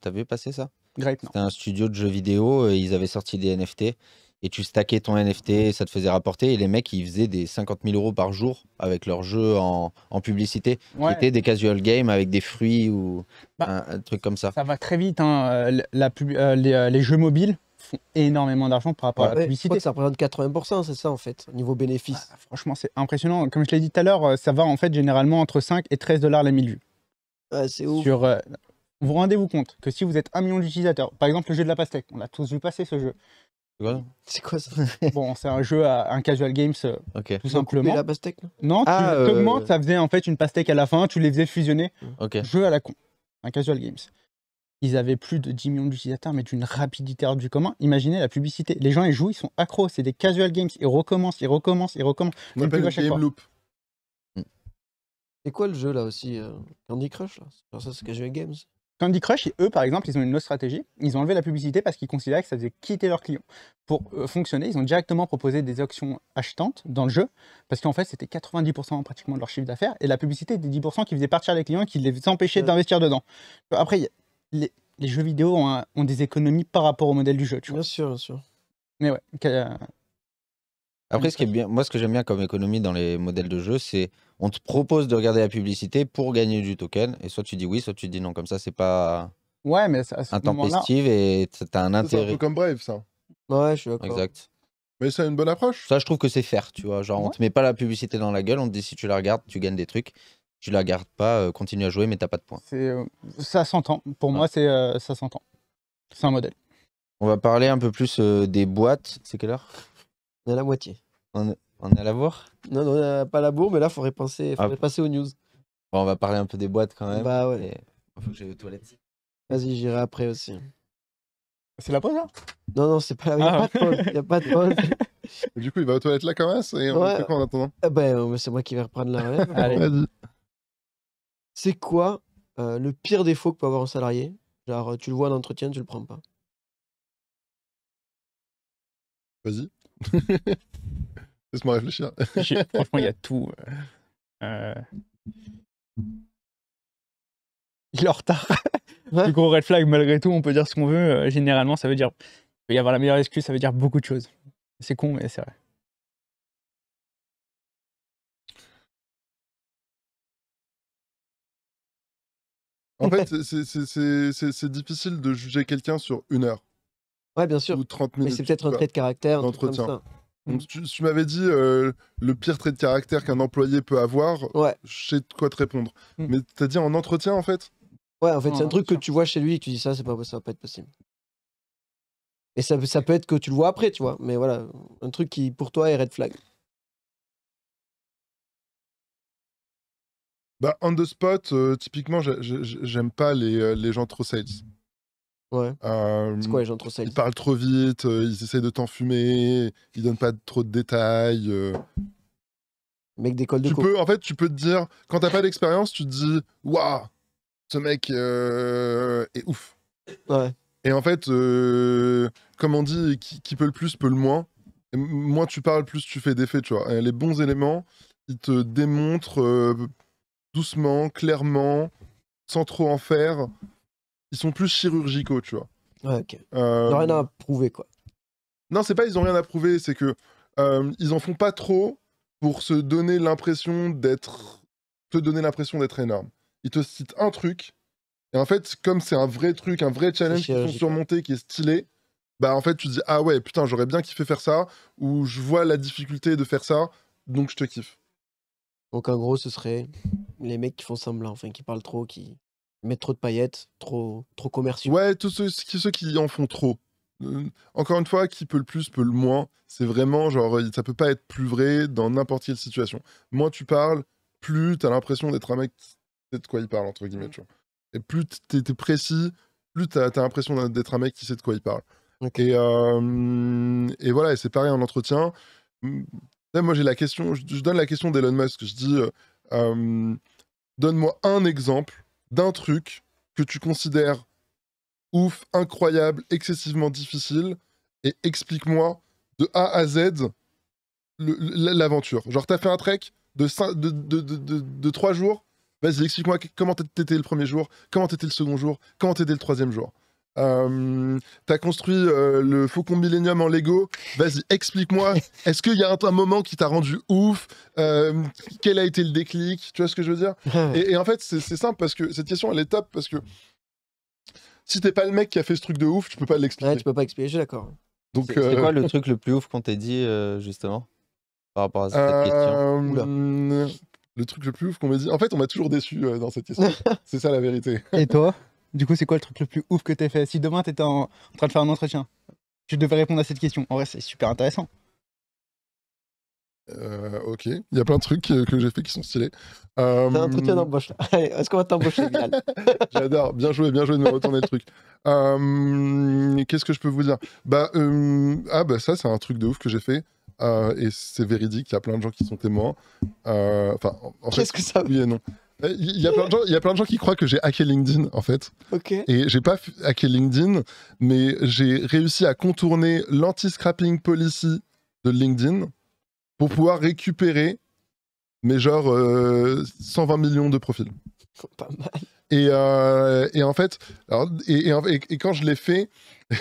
T'as vu passer ça Grape, non. C'était un studio de jeux vidéo, et ils avaient sorti des NFT et tu stackais ton NFT, ça te faisait rapporter. Et les mecs, ils faisaient des 50 000 euros par jour avec leur jeu en, publicité. C'était des casual games avec des fruits ou bah, un, truc comme ça. Ça va très vite. Hein, euh, euh, euh, les jeux mobiles, font énormément d'argent par rapport à la publicité. ça représente 80%, c'est ça en fait, au niveau bénéfice. Ah, franchement, c'est impressionnant. Comme je l'ai dit tout à l'heure, euh, ça va en fait généralement entre 5 et 13 dollars la 1000 vues. c'est ouf. Sur, euh, vous rendez-vous compte que si vous êtes un million d'utilisateurs, par exemple le jeu de la pastèque, on a tous vu passer ce jeu. C'est quoi ça Bon, c'est un jeu, à, un casual games, euh, tout simplement. la pastèque Non, tu ah, euh... ça faisait en fait une pastèque à la fin, tu les faisais fusionner. Jeu à la con, un casual games ils avaient plus de 10 millions d'utilisateurs, mais d'une rapidité hors du commun. Imaginez la publicité. Les gens, ils jouent, ils sont accros. C'est des casual games. Ils recommencent, ils recommencent, ils recommencent. On appelle game loop. C'est quoi le jeu là aussi euh, Candy Crush là Ça, c'est Casual Games. Candy Crush, eux, par exemple, ils ont une autre stratégie. Ils ont enlevé la publicité parce qu'ils considéraient que ça faisait quitter leurs clients. Pour euh, fonctionner, ils ont directement proposé des options achetantes dans le jeu parce qu'en fait, c'était 90% pratiquement de leur chiffre d'affaires et la publicité était 10% qui faisait partir les clients et qui les empêchait d'investir dedans. Après, les, jeux vidéo ont, des économies par rapport au modèle du jeu, tu vois. Bien sûr, bien sûr. Mais ouais. Euh, Après, ce qui est bien, moi, ce que j'aime bien comme économie dans les modèles de jeu, c'est on te propose de regarder la publicité pour gagner du token, et soit tu dis oui, soit tu dis non. Comme ça, c'est pas ouais, mais à ce intempestive et t'as un intérêt. C'est un peu comme Brave, ça. Ouais, je suis d'accord. Exact. Mais c'est une bonne approche. Ça, je trouve que c'est faire, tu vois. Genre, on te met pas la publicité dans la gueule, on te dit si tu la regardes, tu gagnes des trucs tu la gardes pas, euh, continue à jouer, mais t'as pas de points. Euh, ça s'entend. Pour moi, c'est euh, ça s'entend. C'est un modèle. On va parler un peu plus des boîtes. C'est quelle heure On est à la moitié. On, est à la bourre Non, non pas la bourre, mais là, faudrait, penser, ah. faudrait passer aux news. on va parler un peu des boîtes quand même. Bah ouais. Faut que j'aille aux toilettes. Vas-y, j'irai après aussi. C'est la pause Non, non, c'est pas la Il ah, a pas de pause. du coup, il va aux toilettes là quand même et en attendant ah, Ben, c'est moi qui vais reprendre la Allez c'est quoi euh, le pire défaut que peut avoir un salarié Genre, tu le vois en entretien, tu le prends pas. Vas-y. Laisse-moi réfléchir. Franchement, il y a tout. Euh, euh. Il est en retard. C'est gros red flag, malgré tout, on peut dire ce qu'on veut. Généralement, ça veut dire. Il peut y avoir la meilleure excuse, ça veut dire beaucoup de choses. C'est con, mais c'est vrai. En fait, c'est difficile de juger quelqu'un sur une heure. Ouais, bien sûr. Ou 30 minutes. Mais c'est peut-être un bah, trait de caractère. D'entretien. Mmh. tu, m'avais dit euh, le pire trait de caractère qu'un employé peut avoir, ouais. je sais de quoi te répondre. Mmh. Mais t'as dit en entretien en fait Ouais, en fait, c'est un truc que tu vois chez lui et tu dis ça, pas, ça va pas être possible. Et ça, ça peut être que tu le vois après, tu vois. Mais voilà, un truc qui pour toi est red flag. Bah, on the spot, euh, typiquement, j'aime pas euh, les, gens trop sales. Ouais. Euh, c'est quoi les gens trop sales Ils parlent trop vite, ils essayent de t'enfumer, ils donnent pas trop de détails. Mec d'école de tu En fait, tu peux te dire, quand t'as pas d'expérience, tu te dis Waouh, ce mec est ouf. Ouais. Et en fait, comme on dit, qui, peut le plus peut le moins. Et moins tu parles, plus tu fais des faits, tu vois. les bons éléments, ils te démontrent doucement, clairement, sans trop en faire. Ils sont plus chirurgicaux, tu vois. ok. Euh, ils n'ont rien à prouver, quoi. Non, c'est pas ils n'ont rien à prouver, c'est que euh, ils en font pas trop pour se donner l'impression d'être. te donner l'impression d'être énorme. Ils te citent un truc, et en fait, comme c'est un vrai truc, un vrai challenge qu'ils ont surmonté, qui est stylé, bah en fait, tu dis Ah ouais, putain, j'aurais bien kiffé faire ça, ou je vois la difficulté de faire ça, donc je te kiffe. Donc en gros, ce serait les mecs qui font semblant, enfin, qui parlent trop, qui mettent trop de paillettes, trop, trop commerciaux. Ouais, tous ceux, ceux qui en font trop. encore une fois, qui peut le plus, peut le moins. C'est vraiment genre, ça peut pas être plus vrai dans n'importe quelle situation. Moins tu parles, plus t'as l'impression d'être un mec qui sait de quoi il parle, entre guillemets. Mmh. Et plus t'es es précis, plus t'as as, l'impression d'être un mec qui sait de quoi il parle. Et, voilà, et c'est pareil en entretien. Mmh, moi, j'ai la question, je, donne la question d'Elon Musk. Je dis, euh, Donne-moi un exemple d'un truc que tu considères ouf, incroyable, excessivement difficile, et explique-moi de A à Z l'aventure. Genre, t'as fait un trek de, trois de, jours, vas-y, explique-moi comment t'étais le premier jour, comment t'étais le second jour, comment t'étais le troisième jour. Euh, t'as construit euh, le Faucon Millennium en Lego. Vas-y, explique-moi. Est-ce qu'il y a un, moment qui t'a rendu ouf euh, Quel a été le déclic Tu vois ce que je veux dire et, en fait, c'est simple parce que cette question, elle est top parce que si t'es pas le mec qui a fait ce truc de ouf, tu peux pas l'expliquer. Ouais, tu peux pas expliquer, je d'accord. Donc, c'est quoi le truc le plus ouf qu'on t'ait dit justement par rapport à cette question Le truc le plus ouf qu'on m'a dit. En fait, on m'a toujours déçu dans cette question. c'est ça la vérité. Et toi du coup, c'est quoi le truc le plus ouf que t'as fait Si demain t'étais en, en train de faire un entretien, tu devais répondre à cette question. En vrai, c'est super intéressant. Euh, ok, il y a plein de trucs que, j'ai fait qui sont stylés. Euh... un entretien d'embauche là. Est-ce qu'on va t'embaucher J'adore, bien joué, bien joué de me retourner le truc. Euh, qu'est-ce que je peux vous dire Bah euh, ah bah ça c'est un truc de ouf que j'ai fait et c'est véridique. Il y a plein de gens qui sont témoins. Enfin, en fait, Qu'est-ce que ça oui et non. Il y, a plein de gens, il y a plein de gens qui croient que j'ai hacké LinkedIn, en fait. Okay. Et j'ai pas hacké LinkedIn, mais j'ai réussi à contourner l'anti-scrapping policy de LinkedIn pour pouvoir récupérer mes genre 120 euh, millions de profils. Pas mal. Et, euh, et, en fait, alors, et, et, et, quand je l'ai fait,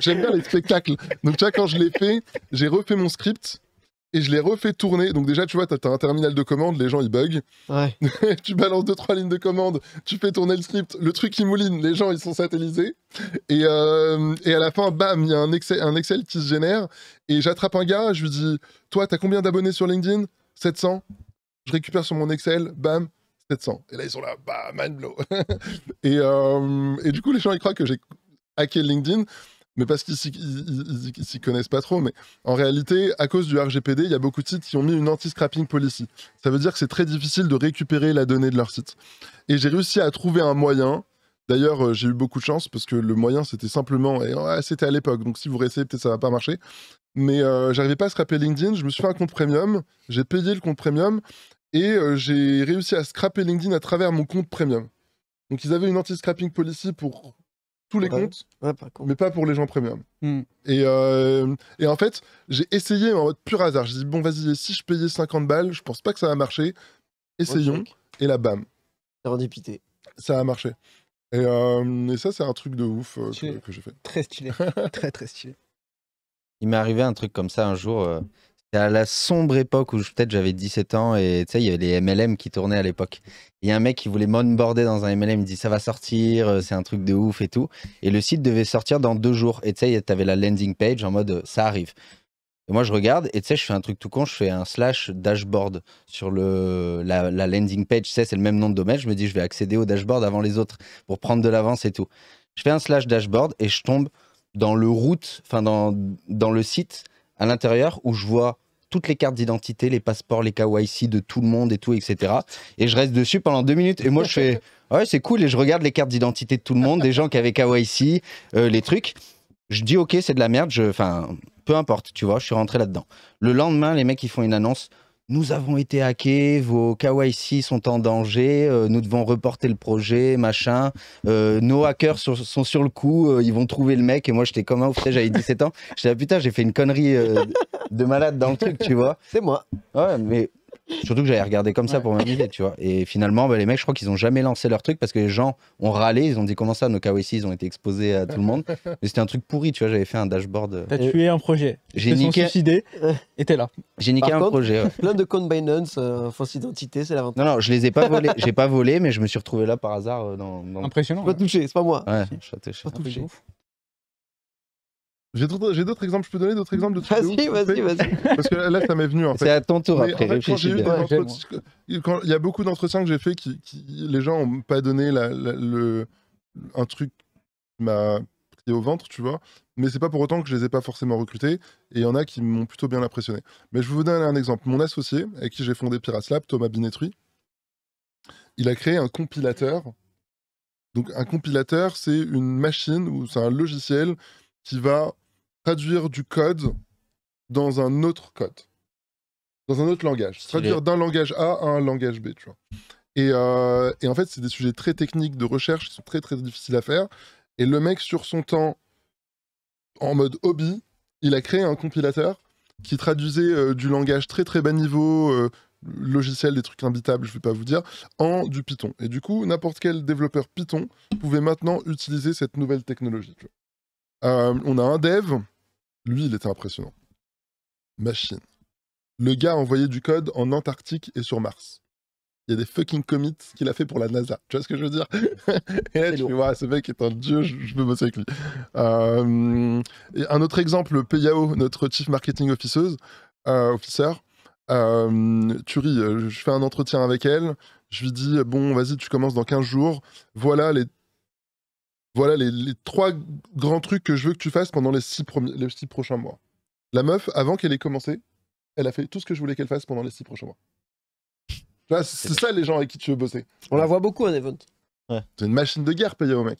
j'aime bien les spectacles. Donc, tu vois, quand je l'ai fait, j'ai refait mon script et je les refait tourner. Donc déjà, tu vois, tu as, un terminal de commande, les gens ils bug. tu balances deux trois lignes de commande, tu fais tourner le script, le truc il mouline, les gens ils sont satellisés. Et, euh, à la fin, bam, il y a un Excel, qui se génère et j'attrape un gars, je lui dis, toi, t'as combien d'abonnés sur LinkedIn 700. Je récupère sur mon Excel, bam, 700. Et là ils sont là, bam, man blow. et, euh, et du coup, les gens ils croient que j'ai hacké LinkedIn mais parce qu'ils s'y connaissent pas trop. Mais en réalité, à cause du RGPD, il y a beaucoup de sites qui ont mis une anti-scrapping policy. Ça veut dire que c'est très difficile de récupérer la donnée de leur site. Et j'ai réussi à trouver un moyen. D'ailleurs, euh, j'ai eu beaucoup de chance parce que le moyen, c'était simplement, et c'était à l'époque, donc si vous réessayez, peut-être ça va pas marcher. Mais euh, j'arrivais pas à scraper LinkedIn, je me suis fait un compte premium, j'ai payé le compte premium et euh, j'ai réussi à scraper LinkedIn à travers mon compte premium. Donc ils avaient une anti-scrapping policy pour tous les comptes, mais pas pour les gens premium. Mm. Euh, et, en fait, j'ai essayé en mode pur hasard. J'ai dit, bon, vas-y, si je payais 50 balles, je pense pas que ça va marcher. Essayons. Et là, bam. Ça a marché. Euh, et, ça, c'est un truc de ouf euh, que, que j'ai fait. Très stylé. très, très stylé. Il m'est arrivé un truc comme ça un jour à la sombre époque où peut-être j'avais 17 ans et tu sais, il y avait les MLM qui tournaient à l'époque. Il y a un mec qui voulait m'onboarder dans un MLM, il dit ça va sortir, euh, c'est un truc de ouf et tout. Et le site devait sortir dans deux jours. Et tu sais, avais la landing page en mode ça arrive. Et moi, je regarde et tu sais, je fais un truc tout con, je fais un slash dashboard sur le, la, la landing page. Tu sais, c'est le même nom de domaine. Je me dis, je vais accéder au dashboard avant les autres pour prendre de l'avance et tout. Je fais un slash dashboard et je tombe dans le route, enfin dans, dans le site à l'intérieur où je vois toutes les cartes d'identité, les passeports, les KYC de tout le monde et tout, etc. Et je reste dessus pendant deux minutes. Et moi, je fais ouais, c'est cool. Et je regarde les cartes d'identité de tout le monde, des gens qui avaient KYC, euh, les trucs. Je dis ok, c'est de la merde. Enfin, peu importe, tu vois, je suis rentré là-dedans. Le lendemain, les mecs, ils font une annonce nous avons été hackés, vos KYC sont en danger, euh, nous devons reporter le projet, machin. Euh, nos hackers sont sur le coup, euh, ils vont trouver le mec. Et moi, j'étais comme un ouf, j'avais 17 ans. J'étais putain, j'ai fait une connerie de malade dans le truc, tu vois. C'est moi. Ouais, mais Surtout que j'avais regardé comme ça pour pour m'amuser, tu vois. Et finalement, bah, les mecs, je crois qu'ils ont jamais lancé leur truc parce que les gens ont râlé. Ils ont dit comment ça, nos KYC, ils ont été exposés à tout le monde. Mais c'était un truc pourri, tu vois. J'avais fait un dashboard. Euh. T'as tué un projet. J'ai niqué. suicidé et t'es là. J'ai niqué un projet. Ouais. Plein de comptes Binance, euh, fausse identité, c'est l'avantage. Non, non, je les ai pas volés. J'ai pas volé, mais je me suis retrouvé là par hasard. Euh, dans, Impressionnant. pas touché, c'est pas moi. Ouais, je pas touché. J'ai d'autres exemples, je peux donner d'autres exemples de trucs. Vas-y, vas-y, vas-y. Parce que là, ça m'est venu en fait. C'est à ton tour après. j'ai eu il y a beaucoup d'entretiens que j'ai fait qui, les gens n'ont pas donné le, un truc qui m'a pris au ventre, tu vois. Mais c'est pas pour autant que je les ai pas forcément recrutés. Et il y en a qui m'ont plutôt bien impressionné. Mais je vais vous donner un exemple. Mon associé, avec qui j'ai fondé Lab, Thomas Binetruy, il a créé un compilateur. Donc un compilateur, c'est une machine ou c'est un logiciel qui va traduire du code dans un autre code, dans un autre langage. Traduire d'un langage A à un langage B, tu vois. Euh, et, en fait, c'est des sujets très techniques de recherche qui sont très très difficiles à faire. Et le mec, sur son temps, en mode hobby, il a créé un compilateur qui traduisait euh, du langage très très bas niveau, euh, logiciel, des trucs imbitables, je vais pas vous dire, en du Python. Et du coup, n'importe quel développeur Python pouvait maintenant utiliser cette nouvelle technologie. on a un dev lui, il était impressionnant. Machine. Le gars a envoyé du code en Antarctique et sur Mars. Il y a des fucking commits qu'il a fait pour la NASA. Tu vois ce que je veux dire Et tu ce mec est un dieu, je, veux bosser avec lui. Euh, un autre exemple, Payao, notre chief marketing euh, officer, euh, officer tu euh, ris, je fais un entretien avec elle, je lui dis, bon, vas-y, tu commences dans 15 jours, voilà les voilà les, trois grands trucs que je veux que tu fasses pendant les six, les prochains mois. La meuf, avant qu'elle ait commencé, elle a fait tout ce que je voulais qu'elle fasse pendant les six prochains mois. C'est ça les gens avec qui tu veux bosser. On la voit beaucoup en hein, event. C'est une machine de guerre payée au mec.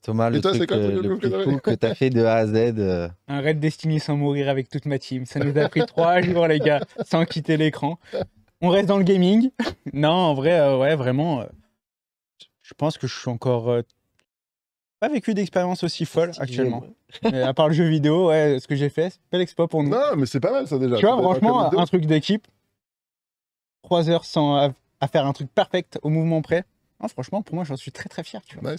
Thomas, le toi, truc, euh, le truc que t'as fait de A à Z. Euh. Un raid Destiny sans mourir avec toute ma team. Ça nous a pris trois jours, les gars, sans quitter l'écran. On reste dans le gaming. Non, en vrai, euh, ouais, vraiment je pense que je suis encore euh, pas vécu d'expérience aussi folle actuellement. à part le jeu vidéo, ouais, ce que j'ai fait, pas expo pour nous. Non, mais c'est pas mal ça déjà. Tu vois, franchement, un truc d'équipe, trois heures sans à, faire un truc perfect au mouvement près. franchement, pour moi, j'en suis très très fier. Tu vois.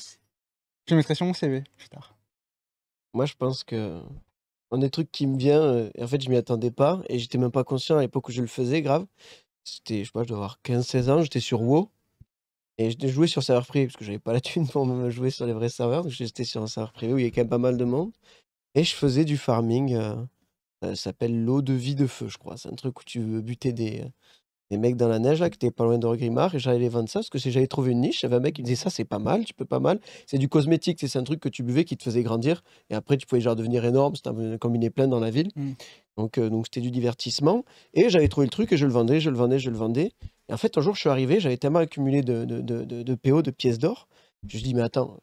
Je mettrai sur mon CV plus tard. Moi, je pense que un des trucs qui me vient, euh, en fait, je m'y attendais pas et j'étais même pas conscient à l'époque où je le faisais, grave. C'était, je sais pas, je dois avoir 15-16 ans, j'étais sur WoW. Et j'étais joué sur serveur privé, parce que j'avais pas la thune pour me jouer sur les vrais serveurs, donc j'étais sur un serveur privé où il y avait quand même pas mal de monde. Et je faisais du farming, euh, ça s'appelle l'eau de vie de feu, je crois. C'est un truc où tu veux buter des, les mecs dans la neige là, qui étaient pas loin de Grimard, et j'allais les vendre ça, parce que si j'avais trouvé une niche, j'avais un mec qui me disait ça, c'est pas mal, tu peux pas mal. C'est du cosmétique, c'est un truc que tu buvais qui te faisait grandir, et après tu pouvais genre devenir énorme, c'était un combiné plein dans la ville. Mmh. Donc euh, donc c'était du divertissement, et j'avais trouvé le truc, et je le vendais, je le vendais, je le vendais. Et en fait, un jour, je suis arrivé, j'avais tellement accumulé de, de, de, PO, de pièces d'or, je me dis, mais attends,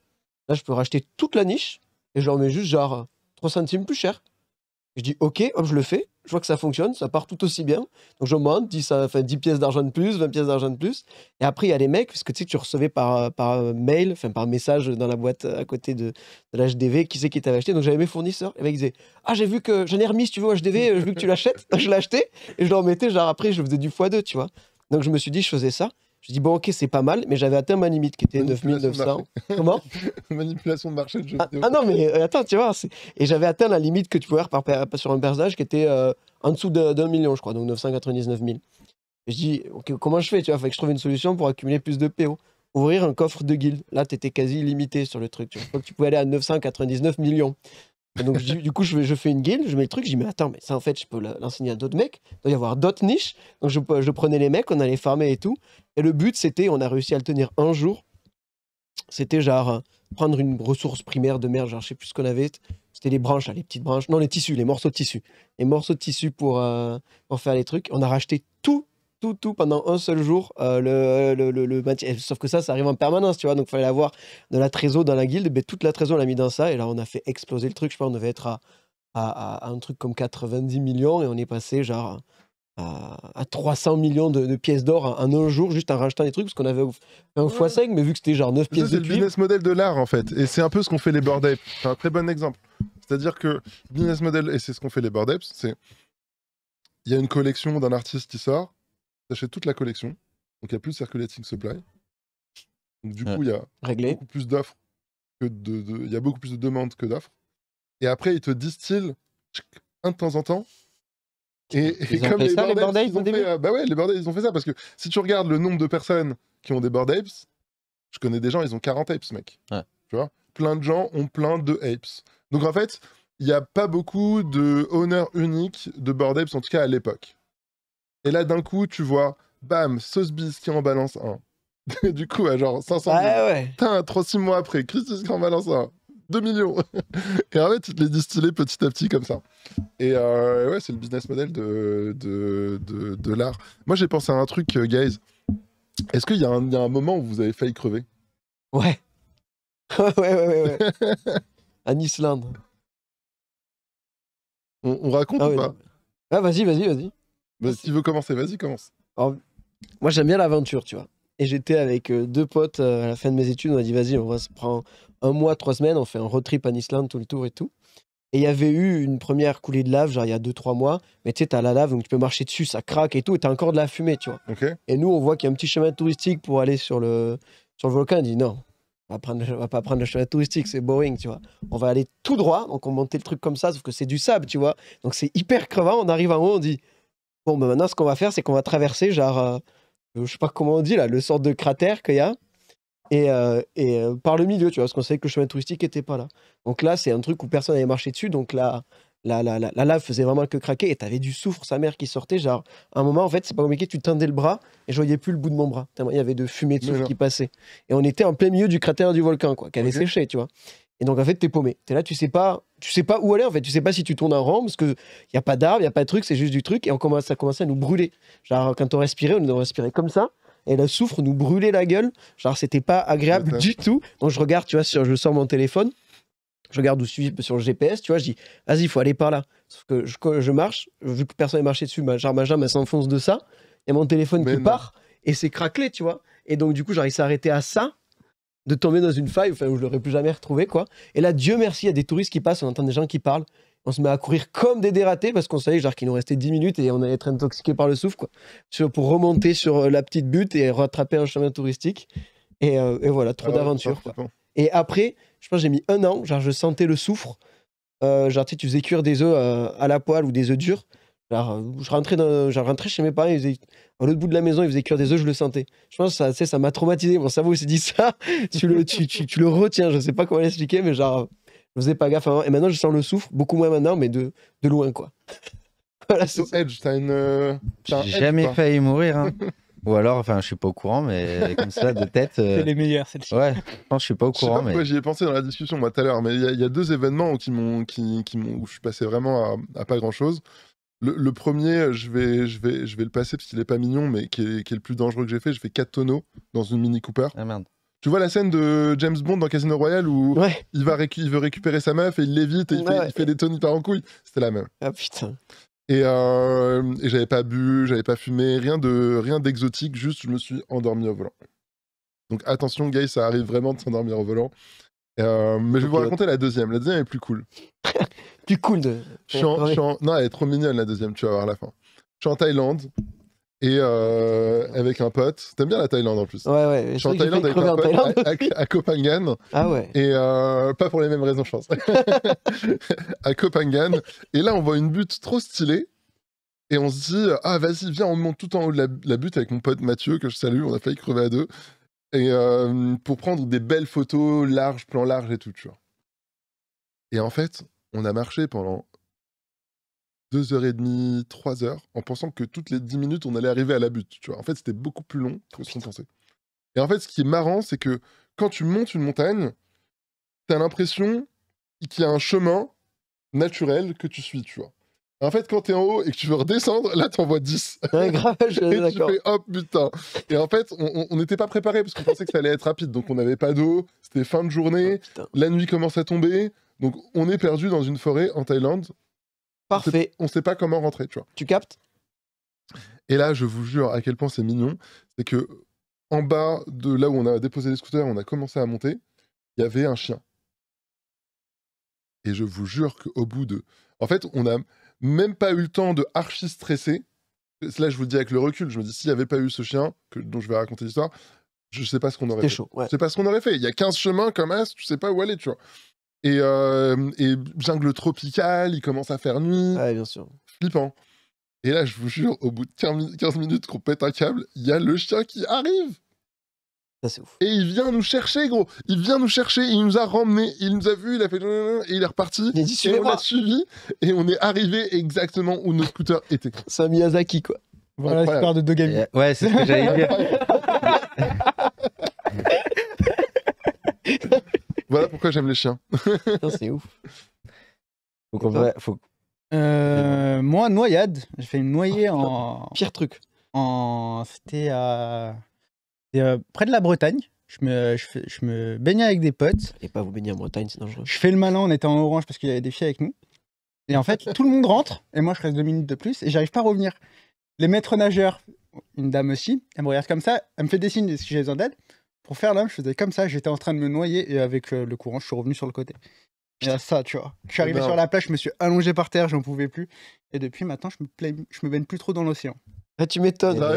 là, je peux racheter toute la niche, et je leur mets juste genre 3 centimes plus cher. Je dis, ok, hop, je le fais je vois que ça fonctionne, ça part tout aussi bien. Donc je monte, 10, enfin, 10 pièces d'argent de plus, 20 pièces d'argent de plus. Et après, il y a les mecs, parce que tu sais tu recevais par, par euh, mail, enfin par message dans la boîte euh, à côté de, de l'HDV, qui c'est qui t'avait acheté. Donc j'avais mes fournisseurs. Et disait disaient Ah, j'ai vu que j'en ai remis, si tu veux, HDV, j'ai vu que tu l'achètes. je l'achetais et je le mettais genre après, je faisais du x2, tu vois. Donc je me suis dit, je faisais ça. Je dis, bon, ok, c'est pas mal, mais j'avais atteint ma limite qui était 9900. Comment Manipulation de marché de jeu ah, ah, non, mais euh, attends, tu vois. Et j'avais atteint la limite que tu pouvais avoir sur un personnage qui était euh, en dessous d'un million, je crois, donc 999 000. je dis, ok, comment je fais Tu vois, faut que je trouve une solution pour accumuler plus de PO. Ouvrir un coffre de guild. Là, tu étais quasi limité sur le truc. Tu vois. Je crois que tu pouvais aller à 999 millions du coup, je, je, fais une guilde, je mets le truc, je dis, mais attends, mais ça, en fait, je peux l'enseigner à d'autres mecs. Il doit y avoir d'autres niches. Donc, je, prenais les mecs, on allait farmer et tout. Et le but, c'était, on a réussi à le tenir un jour. C'était genre euh, prendre une ressource primaire de merde, genre, je sais plus ce qu'on avait. C'était les branches, les petites branches. Non, les tissus, les morceaux de tissus Les morceaux de tissus pour, euh, pour faire les trucs. On a racheté tout tout, tout pendant un seul jour euh, le, le, le, Sauf que ça, ça arrive en permanence, tu vois. Donc, il fallait avoir de la trésor dans la guilde. Mais toute la trésor, on l'a mis dans ça. Et là, on a fait exploser le truc. Je pas, on devait être à, à, un truc comme 90 millions. Et on est passé, genre, à, 300 millions de, pièces d'or en un jour, juste en rachetant des trucs. Parce qu'on avait un fois 5 mais vu que c'était genre 9 pièces C'est le business model de l'art, en fait. Et c'est un peu ce qu'on fait les board Apes. C'est un très bon exemple. C'est-à-dire que business model, et c'est ce qu'on fait les board c'est il y a une collection d'un artiste qui sort, achètes toute la collection. Donc il n'y a plus de circulating supply. Donc du coup, il y a beaucoup plus d'offres que de, Il y a beaucoup plus de demandes que d'offres. Et après, ils te distillent un de temps en temps. Et, comme les, ça, Apes, ont fait, euh, bah ouais, les ils ont fait ça parce que si tu regardes le nombre de personnes qui ont des Bird Apes, je connais des gens, ils ont 40 apes, mec. Tu vois Plein de gens ont plein de apes. Donc en fait, il n'y a pas beaucoup de owners uniques de Bird Apes, en tout cas à l'époque. Et là, d'un coup, tu vois, bam, Sosbis qui en balance un. du coup, à genre 500 000. Ah ouais. 3-6 mois après, Christus qui en balance un. 2 millions. et en fait, tu te les distilles petit à petit comme ça. Et euh, ouais, c'est le business model de, de, de, l'art. Moi, j'ai pensé à un truc, euh, guys. Est-ce qu'il y, y, a un moment où vous avez failli crever Ouais. ouais, ouais, ouais. ouais. nice Islande. On, on raconte ah ou pas Ah, vas-y, vas-y, vas-y. Bah, si tu veux commencer, vas-y, commence. moi, j'aime bien l'aventure, tu vois. Et j'étais avec euh, deux potes euh, à la fin de mes études. On a dit, vas-y, on va se prendre un mois, trois semaines. On fait un road trip en Islande, tout le tour et tout. Et il y avait eu une première coulée de lave, genre il y a deux, trois mois. Mais tu sais, t'as la lave, donc tu peux marcher dessus, ça craque et tout, et t'as encore de la fumée, tu vois. Et nous, on voit qu'il y a un petit chemin touristique pour aller sur le, sur le volcan. On dit non, on va, va pas prendre le chemin touristique, c'est boring, tu vois. On va aller tout droit, donc on montait le truc comme ça, sauf que c'est du sable, tu vois. Donc c'est hyper crevant. On arrive en haut, on dit Bon, bah, maintenant, ce qu'on va faire, c'est qu'on va traverser, genre, euh, je sais pas comment on dit, là, le sort de cratère qu'il y a. Et, euh, et euh, par le milieu, tu vois, parce qu'on savait que le chemin touristique n'était pas là. Donc là, c'est un truc où personne n'avait marché dessus. Donc là, la, la, la, la, lave faisait vraiment que craquer et t'avais du soufre, sa mère, qui sortait. Genre, à un moment, en fait, c'est pas compliqué, tu tendais le bras et je voyais plus le bout de mon bras. Il y avait de fumée de soufre qui passait. Et on était en plein milieu du cratère du volcan, quoi, qui avait séché, tu vois. Et donc, en fait, t'es paumé. T'es là, tu sais pas, tu sais pas où aller, en fait. Tu sais pas si tu tournes un rang, parce qu'il y a pas d'arbre, il n'y a pas de truc, c'est juste du truc. Et on commence, ça commencer à nous brûler. Genre, quand on respirait, on nous respirait comme ça. Et la soufre nous brûlait la gueule. Genre, c'était pas agréable du tout. Donc, je regarde, tu vois, sur, je sors mon téléphone. Je regarde où je suis sur le GPS, tu vois, je dis, vas-y, il faut aller par là. Sauf que je, je marche, vu que personne n'est marché dessus, ma, genre, ma jambe, s'enfonce de ça. Il mon téléphone qui part et c'est craquelé, tu vois. Et donc, du coup, j'arrive à s'arrêter à ça de tomber dans une faille enfin, où je l'aurais plus jamais retrouvé quoi. Et là, Dieu merci, il y a des touristes qui passent, on entend des gens qui parlent. On se met à courir comme des dératés parce qu'on savait genre qu'il nous restait 10 minutes et on allait être intoxiqué par le souffle quoi, pour remonter sur euh, la petite butte et rattraper un chemin touristique. Et, euh, voilà, trop ah d'aventures. Et après, je pense j'ai mis un an, genre je sentais le soufre. Euh, genre tu, faisais cuire des œufs à, à la poêle ou des œufs durs. Alors, euh, je rentrais, je rentrais chez mes parents, ils faisaient, à l'autre bout de la maison, ils faisaient cuire des œufs, je le sentais. Je pense que ça, ça m'a traumatisé. Mon cerveau s'est dit ça, tu le, tu, le retiens. Je sais pas comment l'expliquer, mais genre, je faisais pas gaffe avant. Et maintenant, je sens le souffle, beaucoup moins maintenant, mais de, loin, quoi. voilà, c'est Edge, t'as une. Euh, J'ai jamais failli mourir. Hein. Ou alors, enfin, je suis pas au courant, mais comme ça, de tête. Euh, c'est les meilleurs, Ouais, je suis pas au courant. mais... j'y ai pensé dans la discussion, moi, tout à l'heure, mais il y, a deux événements où, qui m'ont, qui, je suis passé vraiment à pas grand chose. Le, premier, je vais, je, vais, je vais le passer parce qu'il est pas mignon, mais qui est, le plus dangereux que j'ai fait. Je fais 4 tonneaux dans une Mini Cooper. Ah, tu vois la scène de James Bond dans Casino Royale où il, va il veut récupérer sa meuf et il l'évite et il, fait, des tonneaux par en couille. C'était la même. Ah Et, euh, et j'avais pas bu, j'avais pas fumé, rien de rien d'exotique, juste je me suis endormi au volant. Donc attention, guys, ça arrive vraiment de s'endormir au volant. Euh, mais je vais vous raconter la deuxième. La deuxième est plus cool. plus cool de. Non, elle est trop mignonne la deuxième, tu vas voir la fin. Je suis en Thaïlande et euh, avec un pote. T'aimes bien la Thaïlande en plus. Ouais, ouais. Je suis en Thaïlande avec un pote à, Koh Phangan Ah ouais. et euh, pas pour les mêmes raisons, je pense. à Koh Phangan. Et là, on voit une butte trop stylée. Et on se dit, ah vas-y, viens, on monte tout en haut de la, la butte avec mon pote Mathieu, que je salue, on a failli crever à deux. Et euh, pour prendre des belles photos, larges, plan large et tout, tu Et en fait, on a marché pendant deux heures et demie, trois heures, en pensant que toutes les dix minutes, on allait arriver à la butte, tu vois. En fait, c'était beaucoup plus long que ce qu'on pensait. Et en fait, ce qui est marrant, c'est que quand tu montes une montagne, t'as l'impression qu'il y a un chemin naturel que tu suis, tu vois. En fait, quand tu es en haut et que tu veux redescendre, là, t'envoies 10. et tu fais hop, putain. Et en fait, on n'était pas préparé parce qu'on pensait que ça allait être rapide. Donc, on n'avait pas d'eau. C'était fin de journée. Oh, la nuit commence à tomber. Donc, on est perdu dans une forêt en Thaïlande. Parfait. On ne sait pas comment rentrer, tu vois. Tu captes Et là, je vous jure à quel point c'est mignon. C'est que en bas de là où on a déposé les scooters, on a commencé à monter. Il y avait un chien. Et je vous jure qu'au bout de. En fait, on a même pas eu le temps de archi stresser. Là, je vous le dis avec le recul, je me dis, s'il n'y avait pas eu ce chien, que, dont je vais raconter l'histoire, je sais pas ce qu'on aurait fait. Chaud, ouais. sais pas ce qu'on aurait fait. Il y a 15 chemins comme as, tu sais pas où aller, tu vois. Et, euh, jungle tropicale, il commence à faire nuit. Ah, bien sûr. Flippant. Et là, je vous jure, au bout de 15 minutes qu'on pète un câble, il y a le chien qui arrive. Et il vient nous chercher, gros. Il vient nous chercher, il nous a ramené il nous a vu, il a fait et il est reparti. et on l'a suivi et on est arrivé exactement où nos scooters étaient C'est un Miyazaki, quoi. Voilà l'histoire de deux Ouais, c'est ce que j'allais dire. voilà pourquoi j'aime les chiens. c'est ouf. Euh, moi, noyade. J'ai fait une noyée en. Pire truc. En... C'était à. Euh, près de la Bretagne. Je me, je, me baignais avec des potes. Et pas vous baigner en Bretagne, c'est dangereux. Je fais le malin, on était en orange parce qu'il y avait des filles avec nous. Et en fait, tout le monde rentre, et moi je reste deux minutes de plus, et j'arrive pas à revenir. Les maîtres nageurs, une dame aussi, elle me regarde comme ça, elle me fait des signes de ce que j'ai besoin d'aide. Pour faire l'homme, je faisais comme ça, j'étais en train de me noyer, et avec euh, le courant, je suis revenu sur le côté. Et ça, tu vois. Je suis arrivé sur la plage, je me suis allongé par terre, j'en pouvais plus. Et depuis maintenant, je me, je me baigne plus trop dans l'océan. Ah, tu m'étonnes. Ah,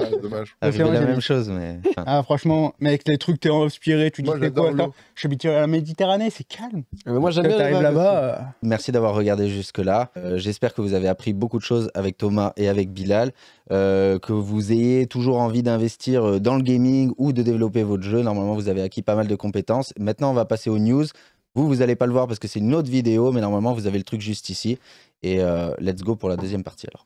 ah, Dommage. Ah, c'est la même chose, mais. Ah, franchement, mec, les trucs, t'es inspiré, tu dis c'est quoi Je suis à la Méditerranée, c'est calme. Mais moi, j'aime bien. là-bas. Euh, Merci d'avoir regardé jusque-là. Euh, j'espère que vous avez appris beaucoup de choses avec Thomas et avec Bilal. Euh, que vous ayez toujours envie d'investir dans le gaming ou de développer votre jeu. Normalement, vous avez acquis pas mal de compétences. Maintenant, on va passer aux news. Vous, vous n'allez pas le voir parce que c'est une autre vidéo, mais normalement, vous avez le truc juste ici. Et let's go pour la deuxième partie alors.